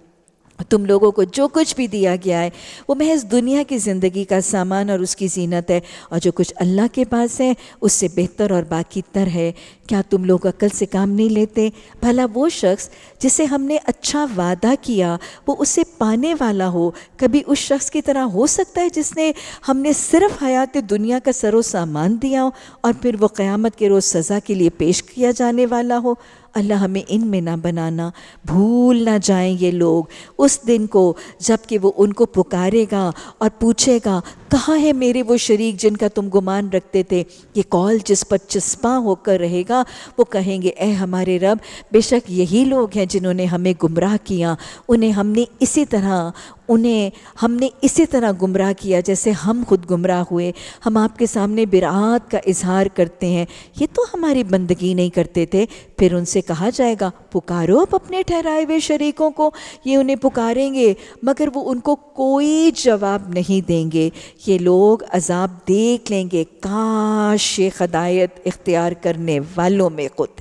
तुम लोगों को जो कुछ भी दिया गया है वो महज दुनिया की ज़िंदगी का सामान और उसकी जीनत है और जो कुछ अल्लाह के पास है उससे बेहतर और बाकी तर है क्या तुम लोग अकल से काम नहीं लेते भला वो शख्स जिसे हमने अच्छा वादा किया वो उसे पाने वाला हो कभी उस शख्स की तरह हो सकता है जिसने हमने सिर्फ हयात दुनिया का सरो सामान दिया हो और फिर वो क़्यामत के रोज़ सज़ा के लिए पेश किया जाने वाला हो अल्लाह हमें इन में ना बनाना भूल ना जाएं ये लोग उस दिन को जबकि वो उनको पुकारेगा और पूछेगा कहाँ है मेरे वो शरीक जिनका तुम गुमान रखते थे ये कॉल जिस पर चस्पा होकर रहेगा वो कहेंगे ऐ हमारे रब बेशक यही लोग हैं जिन्होंने हमें गुमराह किया उन्हें हमने इसी तरह उन्हें हमने इसी तरह गुमराह किया जैसे हम खुद गुमराह हुए हम आपके सामने बिरात का इजहार करते हैं ये तो हमारी बंदगी नहीं करते थे फिर उनसे कहा जाएगा पुकारो अब अपने ठहराए हुए शरीकों को ये उन्हें पुकारेंगे मगर वो उनको कोई जवाब नहीं देंगे ये लोग अजाब देख लेंगे काश ये हदायत इख्तियार करने वालों में खुद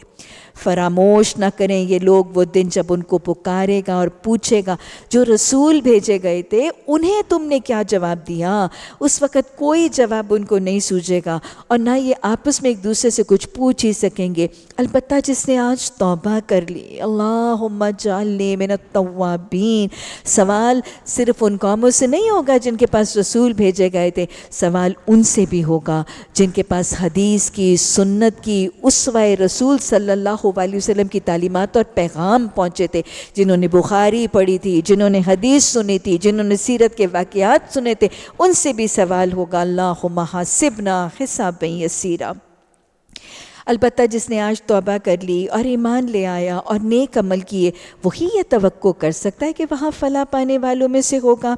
फरामोश ना करें ये लोग वो दिन जब उनको पुकारेगा और पूछेगा जो रसूल भेजे गए थे उन्हें तुमने क्या जवाब दिया उस वक़्त कोई जवाब उनको नहीं सूझेगा और ना ये आपस में एक दूसरे से कुछ पूछ ही सकेंगे अलबत् जिसने आज तोबा कर ली अल्लाह जाले मेन तवाबीन सवाल सिर्फ उन कौमों से नहीं होगा जिनके पास रसूल भेजे गए थे सवाल उनसे भी होगा जिनके पास हदीस की सुन्नत की उस रसूल सल्ला वसल्लम की तालीमत और पैगाम पहुँचे थे जिन्होंने बुखारी पढ़ी थी जिन्होंने हदीस सुनी थी जिन्होंने सीरत के वाक़ात सुने थे उनसे भी सवाल होगा अल्लाह महासिबना हिसाब यसीरा अलबत् जिसने आज तोबा कर ली और ईमान ले आया और नेक अमल किए वही ये तो कर सकता है कि वहाँ फ़ला पाने वालों में से होगा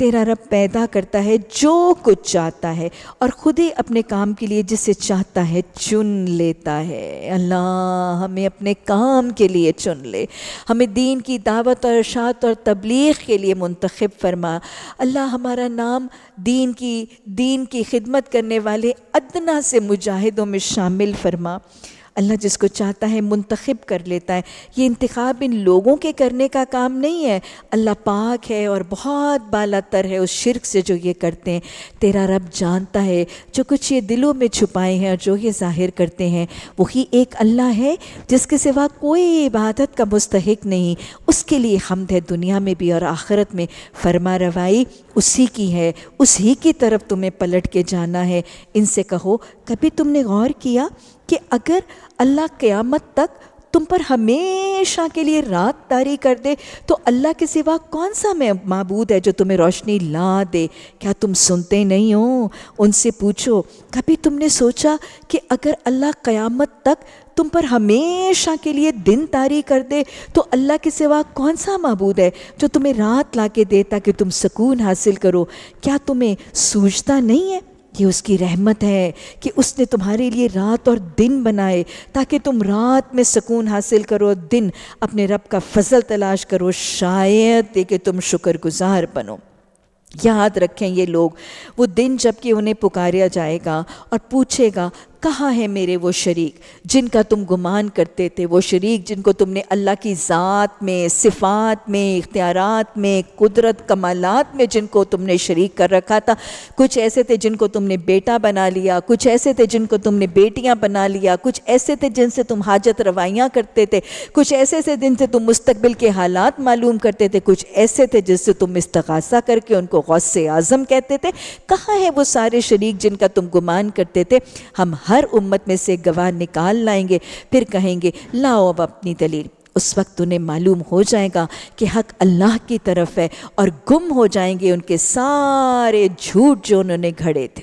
तेरा रब पैदा करता है जो कुछ चाहता है और ख़ुद ही अपने काम के लिए जिसे चाहता है चुन लेता है अल्लाह हमें अपने काम के लिए चुन ले हमें दीन की दावत और अरसात और तबलीग के लिए मुंतखब फरमा अल्लाह हमारा नाम दीन की दीन की खिदमत करने वाले अदना से मुजाहिदों में शामिल फरमा अल्लाह जिसको चाहता है मुंतखब कर लेता है ये इंतखब इन लोगों के करने का काम नहीं है अल्लाह पाक है और बहुत बाला तर है उस शिरक से जो ये करते हैं तेरा रब जानता है जो कुछ ये दिलों में छुपाए हैं और जो ये ज़ाहिर करते हैं वही एक अल्लाह है जिसके सिवा कोई इबादत का मुस्तक नहीं उसके लिए हमद है दुनिया में भी और आखिरत में फरमा रवाई उसी की है उसी की तरफ तुम्हें पलट के जाना है इनसे कहो कभी तुमने गौर किया कि अगर अल्लाह क़यामत तक तुम पर हमेशा के लिए रात तारी कर दे तो अल्लाह के सिवा कौन सा मैं मबूद है जो तुम्हें रोशनी ला दे क्या तुम सुनते नहीं हो उनसे पूछो कभी तुमने सोचा कि अगर अल्लाह क़यामत तक तुम पर हमेशा के लिए दिन तारी कर दे तो अल्लाह के सिवा कौन सा मबूद है जो तुम्हें रात ला के दे ताकि तुम सुकून हासिल करो क्या तुम्हें सूझता नहीं है कि उसकी रहमत है कि उसने तुम्हारे लिए रात और दिन बनाए ताकि तुम रात में सुकून हासिल करो दिन अपने रब का फजल तलाश करो शायद देखे तुम शुक्रगुजार बनो याद रखें ये लोग वो दिन जबकि उन्हें पुकारा जाएगा और पूछेगा कहाँ है मेरे वो शरीक जिनका तुम गुमान करते थे वो शरीक जिनको तुमने अल्लाह की ज़ात में सिफात में इख्तियारत में कुदरत कमालत में जिनको तुमने शरीक कर रखा था कुछ ऐसे थे जिनको तुमने बेटा बना लिया कुछ ऐसे थे जिनको तुमने बेटियाँ बना लिया कुछ ऐसे थे जिनसे तुम हाजत रवाइयाँ करते थे कुछ ऐसे ऐसे दिन से तुम मुस्तबिल के हालात मालूम करते थे कुछ ऐसे थे जिससे तुम इस्तगासा करके उनको गौस आज़म कहते थे कहाँ है वो सारे शरीक जिनका तुम गुमान करते थे हम हर उम्मत में से गवाह निकाल लाएंगे फिर कहेंगे लाओ अब अपनी दलील उस वक्त उन्हें मालूम हो जाएगा कि हक अल्लाह की तरफ है और गुम हो जाएंगे उनके सारे झूठ जो उन्होंने घड़े थे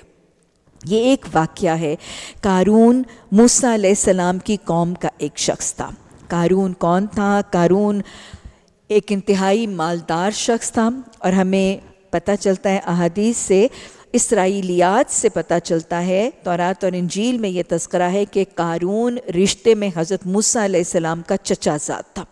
ये एक वाक्य है कारून मूसा सलाम की कौम का एक शख्स था कारून कौन था कारून एक इंतहाई मालदार शख्स था और हमें पता चलता है अहादीस से इसराइलियात से पता चलता है तौरात और इंजील में ये तस्करा है कि कारून रिश्ते में हज़रत मूसा का चचाजाद था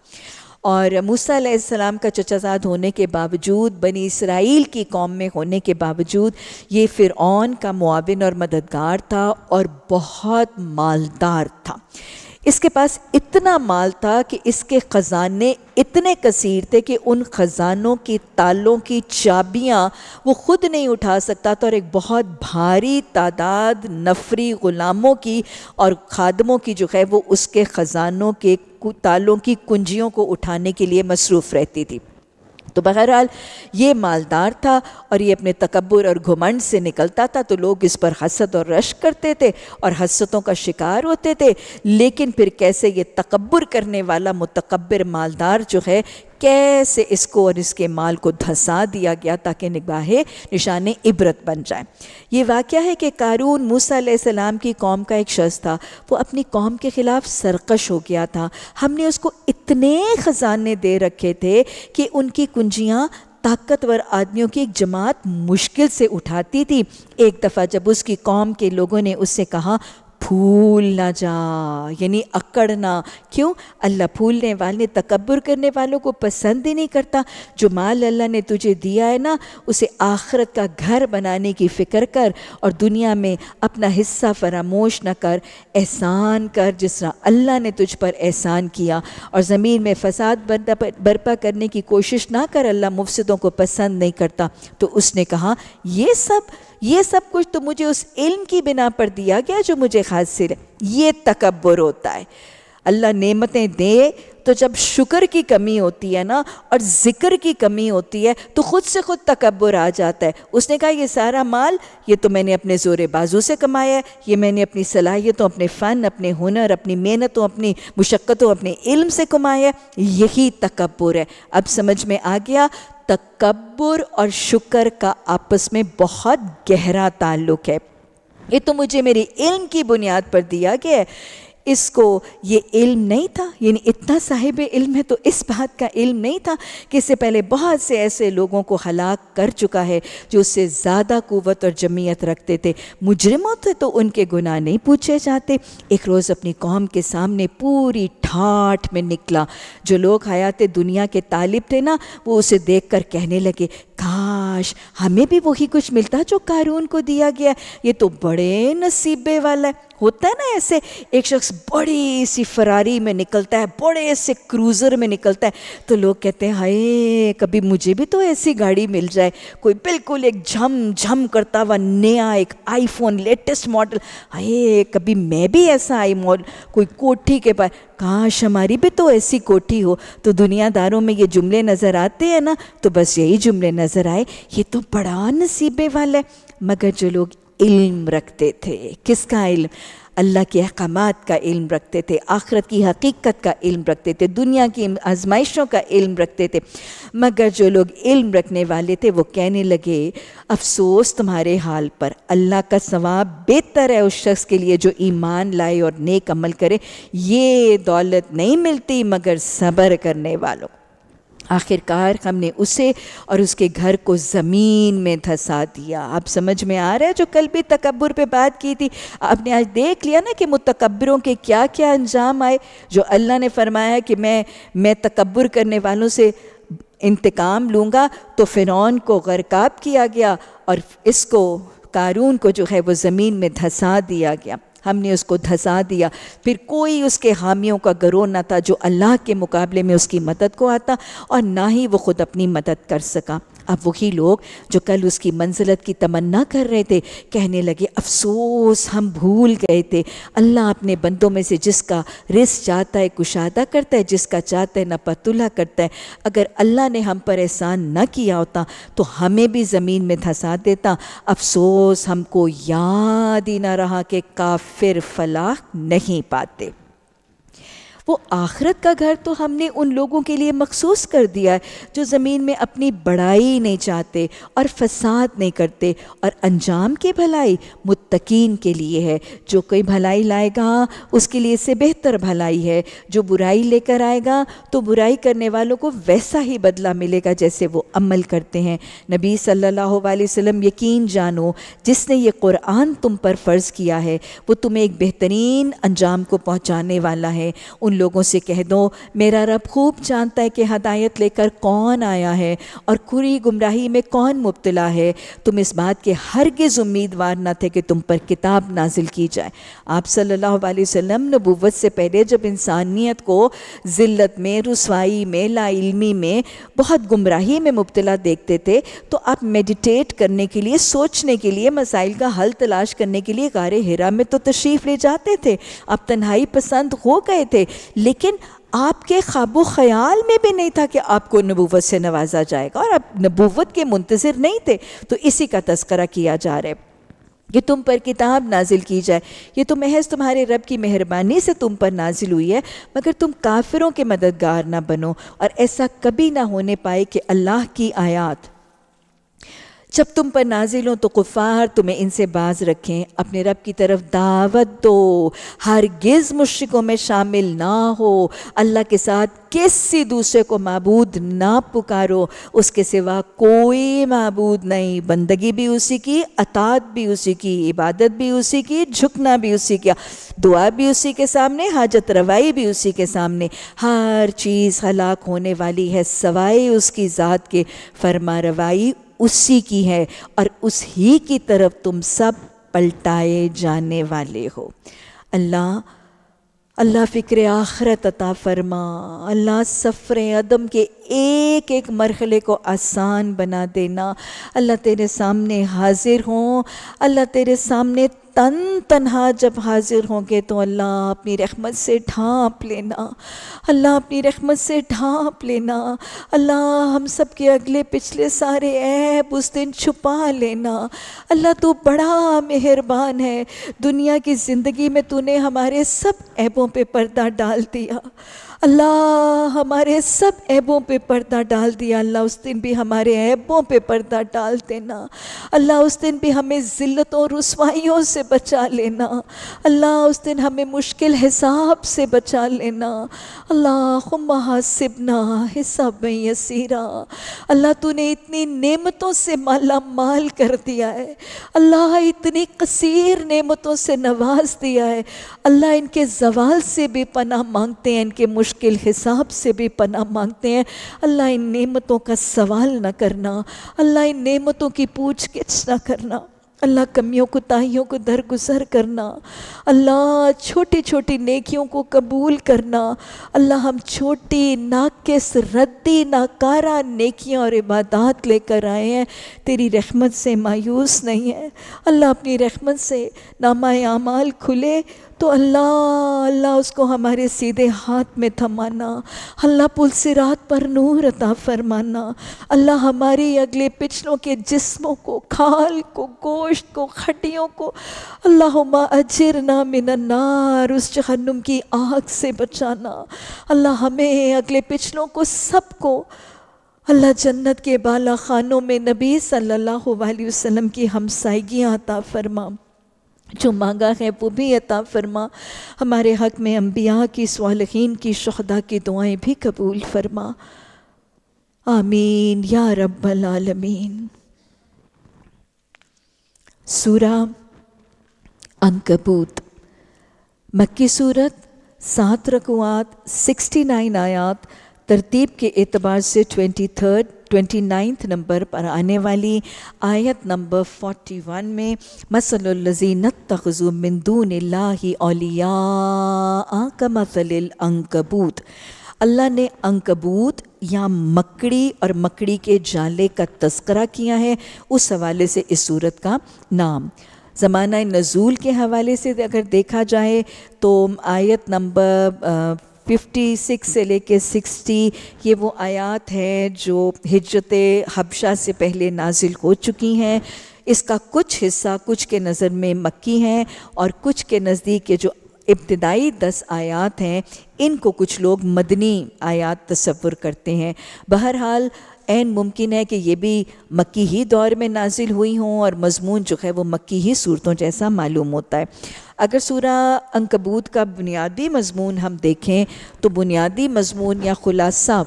और मूसा सलाम का चचाजाद होने के बावजूद बनी इसराइल की कौम में होने के बावजूद ये फ़िरौन का मुआवन और मददगार था और बहुत मालदार था इसके पास इतना माल था कि इसके ख़जाने इतने कसीर थे कि उन ख़जानों की तालों की चाबियाँ वो ख़ुद नहीं उठा सकता था और एक बहुत भारी तादाद नफरी ग़ुलामों की और खादमों की जो है वो उसके ख़जानों के तालों की कुंजियों को उठाने के लिए मसरूफ़ रहती थी तो बहरहाल ये मालदार था और ये अपने तकबर और घुमंड से निकलता था तो लोग इस पर हसद और रश करते थे और हसतों का शिकार होते थे लेकिन फिर कैसे ये तकबर करने वाला मुतकबर मालदार जो है कैसे इसको और इसके माल को धंसा दिया गया ताकि निगाह निशान इबरत बन जाए ये वाक़ है कि कारून मूसा सलाम की कौम का एक शख्स था वो अपनी कौम के ख़िलाफ़ सरकश हो गया था हमने उसको इतने ख़जाने दे रखे थे कि उनकी कुंजियाँ ताकतवर आदमियों की एक जमात मुश्किल से उठाती थी एक दफ़ा जब उसकी कौम के लोगों ने उससे कहा फूल ना जा यानी अकड़ ना क्यों अल्लाह फूलने वाले तकबर करने वालों को पसंद ही नहीं करता जो माल अल्लाह ने तुझे दिया है ना उसे आखरत का घर बनाने की फ़िक्र कर और दुनिया में अपना हिस्सा फरामोश ना कर एहसान कर जिस तरह अल्लाह ने तुझ पर एहसान किया और ज़मीन में फसाद बर्पा करने की कोशिश ना कर अल्लाह मुफसदों को पसंद नहीं करता तो उसने कहा ये सब ये सब कुछ तो मुझे उस इल्म की बिना पर दिया गया जो मुझे हासिल है ये तकबर होता है अल्लाह नेमतें दे तो जब शुक्र की कमी होती है ना और ज़िक्र की कमी होती है तो ख़ुद से ख़ुद तकबर आ जाता है उसने कहा ये सारा माल ये तो मैंने अपने ज़ोर बाजू से कमाया है ये मैंने अपनी सलाहियतों अपने फ़न अपने हुनर अपनी मेहनतों अपनी मुशक्क़तों अपने इल्म से कमाया है यही तकबर है अब समझ में आ गया तकबर और शुक्र का आपस में बहुत गहरा ताल्लुक है ये तो मुझे मेरे इल्म की बुनियाद पर दिया गया है इसको ये इल्म नहीं था यानी इतना साहिब इल्म है तो इस बात का इल्म नहीं था कि इससे पहले बहुत से ऐसे लोगों को हलाक कर चुका है जो उससे ज़्यादा कुवत और जमीयत रखते थे मुजरमों थे तो उनके गुनाह नहीं पूछे जाते एक रोज़ अपनी कौम के सामने पूरी ठाठ में निकला जो लोग हयात दुनिया के तालिब थे ना वो उसे देख कर कहने लगे काश हमें भी वही कुछ मिलता जो कारून को दिया गया ये तो बड़े नसीबे वाला है होता है ना ऐसे एक शख्स बड़ी सी फरारी में निकलता है बड़े से क्रूज़र में निकलता है तो लोग कहते हैं हाय कभी मुझे भी तो ऐसी गाड़ी मिल जाए कोई बिल्कुल एक झम झम करता हुआ नया एक आईफोन लेटेस्ट मॉडल हाय कभी मैं भी ऐसा आई मॉडल कोई कोठी के पास काश हमारी भी तो ऐसी कोठी हो तो दुनियादारों में ये जुमले नज़र आते हैं ना तो बस यही जुमले नज़र आए ये तो बड़ा नसीबे वाला है मगर जो लोग इल्म रखते थे किसका इल्म अल्लाह के अहकाम का इल्म रखते थे आखरत की हकीकत का इल्म रखते थे दुनिया की आजमाइशों का इल्म रखते थे मगर जो लोग इल्म रखने वाले थे वो कहने लगे अफसोस तुम्हारे हाल पर अल्लाह का सवाब बेहतर है उस शख्स के लिए जो ईमान लाए और नेक अमल करे ये दौलत नहीं मिलती मगर सब्र करने वालों आखिरकार हमने उसे और उसके घर को ज़मीन में धंसा दिया आप समझ में आ रहा है जो कल भी तकबर पे बात की थी आपने आज देख लिया ना कि मुतकबरों के क्या क्या अंजाम आए जो अल्लाह ने फरमाया कि मैं मैं तकबर करने वालों से इंतकाम लूँगा तो फ़िरौन को गरकाब किया गया और इसको कारून को जो है वो ज़मीन में धंसा दिया गया हमने उसको धंसा दिया फिर कोई उसके हामियों का गरो ना था जो अल्लाह के मुकाबले में उसकी मदद को आता और ना ही वो खुद अपनी मदद कर सका अब वही लोग जो कल उसकी मंजिलत की तमन्ना कर रहे थे कहने लगे अफसोस हम भूल गए थे अल्लाह अपने बंदों में से जिसका रिस चाहता है कुशादा करता है जिसका चाहता है नपतुल्ला करता है अगर अल्लाह ने हम पर एहसान न किया होता तो हमें भी ज़मीन में धंसा देता अफसोस हमको याद ही ना रहा कि काफिर फलाह नहीं पाते वो आखरत का घर तो हमने उन लोगों के लिए मखसूस कर दिया है जो ज़मीन में अपनी बड़ाई नहीं चाहते और फसाद नहीं करते और अंजाम की भलाई मुतकीन के लिए है जो कोई भलाई लाएगा उसके लिए से बेहतर भलाई है जो बुराई लेकर आएगा तो बुराई करने वालों को वैसा ही बदला मिलेगा जैसे वो अमल करते हैं नबी सल्लल्लाहु अलैहि वसल्लम यकीन जानो जिसने ये कुरान तुम पर फ़र्ज़ किया है वो तुम्हें एक बेहतरीन अंजाम को पहुँचाने वाला है उन उन लोगों से कह दो मेरा रब खूब जानता है कि हदायत लेकर कौन आया है और कुरी गुमराही में कौन मुबतला है तुम इस बात के हरगज़ उम्मीदवार न थे कि तुम पर किताब नाजिल की जाए आप सल्लल्लाहु अलैहि वसल्लम नबूवत से पहले जब इंसानियत को ज़िल्लत में रसवाई में लाइलमी में बहुत गुमराही में मुबतला देखते थे तो आप मेडिटेट करने के लिए सोचने के लिए मसाइल का हल तलाश करने के लिए गार हिरा में तो तशरीफ़ ले जाते थे आप तन्हाई पसंद हो गए थे लेकिन आपके ख्वाब ख्याल में भी नहीं था कि आपको नबूवत से नवाजा जाएगा और आप नबूवत के मुंतज़र नहीं थे तो इसी का तस्करा किया जा रहा है कि तुम पर किताब नाजिल की जाए ये तो महज तुम्हारे रब की मेहरबानी से तुम पर नाजिल हुई है मगर तुम काफिरों के मददगार ना बनो और ऐसा कभी ना होने पाए कि अल्लाह की आयात जब तुम पर नाजिल हो तो कुफ़ार तुम्हें इनसे बाज रखें अपने रब की तरफ दावत दो हर गिज़ मुश्रकों में शामिल ना हो अल्लाह के साथ किसी दूसरे को मबूद ना पुकारो उसके सिवा कोई मबूद नहीं बंदगी भी उसी की अतात भी उसी की इबादत भी उसी की झुकना भी उसी की दुआ भी उसी के सामने हाजत रवाई भी उसी के सामने हर चीज़ हलाक होने वाली है सवाए उसकी ज़ात के फरमा रवाई उसी की है और उस ही की तरफ तुम सब पलटाए जाने वाले हो अल्लाह अल्लाह फ़िक्र आखरत अता फरमा अल्लाह सफ़र अदम के एक एक मरहले को आसान बना देना अल्लाह तेरे सामने हाजिर हों अल्लाह तेरे सामने तन तनहा जब हाजिर होंगे तो अल्लाह अपनी रहमत से ढांप लेना अल्लाह अपनी रहमत से ढांप लेना अल्लाह हम सब के अगले पिछले सारे ऐब उस दिन छुपा लेना अल्लाह तू बड़ा मेहरबान है दुनिया की ज़िंदगी में तूने हमारे सब ऐबों पे पर्दा डाल दिया अल्लाह हमारे सब ऐबों पे पर्दा डाल दिया अल्लाह उस दिन भी हमारे ऐबों पे पर्दा डाल देना अल्लाह उस दिन भी हमें ज़िल्लतों रसवाइयों से बचा लेना अल्लाह उस दिन हमें मुश्किल हिसाब से बचा लेना अल्लाह सिबना हिसाब यसीरा अल्लाह तूने इतनी नेमतों से माला माल कर दिया है अल्लाह इतनी कसीर नेमतों से नवाज दिया है अल्लाह इनके जवाल से भी पनाह मांगते हैं इनके मुश्किल हिसाब से भी पना मांगते हैं अल्लाह इन नेमतों का सवाल ना करना अल्लाह इन नेमतों की पूछ गिछ ना करना अल्लाह कमियों को ताहियों को दरगुजर करना अल्लाह छोटी छोटी नेकियों को कबूल करना अल्लाह हम छोटी नाकिस रद्दी नाकारा नेकियां और इबादत लेकर आए हैं तेरी रहमत से मायूस नहीं है अल्लाह अपनी रहमत से नामा आमाल खुले तो अल्लाह अल्लाह उसको हमारे सीधे हाथ में थमाना अल्लाह पुल सिरात पर नूर अता फरमाना अल्लाह हमारे अगले पिछलों के जिस्मों को खाल को गोश्त को खटियों को अल्लाहुमा अजर ना मिनन्नार उस जहन्नुम की आग से बचाना अल्लाह हमें अगले पिछलों को सबको अल्लाह जन्नत के बाला खानों में नबी सल्लल्लाहु अलैहि वसल्लम की हमसाइगियाँ अता फरमा जो मांगा है वो भी अता फरमा हमारे हक में अम्बिया की सालखीन की शहदा की दुआएं भी कबूल फरमा आमीन या रब्बल आलमीन सूरा अंकबूत मक्की सूरत सात रकुआत 69 आयात तरतीब के एतबार से थर्ड ट्वेंटी नाइन्थ नंबर पर आने वाली आयत नंबर 41 वन में मसलजी तखजू मिंदून लालिया का मसल अंकबूत अल्लाह ने अंकबूत या मकड़ी और मकड़ी के जाले का तस्करा किया है उस हवाले से इस सूरत का नाम ज़माना नज़ूल के हवाले से अगर देखा जाए तो आयत नंबर 56 से लेके 60 ये वो आयात हैं जो हिजरत हबशा से पहले नाजिल हो चुकी हैं इसका कुछ हिस्सा कुछ के नज़र में मक्की हैं और कुछ के नज़दीक ये जो इब्तदाई दस आयात हैं इनको कुछ लोग मदनी आयात तस्वुर करते हैं बहरहाल एन मुमकिन है कि ये भी मक्की ही दौर में नाजिल हुई हों और मजमून जो है वो मक्की ही सूरतों जैसा मालूम होता है अगर सूरा अंकबूत का बुनियादी मजमून हम देखें तो बुनियादी मजमून या ख़ुलासा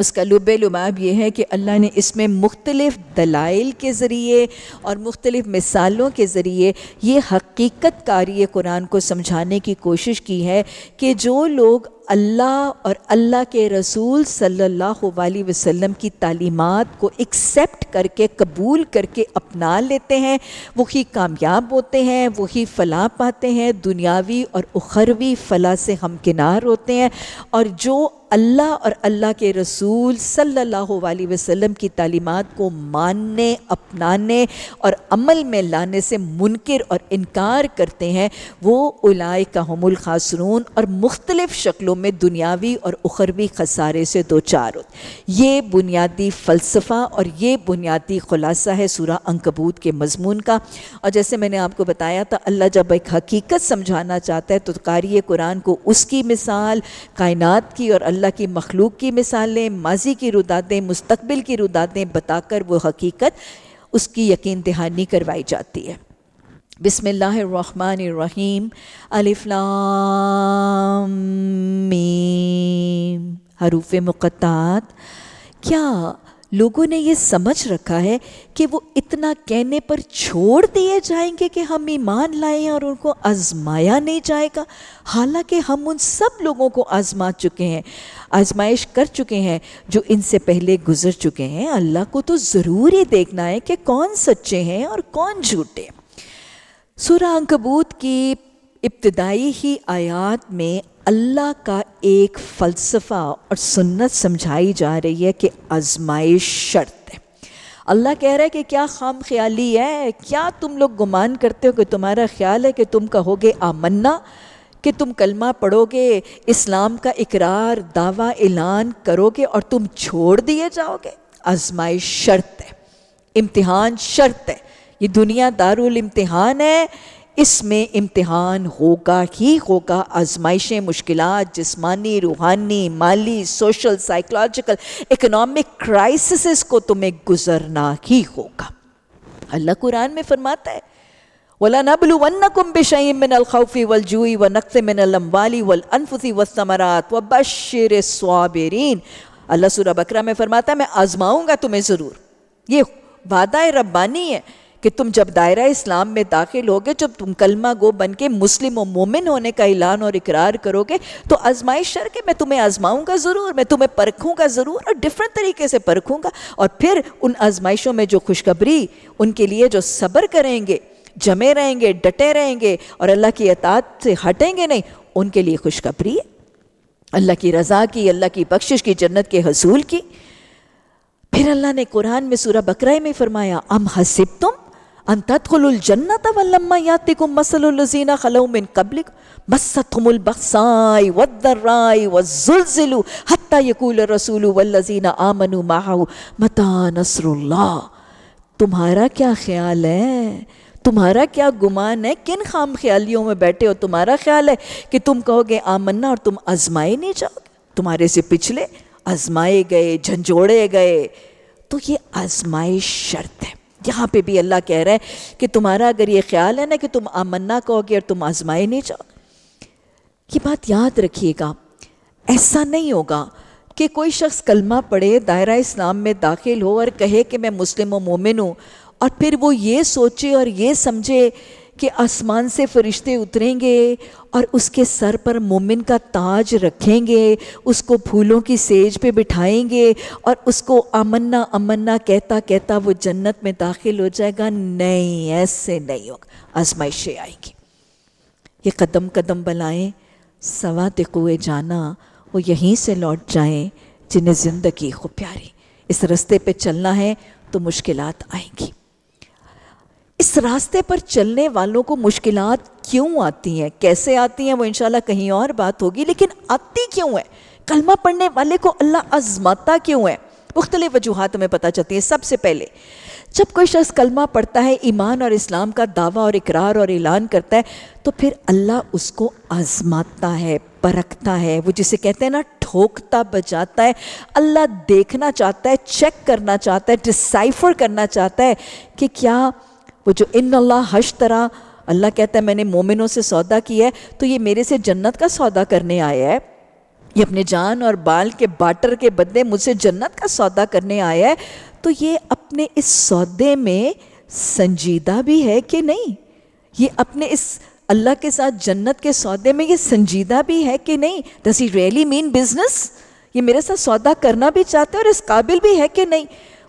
उसका लुब लुबाब यह है कि अल्लाह ने इसमें मुख्तलिफ़ दलाइल के ज़रिए और मुख्तलिफ़ मिसालों के ज़रिए ये हकीकत कारी कुरान को समझाने की कोशिश की है कि जो लोग अल्लाह और अल्लाह के रसूल सल्लल्लाहु अलैहि वसल्लम की तालीमात को एक्सेप्ट करके कबूल करके अपना लेते हैं वही कामयाब होते हैं वही फला पाते हैं दुनियावी और उखरवी फलाह से हमकिनार होते हैं और जो अल्लाह और अल्लाह के रसूल सल्लल्लाहु अलैहि वसल्लम की तालीमात को मानने अपनाने और अमल में लाने से मुनकर और इनकार करते हैं वो उलाए का हमुल खासरून और मुख्तलिफ़ शक्लों में दुनियावी और उखरवी खसारे से दो चार हो ये बुनियादी फ़लसफ़ा और ये बुनियादी ख़ुलासा है सूरा अंकबूत के मजमून का और जैसे मैंने आपको बताया था अल्लाह जब एक हकीकत समझाना चाहता है तो कारी कुरान को उसकी मिसाल कायनात की और अल्लाह की मखलूक की मिसालें माजी की रुदातें मुस्तबिल की रुदातें बताकर वो हकीकत उसकी यकीन दहानी करवाई जाती है बिसमीम अलिफ्लाम हरूफ मुक़त्तात क्या लोगों ने ये समझ रखा है कि वो इतना कहने पर छोड़ दिए जाएंगे कि हम ईमान लाएं और उनको आजमाया नहीं जाएगा हालांकि हम उन सब लोगों को आजमा चुके हैं आजमाइश कर चुके हैं जो इनसे पहले गुजर चुके हैं अल्लाह को तो ज़रूर ही देखना है कि कौन सच्चे हैं और कौन झूठे सूर्य अंकबूत की इब्तदाई ही आयात में अल्लाह का एक फ़लसफ़ा और सुन्नत समझाई जा रही है कि आजमाइश शर्त है अल्लाह कह रहा है कि क्या खाम ख्याली है क्या तुम लोग गुमान करते हो कि तुम्हारा ख्याल है कि तुम कहोगे आमन्ना कि तुम कलमा पढ़ोगे इस्लाम का इकरार दावा ऐलान करोगे और तुम छोड़ दिए जाओगे आजमाइश शर्त है इम्तिहान शर्त है ये दुनिया दारुल इम्तिहान है इसमें इम्तिहान होगा ही होगा आजमाइशें मुश्किल जिस्मानी रूहानी माली सोशल साइकोलॉजिकल इकोनॉमिक क्राइसिस को तुम्हें गुजरना ही होगा अल्लाह कुरान में फरमाता है वला नबलु वन्नकुम बिशई मिन वल जुई व नक्स मिन वल अनफुसी वसमरात व बशर स्वाबिरीन अल्लाह सूरह बकरा में फरमाता है मैं आजमाऊँगा तुम्हें ज़रूर ये वादा रब्बानी है कि तुम जब दायरा इस्लाम में दाखिल होगे जब तुम कलमा गो बन के मुस्लिम और मोमिन होने का ऐलान और इकरार करोगे तो आजमाइश शर के मैं तुम्हें आजमाऊँगा ज़रूर मैं तुम्हें परखूँगा ज़रूर और डिफरेंट तरीके से परखूँगा और फिर उन आजमाइशों में जो खुशखबरी उनके लिए जो सब्र करेंगे जमे रहेंगे डटे रहेंगे और अल्लाह की अतात से हटेंगे नहीं उनके लिए खुशखबरी है अल्लाह की रज़ा की अल्लाह की बख्शिश की जन्नत के हसूल की फिर अल्लाह ने कुरान में सूरह बकरा में फरमाया अम हसिब तुम अनतदुलजन्नत वल्लम्मा यातिकुम मसलुल्लजीना खलौ मिन कब्लिक मसतहुमुल बसाई वद्दराई तुम्हारा क्या ख्याल है तुम्हारा क्या गुमान है किन खाम ख्यालियों में बैठे हो तुम्हारा ख्याल है कि तुम कहोगे आमन्ना और तुम आजमाए नहीं जाओगे तुम्हारे से पिछले आजमाए गए झंझोड़े गए तो ये आजमाइश शर्त है यहाँ पे भी अल्लाह कह रहा है कि तुम्हारा अगर ये ख्याल है ना कि तुम अमन्ना कहोगे और तुम आजमाए नहीं जाओगे ये बात याद रखिएगा ऐसा नहीं होगा कि कोई शख्स कलमा पढ़े दायरा इस्लाम में दाखिल हो और कहे कि मैं मुस्लिम व मोमिन हूँ और फिर वो ये सोचे और ये समझे कि आसमान से फरिश्ते उतरेंगे और उसके सर पर मोमिन का ताज रखेंगे उसको फूलों की सेज पे बिठाएंगे और उसको अमन्ना अमन्ना कहता कहता वो जन्नत में दाखिल हो जाएगा नहीं ऐसे नहीं होगा आजमाइशें आएंगी ये कदम कदम बनाएं सवा तिकुए जाना वो यहीं से लौट जाएं जिन्हें ज़िंदगी खूब प्यारी इस रस्ते पे चलना है तो मुश्किलात आएंगी इस रास्ते पर चलने वालों को मुश्किल क्यों आती हैं कैसे आती हैं वो इनशाला कहीं और बात होगी लेकिन आती क्यों है कलमा पढ़ने वाले को अल्लाह आजमाता क्यों है मुख्तलिफ वजूहत में पता चलती है सबसे पहले जब कोई शख्स कलमा पढ़ता है ईमान और इस्लाम का दावा और इकरार और ऐलान करता है तो फिर अल्लाह उसको आजमाता है परखता है वो जिसे कहते हैं ना ठोकता बजाता है अल्लाह देखना चाहता है चेक करना चाहता है डिसाइफर करना चाहता है कि क्या वो जो इन अल्लाह हश तरह अल्लाह कहता है मैंने मोमिनों से सौदा किया है तो ये मेरे से जन्नत का सौदा करने आया है ये अपने जान और बाल के बाटर के बदले मुझसे जन्नत का सौदा करने आया है तो ये अपने इस सौदे में संजीदा भी है कि नहीं ये अपने इस अल्लाह के साथ जन्नत के सौदे में ये संजीदा भी है कि नहीं दस ही रियली मीन बिजनेस ये मेरे साथ सौदा करना भी चाहते हैं और इस काबिल भी है कि नहीं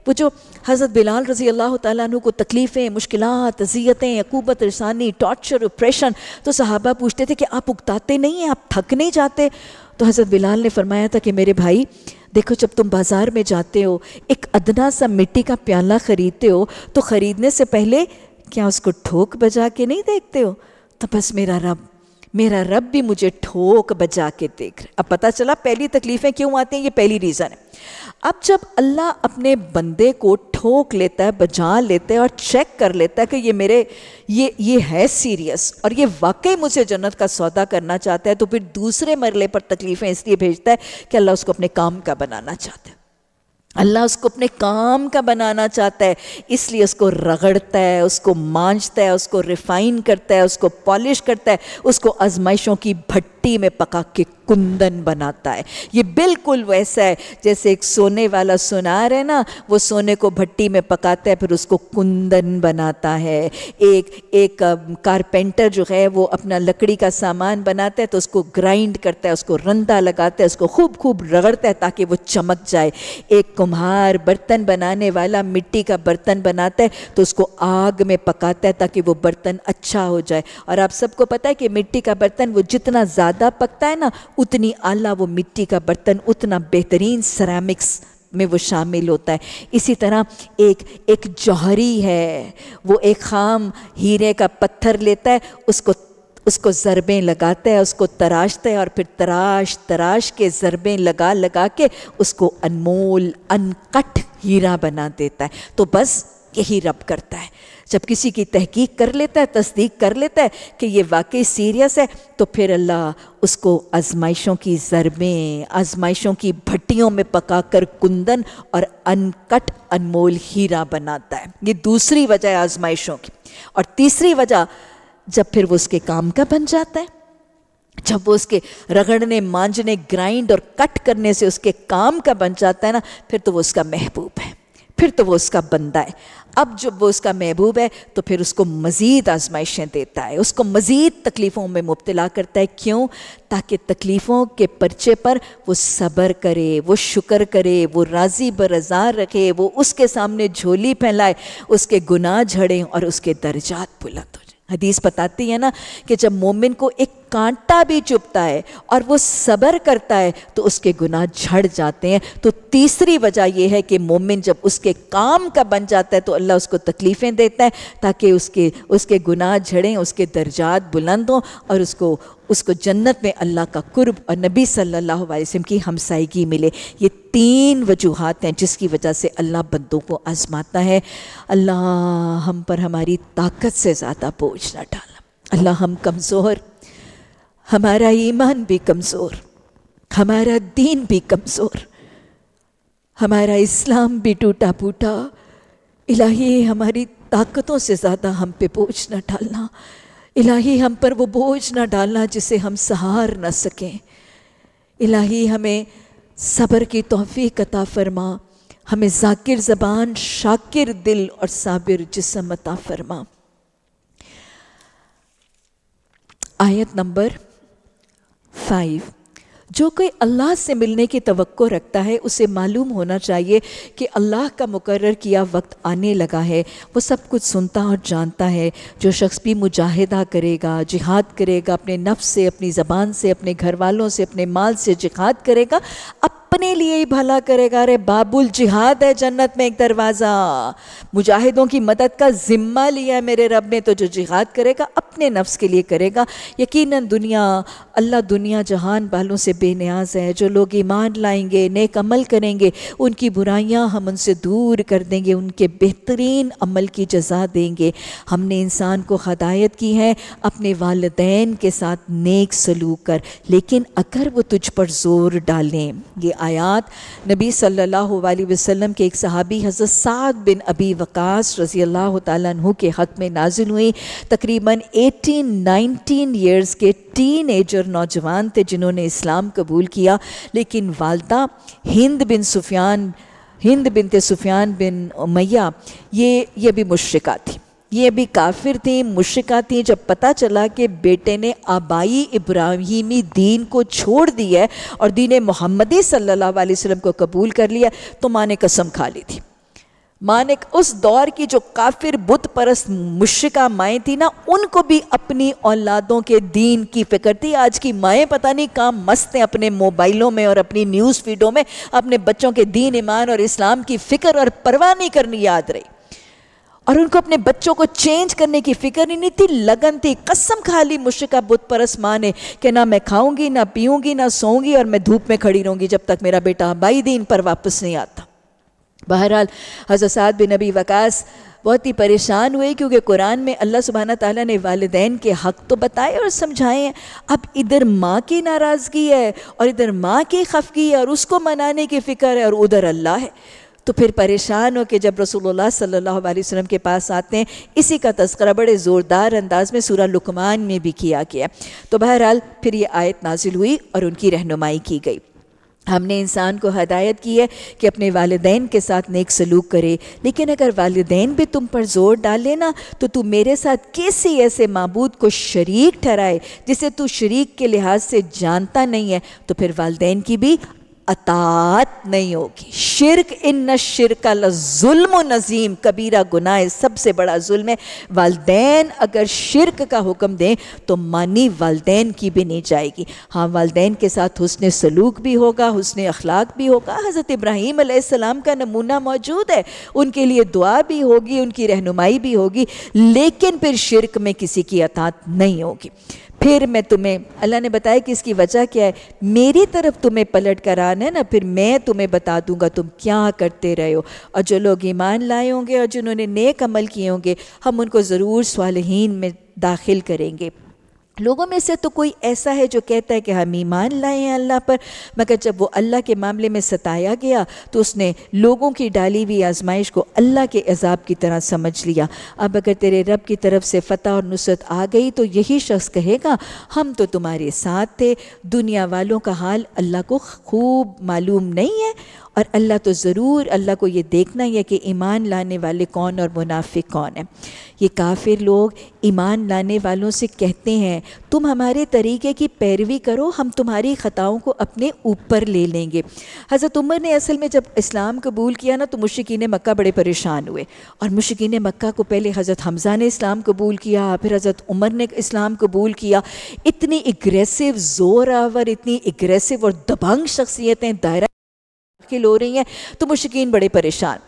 वो जो हज़रत बिलाल रज़ी अल्लाह तु को तकलीफ़ें मुश्किल अजियतें अकूबत रसानी टॉर्चर ऑपरेशन तो सहाबा पूछते थे कि आप उगताते नहीं हैं आप थक नहीं जाते तो हज़रत बिलाल ने फरमाया था कि मेरे भाई देखो जब तुम बाज़ार में जाते हो एक अदना सा मिट्टी का प्याला ख़रीदते हो तो ख़रीदने से पहले क्या उसको ठोक बजा के नहीं देखते हो तो बस मेरा रब मेरा रब भी मुझे ठोक बजा के देख रहा अब पता चला पहली तकलीफ़ें क्यों आती हैं ये पहली रीज़न है अब जब अल्लाह अपने बंदे को ठोक लेता है बजा लेता है और चेक कर लेता है कि ये मेरे ये ये है सीरियस और ये वाकई मुझे जन्नत का सौदा करना चाहता है तो फिर दूसरे मरले पर तकलीफ़ें इसलिए भेजता है कि अल्लाह उसको अपने काम का बनाना चाहता है अल्लाह उसको अपने काम का बनाना चाहता है इसलिए उसको रगड़ता है उसको मांझता है उसको रिफाइन करता है उसको पॉलिश करता है उसको आजमाइशों की भट्टी मिट्टी में पका के कुंदन बनाता है ये बिल्कुल वैसा है जैसे एक सोने वाला सुनार है ना वो सोने को भट्टी में पकाता है फिर उसको कुंदन बनाता है एक एक कारपेंटर जो है वो अपना लकड़ी का सामान बनाता है तो उसको ग्राइंड करता है उसको रंदा लगाता है उसको खूब खूब रगड़ता है ताकि वो चमक जाए एक कुम्हार बर्तन बनाने वाला मिट्टी का बर्तन बनाता है तो उसको आग में पकाता है ताकि वो बर्तन अच्छा हो जाए और आप सबको पता है कि मिट्टी का बर्तन वो जितना ज़्यादा ज़्यादा पकता है ना उतनी आला वो मिट्टी का बर्तन उतना बेहतरीन सरामिक्स में वो शामिल होता है इसी तरह एक एक जौहरी है वो एक खाम हीरे का पत्थर लेता है उसको उसको ज़रबें लगाता है उसको तराशता है और फिर तराश तराश के ज़रबें लगा लगा के उसको अनमोल अनकट हीरा बना देता है तो बस यही रब करता है जब किसी की तहकीक कर लेता है तस्दीक कर लेता है कि ये वाकई सीरियस है तो फिर अल्लाह उसको आजमाइशों की ज़रबें आजमाइशों की भट्टियों में पकाकर कुंदन और अनकट अनमोल हीरा बनाता है ये दूसरी वजह है आजमाइशों की और तीसरी वजह जब फिर वो उसके काम का बन जाता है जब वो उसके रगड़ने मांझने ग्राइंड और कट करने से उसके काम का बन जाता है ना फिर तो वो उसका महबूब है फिर तो वो उसका बंदा है अब जब वो उसका महबूब है तो फिर उसको मज़ीद आजमाइशें देता है उसको मज़ीद तकलीफ़ों में मुबतला करता है क्यों ताकि तकलीफ़ों के पर्चे पर वो सब्र करे वो शुक्र करे वो राज़ी बरजार रखे वो उसके सामने झोली फैलाए उसके गुनाह झड़ें और उसके दर्जात बुलंद हो जाए हदीस बताती है ना कि जब मोमिन को एक कांटा भी चुपता है और वो सबर करता है तो उसके गुनाह झड़ जाते हैं तो तीसरी वजह यह है कि मोमिन जब उसके काम का बन जाता है तो अल्लाह उसको तकलीफ़ें देता है ताकि उसके उसके गुनाह झड़ें उसके दर्जात बुलंद हों और उसको उसको जन्नत में अल्लाह का कुर्ब और नबी सल्लल्लाहु अलैहि वसल्लम की हमसाइगी मिले ये तीन वजूहत हैं जिसकी वजह से अल्लाह बंदों को आजमाता है अल्लाह हम पर हमारी ताकत से ज़्यादा बोझ ना डाला अल्लाह हम कमज़ोर हमारा ईमान भी कमज़ोर हमारा दीन भी कमज़ोर हमारा इस्लाम भी टूटा फूटा इलाही हमारी ताकतों से ज़्यादा हम पे बोझ ना डालना इलाही हम पर वो बोझ ना डालना जिसे हम सहार ना सकें इलाही हमें सबर की तोहफ़ी कता फरमा हमें जाकिर ज़बान शाकिर दिल और साबिर जिसम अता फरमा आयत नंबर फाइव जो कोई अल्लाह से मिलने की तो रखता है उसे मालूम होना चाहिए कि अल्लाह का मुकर किया वक्त आने लगा है वो सब कुछ सुनता और जानता है जो शख्स भी मुजाहिदा करेगा जिहाद करेगा अपने नफ्स से अपनी ज़बान से अपने घर वालों से अपने माल से जिहाद करेगा अब अपने लिए ही भला करेगा अरे बाबुल जिहाद है जन्नत में एक दरवाज़ा मुजाहिदों की मदद का ज़िम्मा लिया है मेरे रब ने तो जो जिहाद करेगा अपने नफ्स के लिए करेगा यकीनन दुनिया अल्लाह दुनिया जहान बालों से बेनियाज है जो लोग ईमान लाएंगे नेक अमल करेंगे उनकी बुराइयाँ हम उनसे दूर कर देंगे उनके बेहतरीन अमल की जजा देंगे हमने इंसान को हदायत की है अपने वालदेन के साथ नेक सलूक कर लेकिन अगर वो तुझ पर ज़ोर डालें ये आयात नबी सल्ला वसलम के एक सहाबी हज़रत साद बिन अबी वकास रज़ी अल्लाह तु के हक़ में नाजिल हुई तकरीबन 18 19 ईयर्स के टीन एजर नौजवान थे जिन्होंने इस्लाम कबूल किया लेकिन वालदा हिंद बिन सुफियान हिंद बिनते सुफियान बिन मैया ये ये भी मुशरका थी ये भी काफिर थी मुश्का थी जब पता चला कि बेटे ने आबाई इब्राहिमी दीन को छोड़ दिया है और दीन मोहम्मदी सल्लल्लाहु अलैहि वसल्लम को कबूल कर लिया तो माँ ने कसम खा ली थी माँ ने उस दौर की जो काफिर बुत परस्त मुश्का माएँ थी ना उनको भी अपनी औलादों के दीन की फिक्र थी आज की माएँ पता नहीं काम मस्त हैं अपने मोबाइलों में और अपनी न्यूज़ फीडों में अपने बच्चों के दीन ईमान और इस्लाम की फ़िक्र और परवाह नहीं करनी याद रही और उनको अपने बच्चों को चेंज करने की फिक्र नहीं थी लगन थी कसम खा ली मुश्का बुत परस माँ ने कि ना मैं खाऊंगी ना पीऊंगी ना सोऊंगी और मैं धूप में खड़ी रहूंगी जब तक मेरा बेटा बाई दिन पर वापस नहीं आता बहरहाल हजर साद बिन नबी वकास बहुत ही परेशान हुए क्योंकि कुरान में अल्लाह सुबहाना ताला ने वालदे के हक़ तो बताए और समझाए अब इधर माँ की नाराज़गी है और इधर माँ की खफगी है और उसको मनाने की फ़िक्र है और उधर अल्लाह है तो फिर परेशान हो के जब रसूलुल्लाह सल्लल्लाहु अलैहि वसल्लम के पास आते हैं इसी का तस्करा बड़े ज़ोरदार अंदाज में सूरह लुकमान में भी किया गया तो बहरहाल फिर ये आयत नाजिल हुई और उनकी रहनुमाई की गई हमने इंसान को हदायत की है कि अपने वालदेन के साथ नेक सलूक करे लेकिन अगर वालदेन भी तुम पर ज़ोर डाले ना तो तू मेरे साथ किसी ऐसे मबूद को शरीक ठहराए जिसे तू शरीक के लिहाज से जानता नहीं है तो फिर वालदेन की भी अतात नहीं होगी शिरक इन न शिरक जुल्म नज़ीम कबीरा गुनाह सबसे बड़ा जुल्म है वालदेन अगर शिरक का हुक्म दें तो मानी वालदेन की भी नहीं जाएगी हाँ वालदेन के साथ हुसन सलूक भी होगा हुसन अखलाक भी होगा हज़रत इब्राहीम आसमाम का नमूना मौजूद है उनके लिए दुआ भी होगी उनकी रहनुमाई भी होगी लेकिन फिर शिरक में किसी की अतात नहीं होगी फिर मैं तुम्हें अल्लाह ने बताया कि इसकी वजह क्या है मेरी तरफ तुम्हें पलट कर आना है ना फिर मैं तुम्हें बता दूंगा तुम क्या करते रहे हो और जो लोग ईमान लाए होंगे और जिन्होंने नेक अमल किए होंगे हम उनको ज़रूर सवालहीन में दाखिल करेंगे लोगों में से तो कोई ऐसा है जो कहता है कि हम ईमान लाए हैं अल्लाह पर मगर जब वो अल्लाह के मामले में सताया गया तो उसने लोगों की डाली हुई आजमाइश को अल्लाह के अजाब की तरह समझ लिया अब अगर तेरे रब की तरफ से फ़तह और नुसरत आ गई तो यही शख्स कहेगा हम तो तुम्हारे साथ थे दुनिया वालों का हाल अल्लाह को खूब मालूम नहीं है और अल्लाह तो ज़रूर अल्लाह को ये देखना ही है कि ईमान लाने वाले कौन और मुनाफिक कौन है ये काफिर लोग ईमान लाने वालों से कहते हैं तुम हमारे तरीके की पैरवी करो हम तुम्हारी ख़ताओं को अपने ऊपर ले लेंगे हज़रत उमर ने असल में जब इस्लाम कबूल किया ना तो मुशिकीन मक्का बड़े परेशान हुए और मुश्किन मक्का को पहले हज़रत हमज़ा ने इस्लाम कबूल किया फिर हज़रत उमर ने इस्लाम कबूल किया इतनी एग्रेसिव ज़ोर आवर इतनी एग्रेसिव और दबंग शख्सियतें दायरा के लो रही हैं तो मुश्किन बड़े परेशान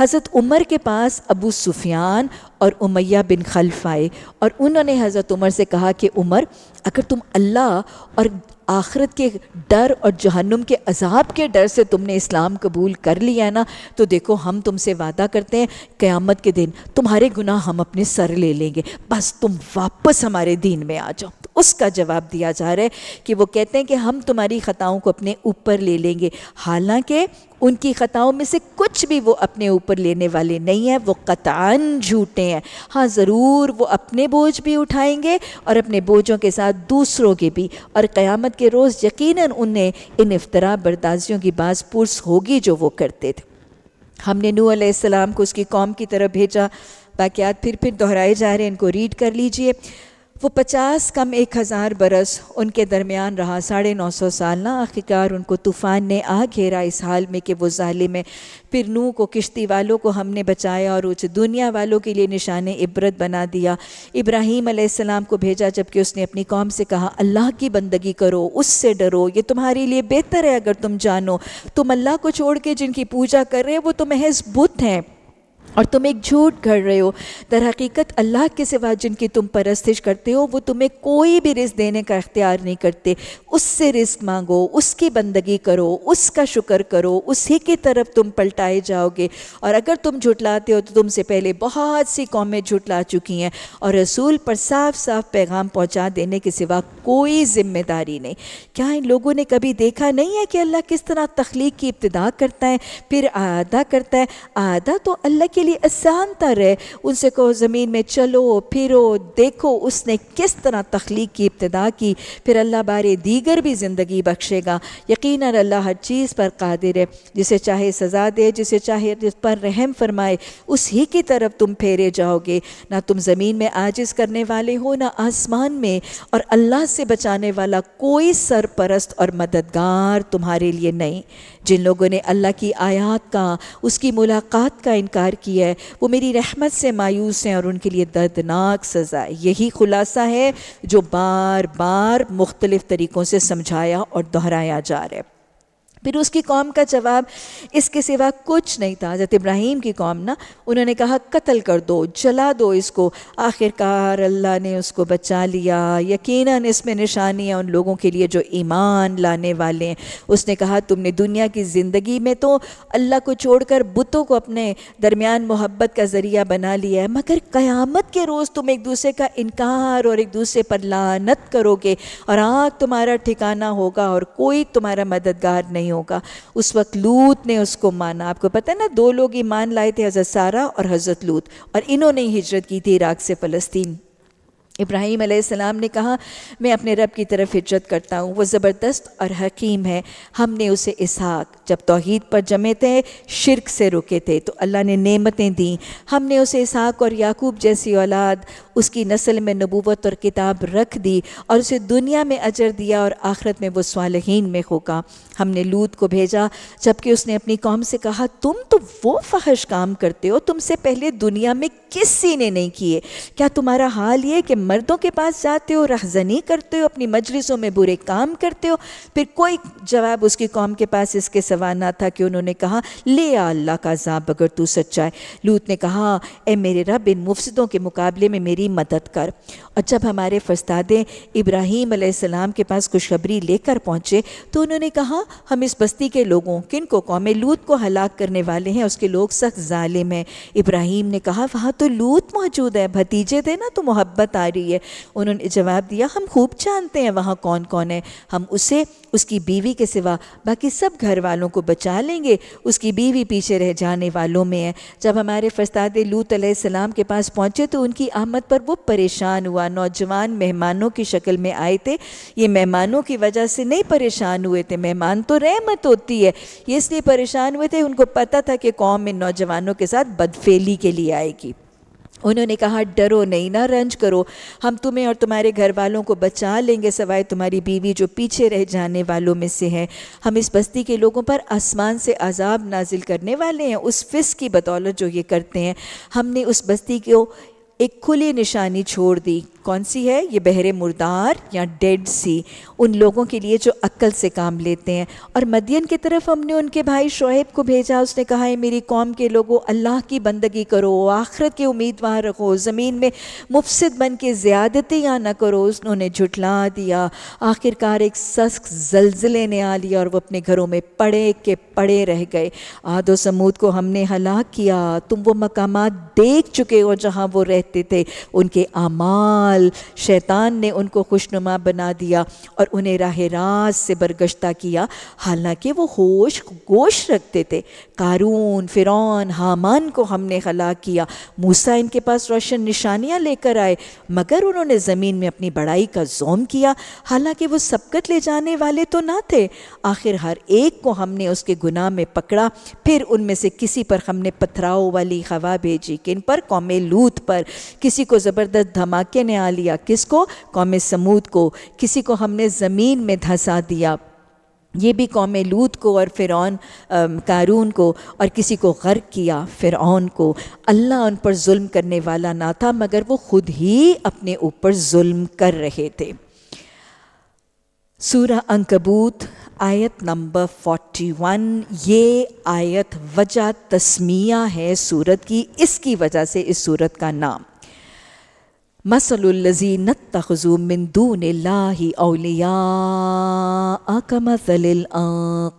हज़रत उमर के पास अबू सुफियान और उमैया बिन खल्फ आए और उन्होंने हज़रत उमर से कहा कि उमर अगर तुम अल्लाह और आखरत के डर और जहन्नुम के अजाब के डर से तुमने इस्लाम कबूल कर लिया ना तो देखो हम तुमसे वादा करते हैं क़यामत के दिन तुम्हारे गुनाह हम अपने सर ले लेंगे बस तुम वापस हमारे दीन में आ जाओ उसका जवाब दिया जा रहा है कि वो कहते हैं कि हम तुम्हारी ख़ताओं को अपने ऊपर ले लेंगे हालांकि उनकी ख़ताओं में से कुछ भी वो अपने ऊपर लेने वाले नहीं हैं वो कतान झूठे हैं हाँ ज़रूर वो अपने बोझ भी उठाएंगे और अपने बोझों के साथ दूसरों के भी और क़यामत के रोज़ यकीन उन्हें इन अफ्तरा बर्दाजियों की बाज़ पुरस होगी जो वो करते थे हमने नू आसमाम को उसकी कौम की तरफ भेजा बाक़ियात फिर फिर दोहराए जा रहे हैं इनको रीड कर लीजिए वो पचास कम एक हज़ार बरस उनके दरमियान रहा साढ़े नौ सौ साल ना आखिरकार उनको तूफ़ान ने आ घेरा इस हाल में कि वो जाले में फिर नू को किश्ती वालों को हमने बचाया और उस दुनिया वालों के लिए निशान इबरत बना दिया इब्राहीम आसमाम को भेजा जबकि उसने अपनी कौम से कहा अल्लाह की बंदगी करो उससे डरो ये तुम्हारे लिए बेहतर है अगर तुम जानो तुम अल्लाह को छोड़ के जिनकी पूजा कर रहे हो वो तो महज बुत हैं और तुम एक झूठ घर रहे हो दर हकीकत अल्लाह के सिवा जिनकी तुम परस्तिश करते हो वो तुम्हें कोई भी रिस्क देने का अख्तियार नहीं करते उससे रिस्क मांगो उसकी बंदगी करो उसका शुक्र करो उसी की तरफ तुम पलटाए जाओगे और अगर तुम झुटलाते हो तो तुमसे पहले बहुत सी कौमें झुटला चुकी हैं और रसूल पर साफ साफ पैगाम पहुँचा देने के सिवा कोई ज़िम्मेदारी नहीं क्या इन लोगों ने कभी देखा नहीं है कि अल्लाह किस तरह तख्लीक की इब्तदा करता है फिर आदा करता है आदा तो अल्लाह के लिए आसान है उनसे कहो ज़मीन में चलो फिरो देखो उसने किस तरह तख्लीक की इब्तदा की फिर अल्लाह बारे दीगर भी ज़िंदगी बख्शेगा यकीन अल्लाह हर चीज़ पर कादिर है जिसे चाहे सज़ा दे जिसे चाहे जिस पर रहम फरमाए उसी की तरफ तुम फेरे जाओगे ना तुम ज़मीन में आजिज करने वाले हो ना आसमान में और अल्लाह से बचाने वाला कोई सरपरस्त और मददगार तुम्हारे लिए नहीं जिन लोगों ने अल्लाह की आयात का उसकी मुलाकात का इनकार किया है वो मेरी रहमत से मायूस हैं और उनके लिए दर्दनाक सज़ा यही खुलासा है जो बार बार मुख्तलिफ़ तरीक़ों से समझाया और दोहराया जा रहा है फिर उसकी कौम का जवाब इसके सिवा कुछ नहीं था हज़रत इब्राहिम की कौम ना उन्होंने कहा कत्ल कर दो जला दो इसको आखिरकार अल्लाह ने उसको बचा लिया यकीनन इसमें निशानी है उन लोगों के लिए जो ईमान लाने वाले हैं उसने कहा तुमने दुनिया की ज़िंदगी में तो अल्लाह को छोड़कर बुतों को अपने दरमियान मोहब्बत का ज़रिया बना लिया है मगर क़यामत के रोज़ तुम एक दूसरे का इनकार और एक दूसरे पर लानत करोगे और आँख तुम्हारा ठिकाना होगा और कोई तुम्हारा मददगार नहीं होगा उस वक्त लूत ने उसको माना आपको पता है ना दो लोग ईमान लाए थे हज़रत सारा और हज़रत लूत और इन्होंने हिजरत की थी इराक से फ़लस्तीन इब्राहिम सलाम ने कहा मैं अपने रब की तरफ हिजरत करता हूँ वो ज़बरदस्त और हकीम है हमने उसे इसहाक जब तोहद पर जमे थे शिरक से रुके थे तो अल्लाह ने नेमतें दी हमने उसे इसहाक और याकूब जैसी औलाद उसकी नस्ल में नबूवत और किताब रख दी और उसे दुनिया में अजर दिया और आखरत में वो सालहीन में होगा हमने लूत को भेजा जबकि उसने अपनी कौम से कहा तुम तो वो फहश काम करते हो तुमसे पहले दुनिया में किसी ने नहीं किए क्या तुम्हारा हाल ये कि मर्दों के पास जाते हो रहजनी करते हो अपनी मजलिसों में बुरे काम करते हो फिर कोई जवाब उसकी कौम के पास इसके सवाल ना था कि उन्होंने कहा ले अल्लाह का जाप अगर तू सच्चा है लूत ने कहा ए मेरे रब इन मुफसदों के मुकाबले में मेरी मदद कर और जब हमारे फस्तादे इब्राहिम के पास खुशखबरी लेकर पहुँचे तो उन्होंने कहा हम इस बस्ती के लोगों किन को कौम लूत को हलाक करने वाले हैं उसके लोग सख्त ालिम हैं इब्राहिम ने कहा वहाँ तो लूत मौजूद है भतीजे थे ना तो मोहब्बत आ रही है उन्होंने जवाब दिया हम खूब जानते हैं वहाँ कौन कौन है हम उसे उसकी बीवी के सिवा बाकी सब घर वालों को बचा लेंगे उसकी बीवी पीछे रह जाने वालों में है जब हमारे फस्ताद लूत सलाम के पास पहुँचे तो उनकी आमद पर वो परेशान हुआ नौजवान मेहमानों की शक्ल में आए थे ये मेहमानों की वजह से नहीं परेशान हुए थे मेहमान जान तो रहमत होती है ये इसलिए परेशान हुए थे उनको पता था कि कौम इन नौजवानों के साथ बदफेली के लिए आएगी उन्होंने कहा डरो नहीं ना रंज करो हम तुम्हें और तुम्हारे घर वालों को बचा लेंगे सवाए तुम्हारी बीवी जो पीछे रह जाने वालों में से हैं हम इस बस्ती के लोगों पर आसमान से अजाब नाजिल करने वाले हैं उस फिस की बदौलत जो ये करते हैं हमने उस बस्ती को एक खुली निशानी छोड़ दी कौन सी है ये बहरे मुर्दार या डेड सी उन लोगों के लिए जो अक्ल से काम लेते हैं और मदियन की तरफ हमने उनके भाई शुएब को भेजा उसने कहा है मेरी कौम के लोगों अल्लाह की बंदगी करो आखरत के उम्मीदवार रखो ज़मीन में मुफसद बन के ज़्यादतें या ना करो उसने झुटला दिया आखिरकार एक सख्त जलजिले ने आ लिया और वह अपने घरों में पड़े के पड़े रह गए आदो समूद को हमने हलाक किया तुम वो मकाम देख चुके हो जहाँ वो रह रहते थे उनके आमाल शैतान ने उनको खुशनुमा बना दिया और उन्हें राह रास से बरगश्ता किया हालांकि वो होश गोश रखते थे कारून फ़िरौन हामान को हमने हला किया मूसा इनके पास रोशन निशानियाँ लेकर आए मगर उन्होंने ज़मीन में अपनी बड़ाई का जोम किया हालांकि वो सबकत ले जाने वाले तो ना थे आखिर हर एक को हमने उसके गुनाह में पकड़ा फिर उनमें से किसी पर हमने पथराव वाली हवा भेजी किन पर कौम लूत पर किसी को ज़बरदस्त धमाके ने आ लिया किसको कौम समूद को किसी को हमने ज़मीन में धंसा दिया ये भी कौम लूत को और फिर कारून को और किसी को गर्क किया फिर को अल्लाह उन पर जुल्म करने वाला ना था मगर वो ख़ुद ही अपने ऊपर जुल्म कर रहे थे सूरा अंकबूत आयत नंबर 41 ये आयत वजह तस्मिया है सूरत की इसकी वजह से इस सूरत का नाम मसलजी मंदू ने लाही अलिया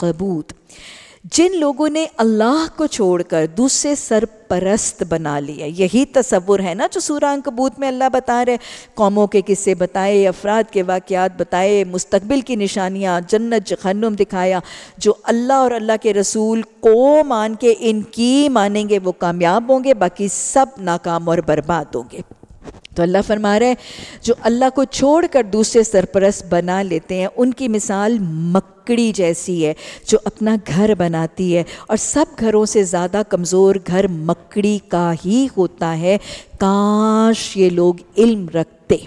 कबूत जिन लोगों ने अल्लाह को छोड़कर दूसरे सरपरस्त बना लिया यही तस्वुर है ना जो सूरा अंकबूत में अल्लाह बता रहे कौमों के किस्से बताए अफराद के वाक़ात बताए मुस्तबिल की निशानियाँ जन्नत जहन्नुम दिखाया जो अल्लाह और अल्लाह के रसूल को मान के इनकी मानेंगे वो कामयाब होंगे बाकी सब नाकाम और बर्बाद होंगे तो अल्लाह फरमा रहे जो अल्लाह को छोड़कर दूसरे सरपरस्त बना लेते हैं उनकी मिसाल मक् मकड़ी जैसी है जो अपना घर बनाती है और सब घरों से ज़्यादा कमज़ोर घर मकड़ी का ही होता है काश ये लोग इल्म रखते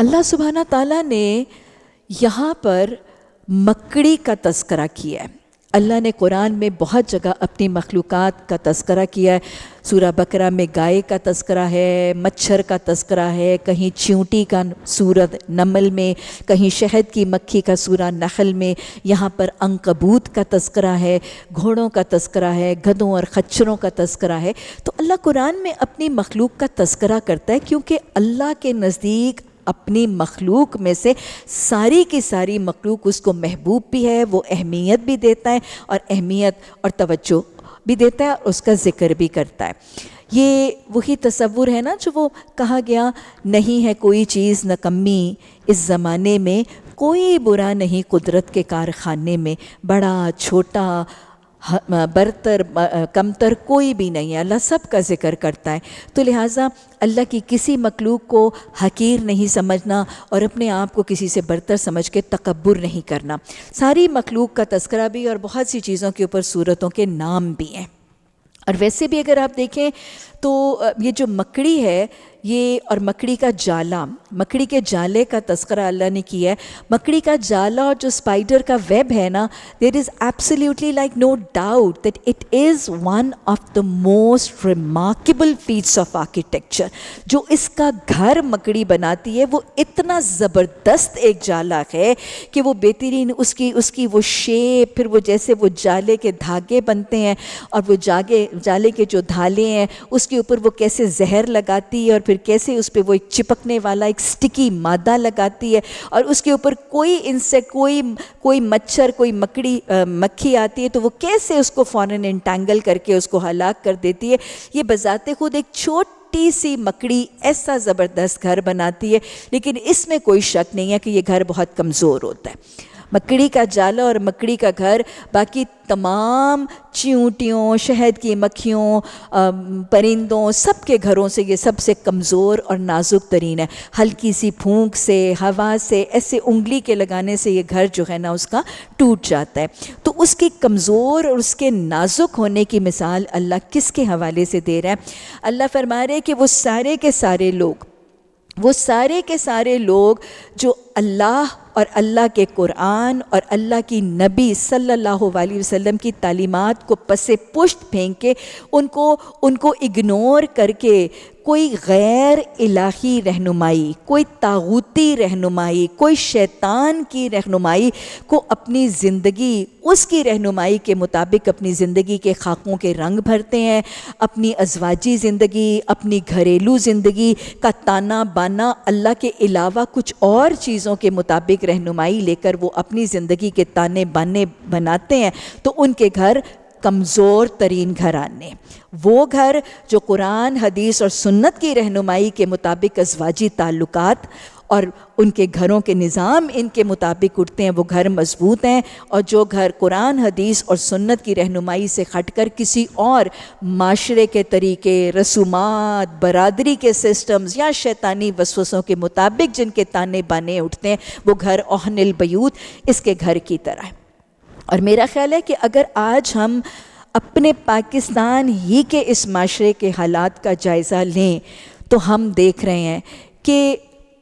अल्लाह सुबहाना ताला ने यहाँ पर मकड़ी का तस्करा किया है अल्लाह ने कुरान में बहुत जगह अपनी मखलूक का तस्करा किया है सूरा बकरा में गाय का तस्करा है मच्छर का तस्करा है कहीं चींटी का सूरत नमल में कहीं शहद की मक्खी का सूरा नखल में यहाँ पर अंकबूत का तस्करा है घोड़ों का तस्करा है गधों और खच्चरों का तस्करा है तो अल्लाह कुरान में अपनी मखलूक का तस्करा करता है क्योंकि अल्लाह के नज़दीक अपनी मखलूक में से सारी की सारी मखलूक उसको महबूब भी है वो अहमियत भी देता है और अहमियत और तवज्जो भी देता है और उसका ज़िक्र भी करता है ये वही तस्वुर है ना जो वो कहा गया नहीं है कोई चीज़ नकम्मी इस ज़माने में कोई बुरा नहीं कुदरत के कारखाने में बड़ा छोटा बरतर कमतर कोई भी नहीं है अल्लाह सब का जिक्र करता है तो लिहाजा अल्लाह की किसी मखलूक को हकीर नहीं समझना और अपने आप को किसी से बरतर समझ के तकबर नहीं करना सारी मखलूक का तस्करा भी और बहुत सी चीज़ों के ऊपर सूरतों के नाम भी हैं और वैसे भी अगर आप देखें तो ये जो मकड़ी है ये और मकड़ी का जाला मकड़ी के जाले का तस्करा अल्लाह ने किया है मकड़ी का जाला और जो स्पाइडर का वेब है ना there is absolutely like no doubt that it is one of the most remarkable feats of architecture जो इसका घर मकड़ी बनाती है वो इतना ज़बरदस्त एक जाला है कि वो बेहतरीन उसकी उसकी वो शेप फिर वो जैसे वो जाले के धागे बनते हैं और वो जागे जाले के जो धाले हैं उसकी उसके ऊपर वो कैसे जहर लगाती है और फिर कैसे उस पर वो एक चिपकने वाला एक स्टिकी मादा लगाती है और उसके ऊपर कोई इंसेक्ट कोई कोई मच्छर कोई मकड़ी मक्खी आती है तो वो कैसे उसको फ़ौर इंटेंगल करके उसको हलाक कर देती है ये बजाते खुद एक छोटी सी मकड़ी ऐसा ज़बरदस्त घर बनाती है लेकिन इसमें कोई शक नहीं है कि यह घर बहुत कमज़ोर होता है मकड़ी का जाला और मकड़ी का घर बाकी तमाम चींटियों शहद की मक्खियों परिंदों सबके घरों से ये सबसे कमज़ोर और नाजुक तरीन है हल्की सी फूंक से हवा से ऐसे उंगली के लगाने से ये घर जो है ना उसका टूट जाता है तो उसके कमज़ोर और उसके नाजुक होने की मिसाल अल्लाह किसके हवाले से दे रहा है अल्लाह फरमा रहे कि वो सारे के सारे लोग वो सारे के सारे लोग जो अल्लाह और अल्लाह के कुरान और अल्लाह की नबी सल्लल्लाहु अलैहि वसल्लम की तालीमात को पसे पुष्ट फेंक के उनको उनको इग्नोर करके कोई गैर इलाही रहनुमाई कोई तागूती रहनुमाई कोई शैतान की रहनुमाई को अपनी ज़िंदगी उसकी रहनुमाई के मुताबिक अपनी ज़िंदगी के खाकों के रंग भरते हैं अपनी अजवाजी ज़िंदगी अपनी घरेलू ज़िंदगी का ताना बाना अल्लाह के अलावा कुछ और चीज़ों के मुताबिक रहनुमाई लेकर वो अपनी ज़िंदगी के ताने बाने बनाते हैं तो उनके घर कमज़ोर तरीन घराने वो घर जो कुरान हदीस और सुन्नत की रहनुमाई के मुताबिक अजवाजी ताल्लुक़ और उनके घरों के निज़ाम इनके मुताबिक उठते हैं वो घर मजबूत हैं और जो घर कुरान हदीस और सुन्नत की रहनुमाई से हट कर किसी और माशरे के तरीके रसूमात बरदरी के सिस्टम्स या शैतानी वसवसों के मुताबिक जिनके ताने बाने उठते हैं वो घर ओहनिल बयूत इसके घर की तरह है और मेरा ख्याल है कि अगर आज हम अपने पाकिस्तान ही के इस माशरे के हालात का जायज़ा लें तो हम देख रहे हैं कि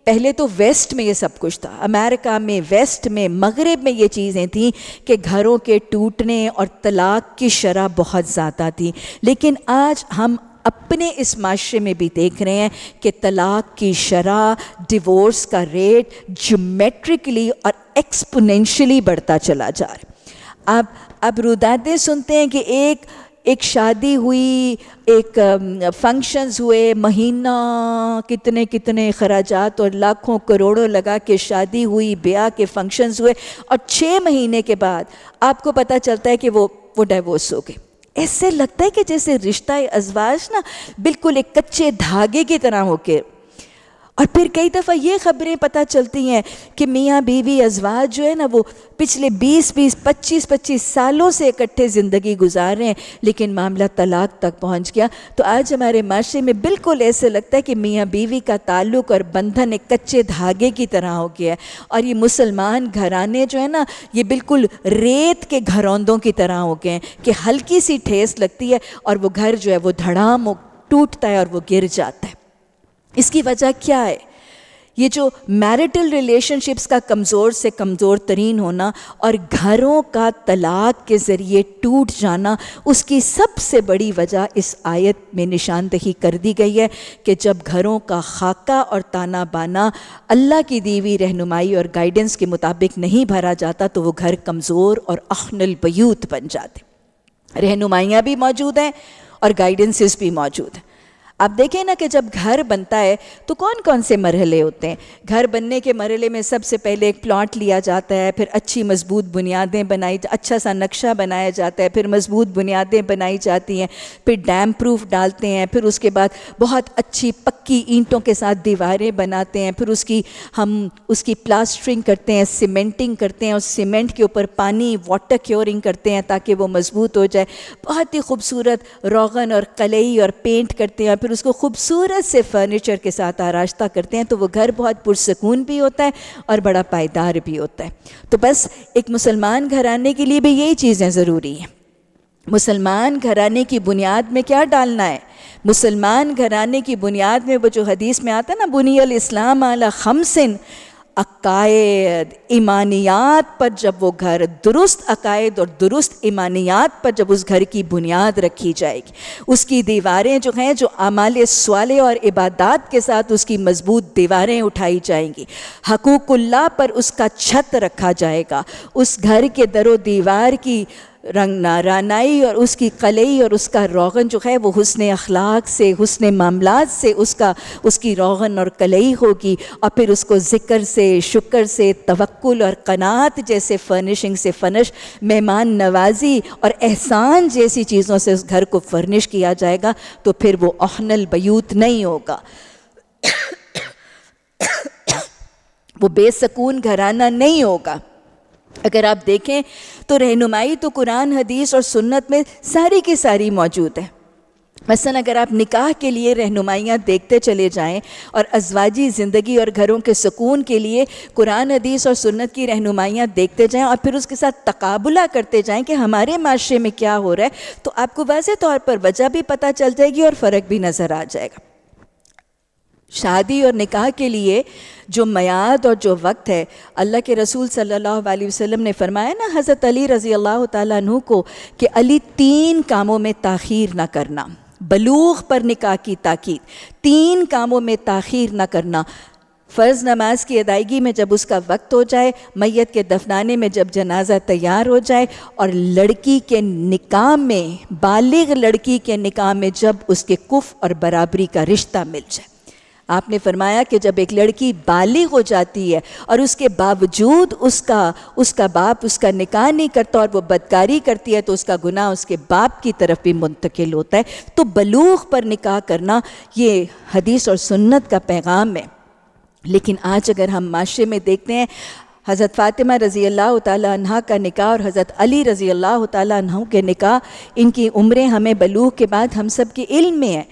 पहले तो वेस्ट में ये सब कुछ था अमेरिका में वेस्ट में मगरब में ये चीज़ें थीं कि घरों के टूटने और तलाक की शरह बहुत ज़्यादा थी लेकिन आज हम अपने इस माशरे में भी देख रहे हैं कि तलाक की शरह डिवोर्स का रेट जोमेट्रिकली और एक्सपोनेंशली बढ़ता चला जा रहा है आप आप रुदाते सुनते हैं कि एक एक शादी हुई एक फंक्शंस हुए महीना कितने कितने खराजात और लाखों करोड़ों लगा के शादी हुई ब्याह के फंक्शंस हुए और छः महीने के बाद आपको पता चलता है कि वो वो डाइवोर्स हो गए ऐसे लगता है कि जैसे रिश्ता अजवाज ना बिल्कुल एक कच्चे धागे की तरह होके और फिर कई दफ़ा ये खबरें पता चलती हैं कि मियाँ बीवी अजवाज जो है ना वो पिछले 20 20 25 25 सालों से इकट्ठे ज़िंदगी गुजार रहे हैं लेकिन मामला तलाक तक पहुँच गया तो आज हमारे माशरे में बिल्कुल ऐसे लगता है कि मियाँ बीवी का ताल्लुक और बंधन एक कच्चे धागे की तरह हो गया है और ये मुसलमान घराने जो है ना ये बिल्कुल रेत के घरौंदों की तरह हो गए हैं कि हल्की सी ठेस लगती है और वो घर जो है वो धड़ाम टूटता है और वो गिर जाता है इसकी वजह क्या है ये जो मैरिटल रिलेशनशिप्स का कमज़ोर से कमज़ोर तरीन होना और घरों का तलाक के ज़रिए टूट जाना उसकी सबसे बड़ी वजह इस आयत में निशानदही कर दी गई है कि जब घरों का खाका और ताना बाना अल्लाह की दीवी रहनुमाई और गाइडेंस के मुताबिक नहीं भरा जाता तो वो घर कमज़ोर और अखनल बयूत बन जाते रहनुमाइयाँ भी मौजूद हैं और गाइडेंसेस भी मौजूद हैं आप देखें ना कि जब घर बनता है तो कौन कौन से मरहले होते हैं घर बनने के मरहले में सबसे पहले एक प्लॉट लिया जाता है फिर अच्छी मजबूत बुनियादें बनाई अच्छा सा नक्शा बनाया जाता है फिर मजबूत बुनियादें बनाई जाती हैं फिर डैम प्रूफ डालते हैं फिर उसके बाद बहुत अच्छी पक्की ईंटों के साथ दीवारें बनाते हैं फिर उसकी हम उसकी प्लास्टरिंग करते हैं सीमेंटिंग करते हैं और सीमेंट के ऊपर पानी वाटर क्योरिंग करते हैं ताकि वो मजबूत हो जाए बहुत ही खूबसूरत रोगन और कलई और पेंट करते हैं फिर उसको खूबसूरत से फर्नीचर के साथ आरास्ता करते हैं तो वो घर बहुत पुरसकून भी होता है और बड़ा पायदार भी होता है तो बस एक मुसलमान घराने के लिए भी यही चीज़ें ज़रूरी हैं मुसलमान घराने की बुनियाद में क्या डालना है मुसलमान घराने की बुनियाद में वो जो हदीस में आता है ना बुनियल इस्लाम आला खमसिन अकायद ईमानियात पर जब वो घर दुरुस्त अकायद और दुरुस्त ईमानियात पर जब उस घर की बुनियाद रखी जाएगी उसकी दीवारें जो हैं जो आमाल सवाले और इबादत के साथ उसकी मजबूत दीवारें उठाई जाएंगी हकूकुल्ला पर उसका छत रखा जाएगा उस घर के दरो दीवार की रंग नारानाई और उसकी कलई और उसका रोगन जो है वो हुसन अखलाक से हुसन मामलात से उसका उसकी रोगन और कलई होगी और फिर उसको ज़िक्र से शुक्र से तवक्ल और कनात जैसे फर्निशिंग से फर्निश मेहमान नवाजी और एहसान जैसी चीज़ों से उस घर को फर्निश किया जाएगा तो फिर वो अहनल बयूत नहीं होगा वो बेसकून घराना नहीं होगा अगर आप देखें तो रहनुमाई तो कुरान हदीस और सुन्नत में सारी की सारी मौजूद है मसलन अगर आप निकाह के लिए रहनुमाइयाँ देखते चले जाएं और अजवाजी ज़िंदगी और घरों के सुकून के लिए कुरान हदीस और सुन्नत की रहनुमाइयाँ देखते जाएं और फिर उसके साथ तकाबुला करते जाएं कि हमारे माशरे में क्या हो रहा है तो आपको वाज तौर पर वजह भी पता चल जाएगी और फ़र्क भी नज़र आ जाएगा शादी और निकाह के लिए जो मयाद और जो वक्त है अल्लाह के रसूल सल्लल्लाहु अलैहि वसल्लम ने फरमाया ना हज़रत अली रज़ी अल्लाह तु को कि अली तीन कामों में ताखीर ना करना बलूग पर निकाह की ताकीद तीन कामों में ताखीर ना करना फ़र्ज़ नमाज की अदायगी में जब उसका वक्त हो जाए मैत के दफनाने में जब जनाजा तैयार हो जाए और लड़की के निकाह में बालिग लड़की के निकाह में जब उसके कुफ़ और बराबरी का रिश्ता मिल जाए आपने फरमाया कि जब एक लड़की बाली हो जाती है और उसके बावजूद उसका उसका बाप उसका निकाह नहीं करता और वो बदकारी करती है तो उसका गुनाह उसके बाप की तरफ भी मुंतकिल होता है तो बलूख पर निकाह करना ये हदीस और सुन्नत का पैगाम है लेकिन आज अगर हम माशरे में देखते हैं हज़रत फ़ातिमा रज़ी अल्लाह तह का निकाह और हज़रत अली रज़ी अल्लाह तह के निकाह इनकी उम्रें हमें बलूग के बाद हम सब के इल्म में है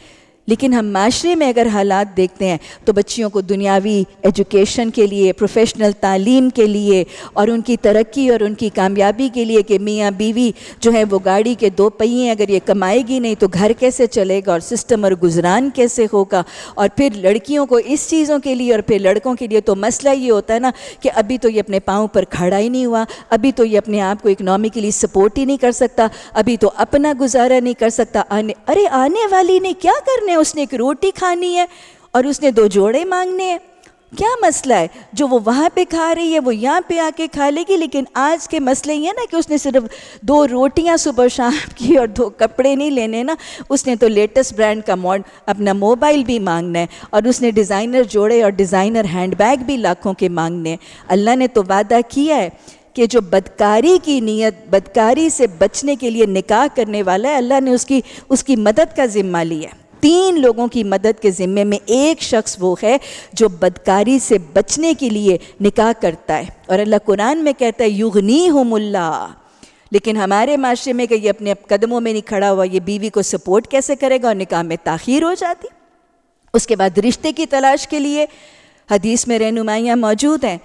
लेकिन हम माशरे में अगर हालात देखते हैं तो बच्चियों को दुनियावी एजुकेशन के लिए प्रोफेशनल तालीम के लिए और उनकी तरक्की और उनकी कामयाबी के लिए कि मियाँ बीवी जो है वो गाड़ी के दो पहिए अगर ये कमाएगी नहीं तो घर कैसे चलेगा और सिस्टम और गुजरान कैसे होगा और फिर लड़कियों को इस चीज़ों के लिए और फिर लड़कों के लिए तो मसला ये होता है ना कि अभी तो ये अपने पाँव पर खड़ा ही नहीं हुआ अभी तो ये अपने आप को इकनॉमिकली सपोर्ट ही नहीं कर सकता अभी तो अपना गुजारा नहीं कर सकता आने अरे आने वाली ने क्या करने है उसने एक रोटी खानी है और उसने दो जोड़े मांगने हैं क्या मसला है जो वो वहाँ पे खा रही है वो यहाँ पे आके खा लेगी लेकिन आज के मसले ये ना कि उसने सिर्फ दो रोटियाँ सुबह शाम की और दो कपड़े नहीं लेने ना उसने तो लेटेस्ट ब्रांड का मॉड अपना मोबाइल भी मांगना है और उसने डिज़ाइनर जोड़े और डिज़ाइनर हैंडबैग भी लाखों के मांगने अल्लाह ने तो वादा किया है कि जो बदकारी की नीयत बदकारी से बचने के लिए निकाह करने वाला है अल्लाह ने उसकी उसकी मदद का ज़िम्मा लिया है तीन लोगों की मदद के ज़िम्मे में एक शख्स वो है जो बदकारी से बचने के लिए निकाह करता है और अल्लाह कुरान में कहता है युगनी हमल्ला लेकिन हमारे माशरे में कि ये अपने कदमों में नहीं खड़ा हुआ ये बीवी को सपोर्ट कैसे करेगा और निकाह में ताखिर हो जाती उसके बाद रिश्ते की तलाश के लिए हदीस में रहनुमाइयाँ मौजूद हैं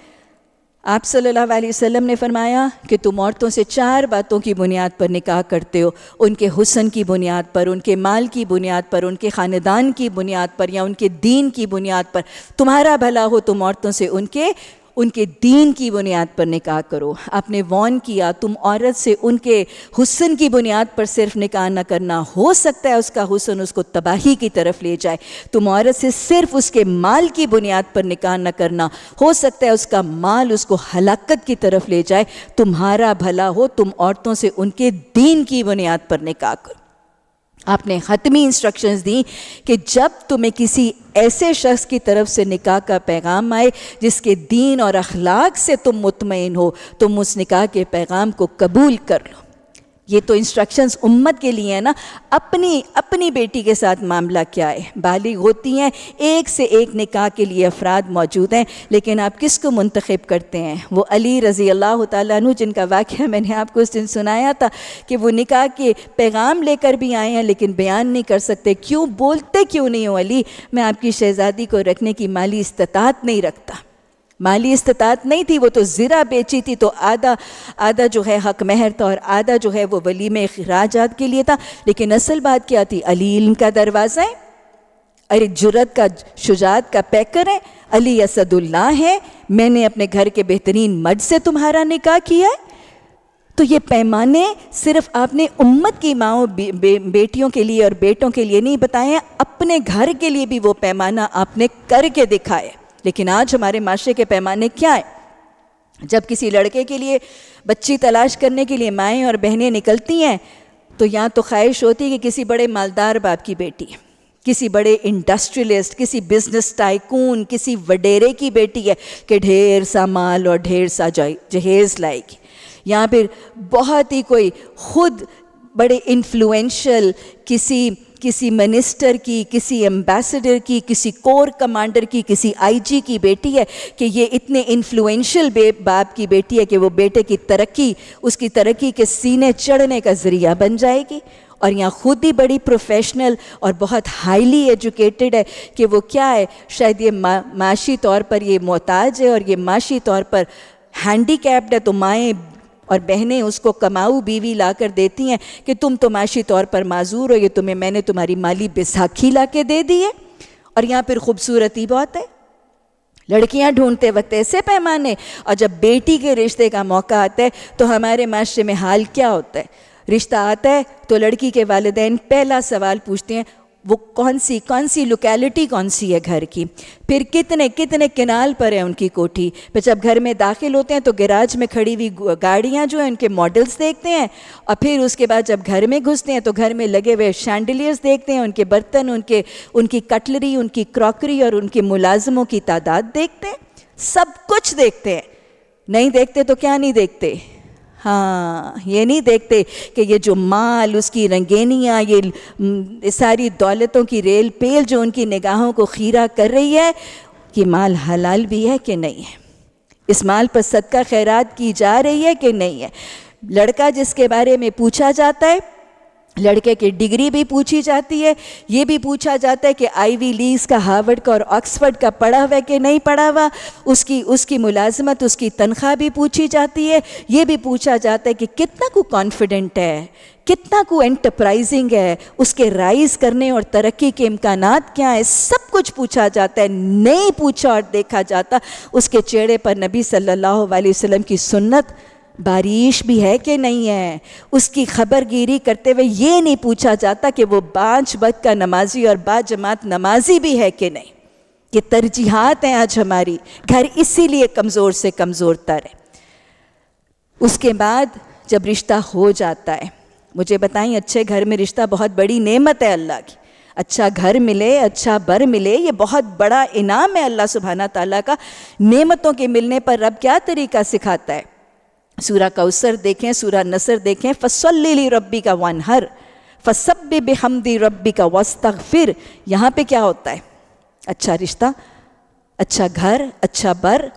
आप सल्लल्लाहु अलैहि वसल्लम ने फरमाया कि तुम औरतों से चार बातों की बुनियाद पर निकाह करते हो उनके हुसन की बुनियाद पर उनके माल की बुनियाद पर उनके ख़ानदान की बुनियाद पर या उनके दीन की बुनियाद पर तुम्हारा भला हो तुम औरतों से उनके उनके दीन की बुनियाद पर निकाह करो आपने वॉन किया तुम औरत से उनके हुसन की बुनियाद पर सिर्फ निकाह ना करना हो सकता है उसका हुसन उसको तबाही की तरफ ले जाए तुम औरत से सिर्फ उसके माल की बुनियाद पर निकाह ना करना हो सकता है उसका माल उसको हलाकत की तरफ ले जाए तुम्हारा भला हो तुम औरतों से उनके दीन की बुनियाद पर निकाह करो आपने हतमी इंस्ट्रक्शंस दी कि जब तुम्हें किसी ऐसे शख्स की तरफ से निकाह का पैगाम आए जिसके दीन और अखलाक से तुम मुतमिन हो तुम उस निकाह के पैगाम को कबूल कर लो ये तो इंस्ट्रक्शंस उम्मत के लिए है ना अपनी अपनी बेटी के साथ मामला क्या है बालिग होती हैं एक से एक निकाह के लिए अफराद मौजूद हैं लेकिन आप किसको मंतखब करते हैं वो अली रज़ी अल्लाह तु जिनका वाक्य मैंने आपको उस दिन सुनाया था कि वो निकाह के पैगाम लेकर भी आए हैं लेकिन बयान नहीं कर सकते क्यों बोलते क्यों नहीं हो अली मैं आपकी शहज़ादी को रखने की माली इस्तात नहीं रखता माली इस्तात तो नहीं थी वो तो ज़रा बेची थी तो आधा आधा जो है हक महर था और आधा जो है वो वली में अखराजात के लिए था लेकिन असल बात क्या थी अली इल्म का दरवाज़ा है अरे जुरत का शुजात का पैकर है अली असदुल्ला है मैंने अपने घर के बेहतरीन मर्द से तुम्हारा निकाह किया है तो ये पैमाने सिर्फ आपने उम्मत की माओ बे, बे, बेटियों के लिए और बेटों के लिए नहीं बताए अपने घर के लिए भी वो पैमाना आपने करके दिखाया लेकिन आज हमारे माशरे के पैमाने क्या है जब किसी लड़के के लिए बच्ची तलाश करने के लिए माएँ और बहनें निकलती हैं तो यहाँ तो ख्वाहिश होती है कि किसी बड़े मालदार बाप की बेटी है किसी बड़े इंडस्ट्रियलिस्ट किसी बिजनेस टाइकून किसी वडेरे की बेटी है कि ढेर सा माल और ढेर सा जहेज लाएगी या फिर बहुत ही कोई खुद बड़े इन्फ्लुएंशल किसी किसी मिनिस्टर की किसी एम्बेसडर की किसी कोर कमांडर की किसी आईजी की बेटी है कि ये इतने इन्फ्लुएंशियल बाप की बेटी है कि वो बेटे की तरक्की उसकी तरक्की के सीने चढ़ने का ज़रिया बन जाएगी और यहाँ खुद ही बड़ी प्रोफेशनल और बहुत हाईली एजुकेटेड है कि वो क्या है शायद ये मा, माशी तौर पर ये मोहताज है और ये माशी तौर पर हैंडी है तो माएँ और बहनें उसको कमाऊ बीवी लाकर देती हैं कि तुम तो माशी तौर पर माजूर हो ये तुम्हें मैंने तुम्हारी माली बैसाखी ला के दे दी है और यहाँ पर खूबसूरती बहुत है लड़कियां ढूंढते वक्त ऐसे पैमाने और जब बेटी के रिश्ते का मौका आता है तो हमारे माशरे में हाल क्या होता है रिश्ता आता है तो लड़की के वालदेन पहला सवाल पूछते हैं वो कौन सी कौन सी लोकेलिटी कौन सी है घर की फिर कितने कितने किनाल पर है उनकी कोठी फिर जब घर में दाखिल होते हैं तो गैराज में खड़ी हुई गाड़ियाँ जो हैं उनके मॉडल्स देखते हैं और फिर उसके बाद जब घर में घुसते हैं तो घर में लगे हुए शैंडलियर्स देखते हैं उनके बर्तन उनके उनकी कटलरी उनकी क्रॉकरी और उनके मुलाजमों की तादाद देखते हैं सब कुछ देखते हैं नहीं देखते तो क्या नहीं देखते हाँ ये नहीं देखते कि ये जो माल उसकी रंगेनियाँ ये सारी दौलतों की रेल पेल जो उनकी निगाहों को खीरा कर रही है कि माल हलाल भी है कि नहीं है इस माल पर सदका खैरात की जा रही है कि नहीं है लड़का जिसके बारे में पूछा जाता है लड़के की डिग्री भी पूछी जाती है ये भी पूछा जाता है कि आईवी लीज का हार्वर्ड का और ऑक्सफर्ड का पढ़ा हुआ कि नहीं पढ़ा हुआ उसकी उसकी मुलाजमत उसकी तनख्वाह भी पूछी जाती है ये भी पूछा जाता है कि कितना को कॉन्फिडेंट है कितना को एंटरप्राइजिंग है उसके राइज करने और तरक्की के इम्कान क्या है सब कुछ पूछा जाता है नहीं पूछा और देखा जाता उसके चेहरे पर नबी सल्ला वसलम की सुन्नत बारिश भी है कि नहीं है उसकी खबरगिरी करते हुए ये नहीं पूछा जाता कि वो बाँच बद का नमाजी और बाजमात नमाजी भी है कि नहीं ये तरजीहत हैं आज हमारी घर इसीलिए कमज़ोर से कमज़ोर तर है उसके बाद जब रिश्ता हो जाता है मुझे बताएं अच्छे घर में रिश्ता बहुत बड़ी नेमत है अल्लाह की अच्छा घर मिले अच्छा बर मिले ये बहुत बड़ा इनाम है अल्लाह सुबहाना ताला का नेमतों के मिलने पर रब क्या तरीका सिखाता है सूरा कौसर देखें सूरा नसर देखें फसल रब्बी का वन हर फसब बेहमदी रब्बी का वस्तक फिर यहाँ पे क्या होता है अच्छा रिश्ता अच्छा घर अच्छा बर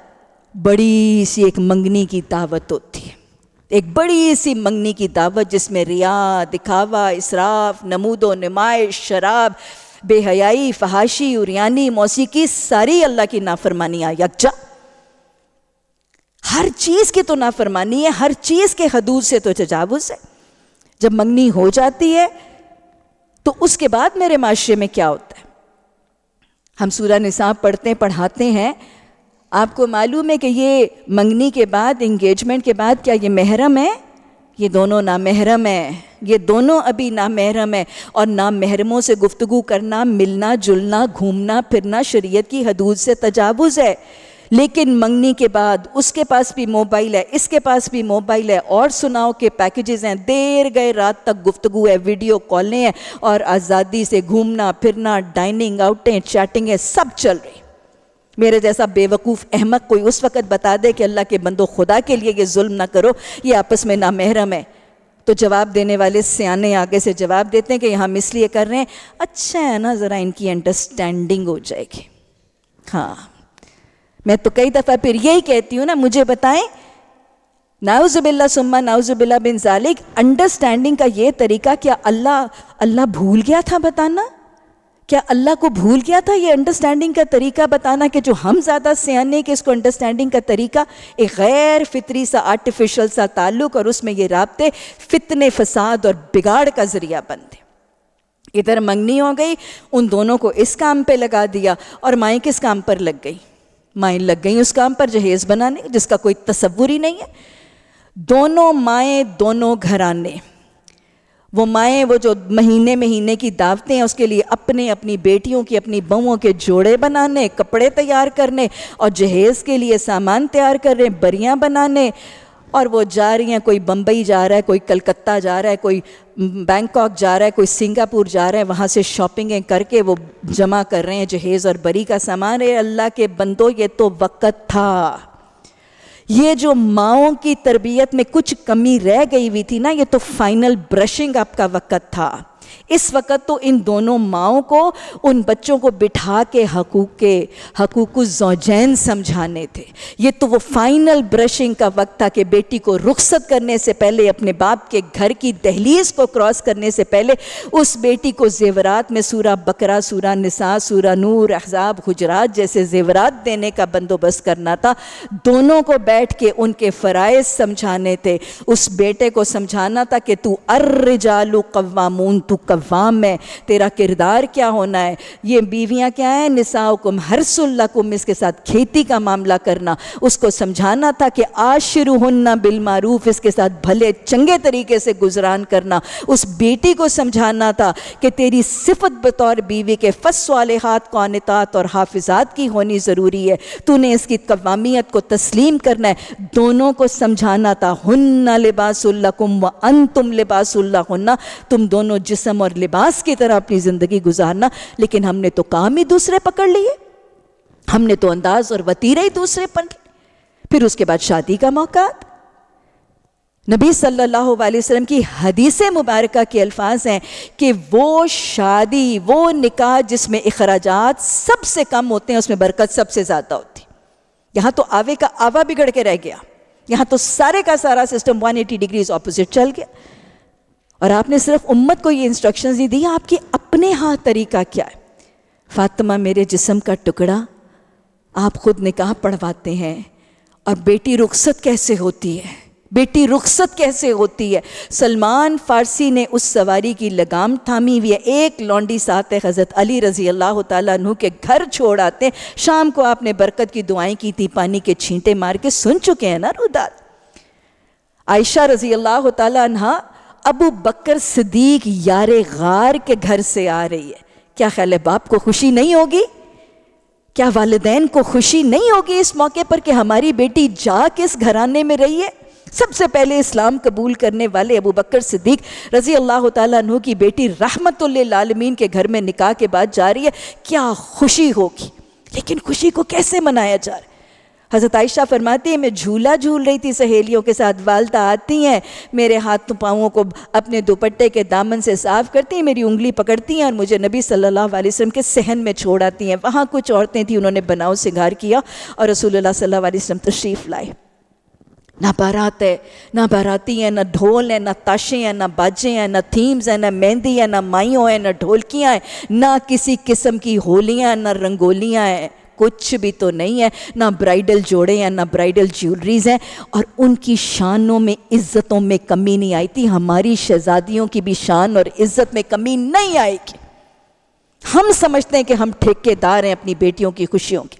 बड़ी सी एक मंगनी की दावत होती है एक बड़ी सी मंगनी की दावत जिसमें रिया दिखावा इसराफ नमूदो नमाइश शराब बेहयाई फहाशी उरियानी मौसीकी सारी अल्लाह की नाफरमानियाँ यकजा हर चीज़ की तो नाफरमानी है हर चीज़ के हदूद से तो तजावज़ है जब मंगनी हो जाती है तो उसके बाद मेरे माशरे में क्या होता है हम सूरा निसाब पढ़ते पढ़ाते हैं आपको मालूम है कि ये मंगनी के बाद इंगेजमेंट के बाद क्या ये महरम है ये दोनों नामहरम है ये दोनों अभी ना महरम है और ना महरमों से गुफ्तगु करना मिलना जुलना घूमना फिरना शरीयत की हदूद से तजावुज़ है लेकिन मंगनी के बाद उसके पास भी मोबाइल है इसके पास भी मोबाइल है और सुनाओ के पैकेजेस हैं देर गए रात तक गुफ्तगु है वीडियो कॉलें हैं और आज़ादी से घूमना फिरना डाइनिंग आउटें है सब चल रही मेरे जैसा बेवकूफ़ अहमद कोई उस वक़्त बता दे कि अल्लाह के बंदो खुदा के लिए ये जुल्म ना करो ये आपस में ना महरम है तो जवाब देने वाले सियाने आगे से जवाब देते हैं कि हम इसलिए कर रहे हैं अच्छा है ना ज़रा इनकी अंडरस्टैंडिंग हो जाएगी हाँ मैं तो कई दफ़ा फिर यही कहती हूँ ना मुझे बताएं नाउज़ुबिल्ला सुम्मा नाउज़ुबिल्ला बिन जालिक अंडरस्टैंडिंग का ये तरीका क्या अल्लाह अल्लाह भूल गया था बताना क्या अल्लाह को भूल गया था ये अंडरस्टैंडिंग का तरीका बताना कि जो हम ज़्यादा सियाने के इसको अंडरस्टैंडिंग का तरीका एक गैर फितरी सा आर्टिफिशल सा ताल्लुक और उसमें ये रबते फितने फसाद और बिगाड़ का ज़रिया बनते इधर मंगनी हो गई उन दोनों को इस काम पे लगा दिया और माएँ किस काम पर लग गई माएँ लग गई उस काम पर जहेज बनाने जिसका कोई तस्वुर ही नहीं है दोनों माएँ दोनों घराने वो माएँ वो जो महीने महीने की दावतें हैं उसके लिए अपने अपनी बेटियों की अपनी बहुओं के जोड़े बनाने कपड़े तैयार करने और जहेज़ के लिए सामान तैयार करने बरियाँ बनाने और वो जा रही हैं कोई बम्बई जा रहा है कोई कलकत्ता जा रहा है कोई बैंकॉक जा रहा है कोई सिंगापुर जा रहा है वहाँ से शॉपिंगें करके वो जमा कर रहे हैं जहेज़ और बरी का सामान है अल्लाह के बंदो ये तो वक़्त था ये जो माओ की तरबियत में कुछ कमी रह गई हुई थी ना ये तो फाइनल ब्रशिंग आपका वक़्त था इस वक्त तो इन दोनों माओं को उन बच्चों को बिठा के हकूक़ के हकूक़ जोजैन समझाने थे ये तो वो फाइनल ब्रशिंग का वक्त था कि बेटी को रुखसत करने से पहले अपने बाप के घर की दहलीज को क्रॉस करने से पहले उस बेटी को जेवरात में सूरा बकरा सूरा निसा सूरा नूर अहजाब हजरात जैसे जेवरात देने का बंदोबस्त करना था दोनों को बैठ के उनके फ़रज़ समझाने थे उस बेटे को समझाना था कि तू अर्र जालू कवामून तू कव अवाम है तेरा किरदार क्या होना है ये बीवियाँ क्या है निसाकुम हरसुल्लाकुम इसके साथ खेती का मामला करना उसको समझाना था कि आज शुरू होना बिलमारूफ इसके साथ भले चंगे तरीके से गुजरान करना उस बेटी को समझाना था कि तेरी सिफत बतौर बीवी के फस वाले हाथ कौनतात और हाफिजात की होनी ज़रूरी है तूने इसकी कवामियत को तस्लीम करना है दोनों को समझाना था हन्ना लिबासुल्लकुम व अन तुम लिबासना तुम दोनों जिसम और और लिबास की तरह अपनी ज़िंदगी गुजारना लेकिन हमने तो काम ही दूसरे पकड़ लिए हमने तो अंदाज और वतीरे ही दूसरे पन फिर उसके बाद शादी का मौका नबी सल्लल्लाहु अलैहि वसल्लम की हदीस मुबारक के अल्फाज हैं कि वो शादी वो निकाह जिसमें अखराज सबसे कम होते हैं उसमें बरकत सबसे ज़्यादा होती यहां तो आवे का आवा बिगड़ के रह गया यहां तो सारे का सारा सिस्टम 180 डिग्रीज ऑपोजिट चल गया और आपने सिर्फ उम्मत को ये इंस्ट्रक्शंस नहीं दी आपके अपने हाथ तरीका क्या है फातिमा मेरे जिसम का टुकड़ा आप खुद निकाह पढ़वाते हैं और बेटी रुखसत कैसे होती है बेटी रुखसत कैसे होती है सलमान फारसी ने उस सवारी की लगाम थामी हुई है एक लौंडी साथ है हज़रत अली रज़ी अल्लाह तु के घर छोड़ आते हैं शाम को आपने बरकत की दुआएं की थी पानी के छींटे मार के सुन चुके हैं ना रुदार आयशा रज़ी अल्लाह तहा अबू बकर सदीक यार गार के घर से आ रही है क्या ख्याल है बाप को खुशी नहीं होगी क्या वालदेन को खुशी नहीं होगी इस मौके पर कि हमारी बेटी जा किस घराने में रही है सबसे पहले इस्लाम कबूल करने वाले अबू बकर सिद्दीक रज़ी अल्लाह तु की बेटी लालमीन के घर में निकाह के बाद जा रही है क्या खुशी होगी लेकिन खुशी को कैसे मनाया जा रहा है हज़रत आयशा फरमाती है मैं झूला झूल रही थी सहेलियों के साथ वालता आती हैं मेरे हाथ तो पाँवों को अपने दुपट्टे के दामन से साफ़ करती हैं मेरी उंगली पकड़ती हैं और मुझे नबी सल्लल्लाहु अलैहि वसल्लम के सहन में छोड़ आती हैं वहाँ कुछ औरतें थीं उन्होंने बनाव सिंगार किया और रसूल सल्लल्लाहु अलैहि वसल्लम तशरीफ़ लाए ना बारात है ना बाराती हैं ना ढोल हैं ना ताशे हैं ना बाजे हैं ना थीम्स हैं ना मेहंदी है ना माइयों हैं ना ढोलकियाँ हैं ना किसी किस्म की होलियाँ ना रंगोलियाँ हैं कुछ भी तो नहीं है ना ब्राइडल जोड़े हैं ना ब्राइडल ज्वेलरीज हैं और उनकी शानों में इज्जतों में कमी नहीं आई थी हमारी शहजादियों की भी शान और इज्जत में कमी नहीं आएगी हम समझते हैं कि हम ठेकेदार हैं अपनी बेटियों की खुशियों की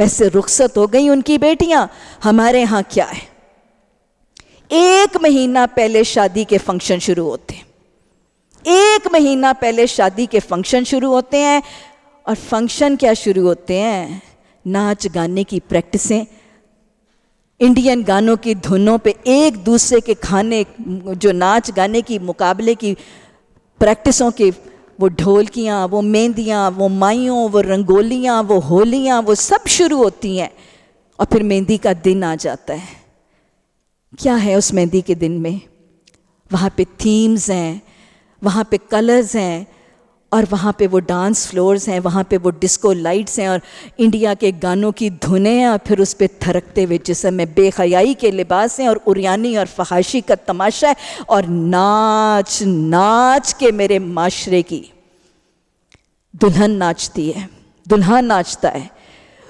वैसे रुखसत हो गई उनकी बेटियां हमारे यहां क्या है एक महीना पहले शादी के फंक्शन शुरू होते हैं एक महीना पहले शादी के फंक्शन शुरू होते हैं और फंक्शन क्या शुरू होते हैं नाच गाने की प्रैक्टिसें इंडियन गानों की धुनों पे एक दूसरे के खाने जो नाच गाने की मुकाबले की प्रैक्टिसों के वो ढोलकियाँ वो मेहंदियाँ वो माइयों वो रंगोलियाँ वो होलियाँ वो सब शुरू होती हैं और फिर मेहंदी का दिन आ जाता है क्या है उस मेहंदी के दिन में वहाँ पे थीम्स हैं वहाँ पे कलर्स हैं और वहाँ पे वो डांस फ्लोर्स हैं वहाँ पे वो डिस्को लाइट्स हैं और इंडिया के गानों की धुनें हैं और फिर उस पर थरकते हुए जिसम में बेखयाई के लिबास हैं और उरियानी और फहाशी का तमाशा है और नाच नाच के मेरे माशरे की दुल्हन नाचती है दुल्हा नाचता है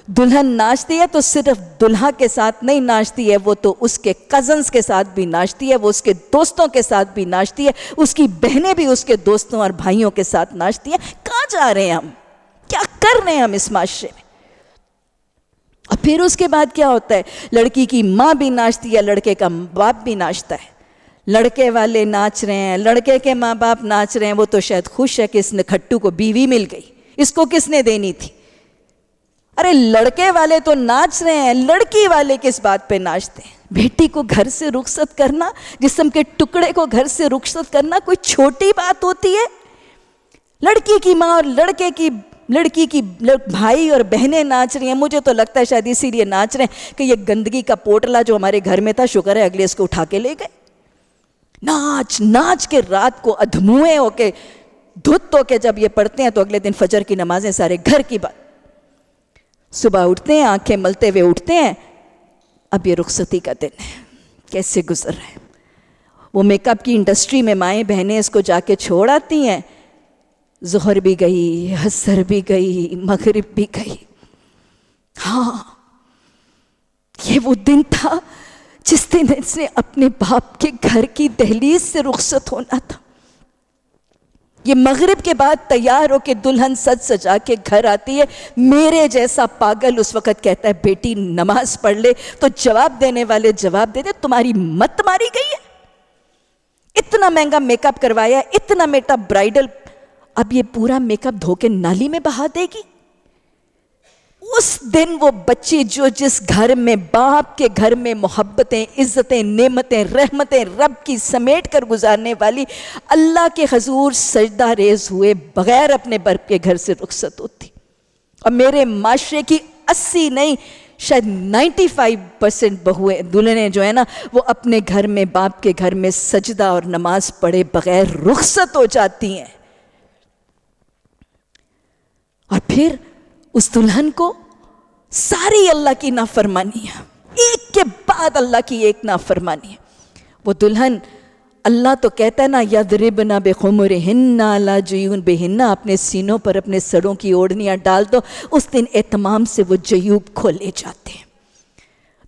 दुल्हन नाचती है तो सिर्फ दुल्हा के साथ नहीं नाचती है वो तो उसके कजन्स के साथ भी नाचती है वो उसके दोस्तों के साथ भी नाचती है उसकी बहनें भी उसके दोस्तों और भाइयों के साथ नाचती हैं कहाँ जा रहे हैं हम क्या कर रहे हैं हम इस माशरे में और फिर उसके बाद क्या होता है लड़की की माँ भी नाचती है लड़के का बाप भी नाचता है लड़के वाले नाच रहे हैं लड़के के माँ बाप नाच रहे हैं वो तो शायद खुश है कि इसने खट्टू को बीवी मिल गई इसको किसने देनी थी अरे लड़के वाले तो नाच रहे हैं लड़की वाले किस बात पे नाचते हैं बेटी को घर से रुखसत करना जिसम के टुकड़े को घर से रुखसत करना कोई छोटी बात होती है लड़की की माँ और लड़के की लड़की की भाई और बहनें नाच रही हैं मुझे तो लगता है शायद इसीलिए नाच रहे हैं कि ये गंदगी का पोटला जो हमारे घर में था शुक्र है अगले इसको उठा के ले गए नाच नाच के रात को अधमुए होके धुत होके जब ये पढ़ते हैं तो अगले दिन फजर की नमाजें सारे घर की बात सुबह उठते हैं आंखें मलते हुए उठते हैं अब ये रुखसती का दिन है कैसे गुजर रहे हैं वो मेकअप की इंडस्ट्री में माएँ बहनें इसको जाके छोड़ आती हैं जहर भी गई हसर भी गई मगरब भी गई हाँ ये वो दिन था जिस दिन इसने अपने बाप के घर की दहलीज से रुखसत होना था ये मगरिब के बाद तैयार हो के दुल्हन सज सजा के घर आती है मेरे जैसा पागल उस वक़्त कहता है बेटी नमाज पढ़ ले तो जवाब देने वाले जवाब दे दे तुम्हारी मत मारी गई है इतना महंगा मेकअप करवाया इतना मेटा ब्राइडल अब ये पूरा मेकअप धो के नाली में बहा देगी उस दिन वो बच्चे जो जिस घर में बाप के घर में मोहब्बतें इज़्ज़तें नेमतें रहमतें रब की समेट कर गुजारने वाली अल्लाह के हजूर सजदा रेज हुए बगैर अपने बर्फ के घर से रुखसत होती और मेरे माशरे की अस्सी नहीं शायद 95 परसेंट बहुए दुल्हने जो है ना वो अपने घर में बाप के घर में सजदा और नमाज पढ़े बगैर रुखसत हो जाती हैं और फिर उस दुल्हन को सारी अल्लाह की नाफरमानी है एक के बाद अल्लाह की एक नाफरमानी है वो दुल्हन अल्लाह तो कहता है ना यद रिबना बेखुमर हिन्ना ला जयून बेहिन्ना अपने सीनों पर अपने सड़ों की ओढ़नियाँ डाल दो उस दिन एहतमाम से वो जयूब खोले जाते हैं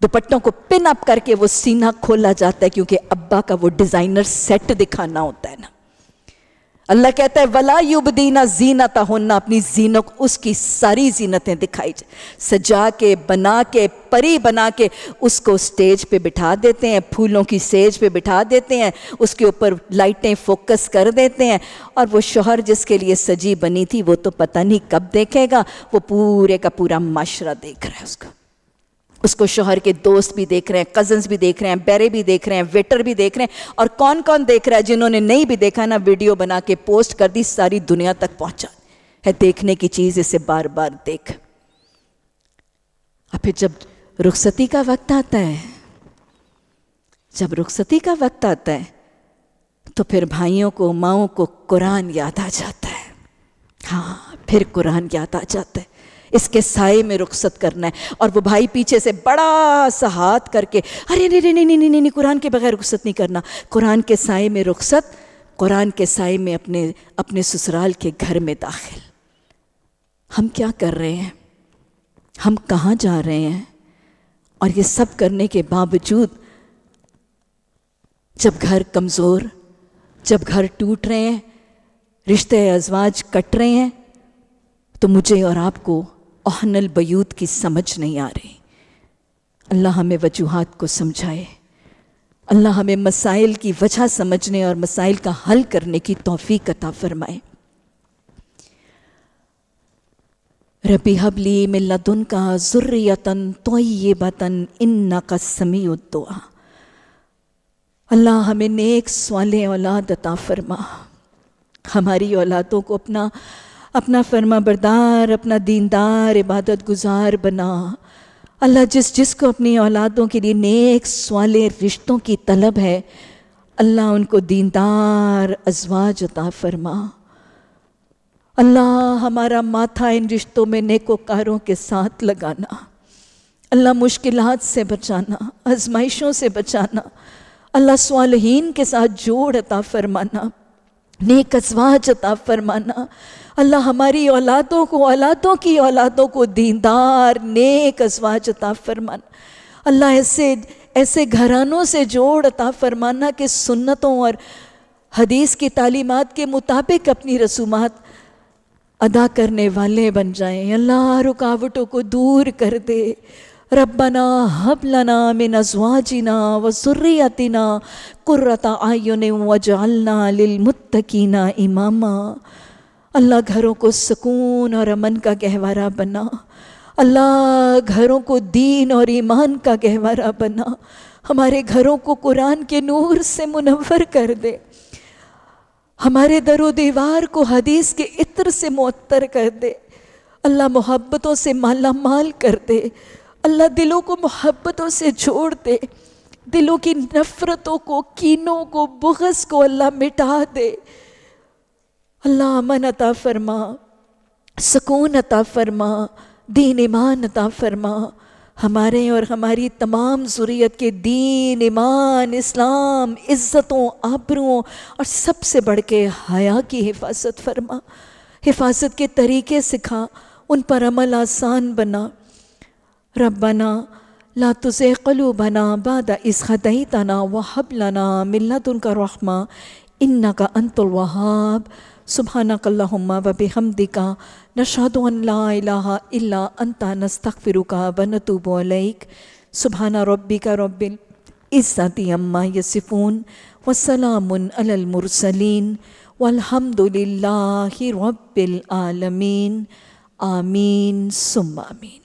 दुपट्टों को पिन अप करके वो सीना खोला जाता है क्योंकि अब्बा का वो डिज़ाइनर सेट दिखाना होता है ना अल्लाह कहता है वला युबदीना जीना होना अपनी जीनों को उसकी सारी जीनतें दिखाई सजा के बना के परी बना के उसको स्टेज पे बिठा देते हैं फूलों की सेज पे बिठा देते हैं उसके ऊपर लाइटें फोकस कर देते हैं और वो शोहर जिसके लिए सजी बनी थी वो तो पता नहीं कब देखेगा वो पूरे का पूरा माशरा देख रहा है उसको उसको शोहर के दोस्त भी देख रहे हैं कजन्स भी देख रहे हैं बेरे भी देख रहे हैं वेटर भी देख रहे हैं और कौन कौन देख रहा है जिन्होंने नहीं भी देखा ना वीडियो बना के पोस्ट कर दी सारी दुनिया तक पहुंचा है देखने की चीज़ इसे बार बार देख और फिर जब रुखसती का वक्त आता है जब रुखसती का वक्त आता है तो फिर भाइयों को माओ को कुरान याद आ जाता है हाँ फिर कुरान याद आ जाता है इसके साय में रुखसत करना है और वो भाई पीछे से बड़ा सा हाथ करके अरे नहीं नहीं नहीं नहीं नहीं कुरान के बगैर रुखसत नहीं करना कुरान के साय में रुखसत कुरान के साय में अपने अपने ससुराल के घर में दाखिल हम क्या कर रहे हैं हम कहाँ जा रहे हैं और ये सब करने के बावजूद जब घर कमज़ोर जब घर टूट रहे हैं रिश्ते अजवाज कट रहे हैं तो मुझे और आपको ओहनल बयूत की समझ नहीं आ रही अल्लाह हमें वजूहत को समझाए अल्लाह हमें मसाइल की वजह समझने और मसाइल का हल करने की तोफ़ी कता फरमाए रबी हबली में लदन का ज़ुर्रियतन तोयबतन इन्ना का समी उद्दुआ अल्लाह हमें नेक सवाल औलाद अता फरमा हमारी औलादों को अपना अपना फर्मा बरदार अपना दीनदार इबादत गुजार बना अल्लाह जिस जिसको अपनी औलादों के लिए नेक सवाले रिश्तों की तलब है अल्लाह उनको दीनदार अजवाज अता फरमा अल्लाह हमारा माथा इन रिश्तों में नेकोकारों के साथ लगाना अल्लाह मुश्किल से बचाना आजमाइशों से बचाना अल्लाह सवालहीन के साथ जोड़ अता फरमाना नेक अजवाज अता फरमाना अल्लाह हमारी औलादों को औलादों की औलादों को दीदार नेक असवाज अता फरमाना अल्लाह ऐसे ऐसे घरानों से जोड़ अता फरमाना कि सुन्नतों और हदीस की तालीमत के मुताबिक अपनी रसूमात अदा करने वाले बन जाएं अल्लाह रुकावटों को दूर कर दे रबना हबलना मिन अजवाजिना व सुर्रियतिना कुर्रता आयुन वजालना लिलमुत्तकीना इमामा अल्लाह घरों को सुकून और अमन का गहवारा बना अल्लाह घरों को दीन और ईमान का गहवारा बना हमारे घरों को कुरान के नूर से मुनवर कर दे हमारे दरो दीवार को हदीस के इत्र से मअतर कर दे अल्लाह मोहब्बतों से माला माल कर दे अल्लाह दिलों को मोहब्बतों से जोड़ दे दिलों की नफ़रतों को कीनों को बुगस को अल्लाह मिटा दे अल्लाह अमन अता फरमा सुकून अता फरमा दीन ईमान अता फरमा हमारे और हमारी तमाम ज़ुरीत के दीन ईमान इस्लाम इज़्ज़तों आबरुओं और सबसे बढ़ के हया की हिफाजत फरमा हिफाजत के तरीके सिखा उन पर अमल आसान बना रब बना ला तुझे कलू बना बादा इस हदई तना वहब लना तुन का रहमा इन्ना का अंतुलवाहाब सुबहानकल्लाहुम्मा व बेहमदिका नशहदु अल्ला इलाहा इल्ला अंता नस्तगफिरुका व नतूबु अलैक सुबहाना रब्बिका रब्बिल इज्जति अम्मा यसिफून व सलामुन अलल मुरसलीन वल्हम्दुलिल्लाहि रब्बिल आलमीन आमीन सुम्मा आमीन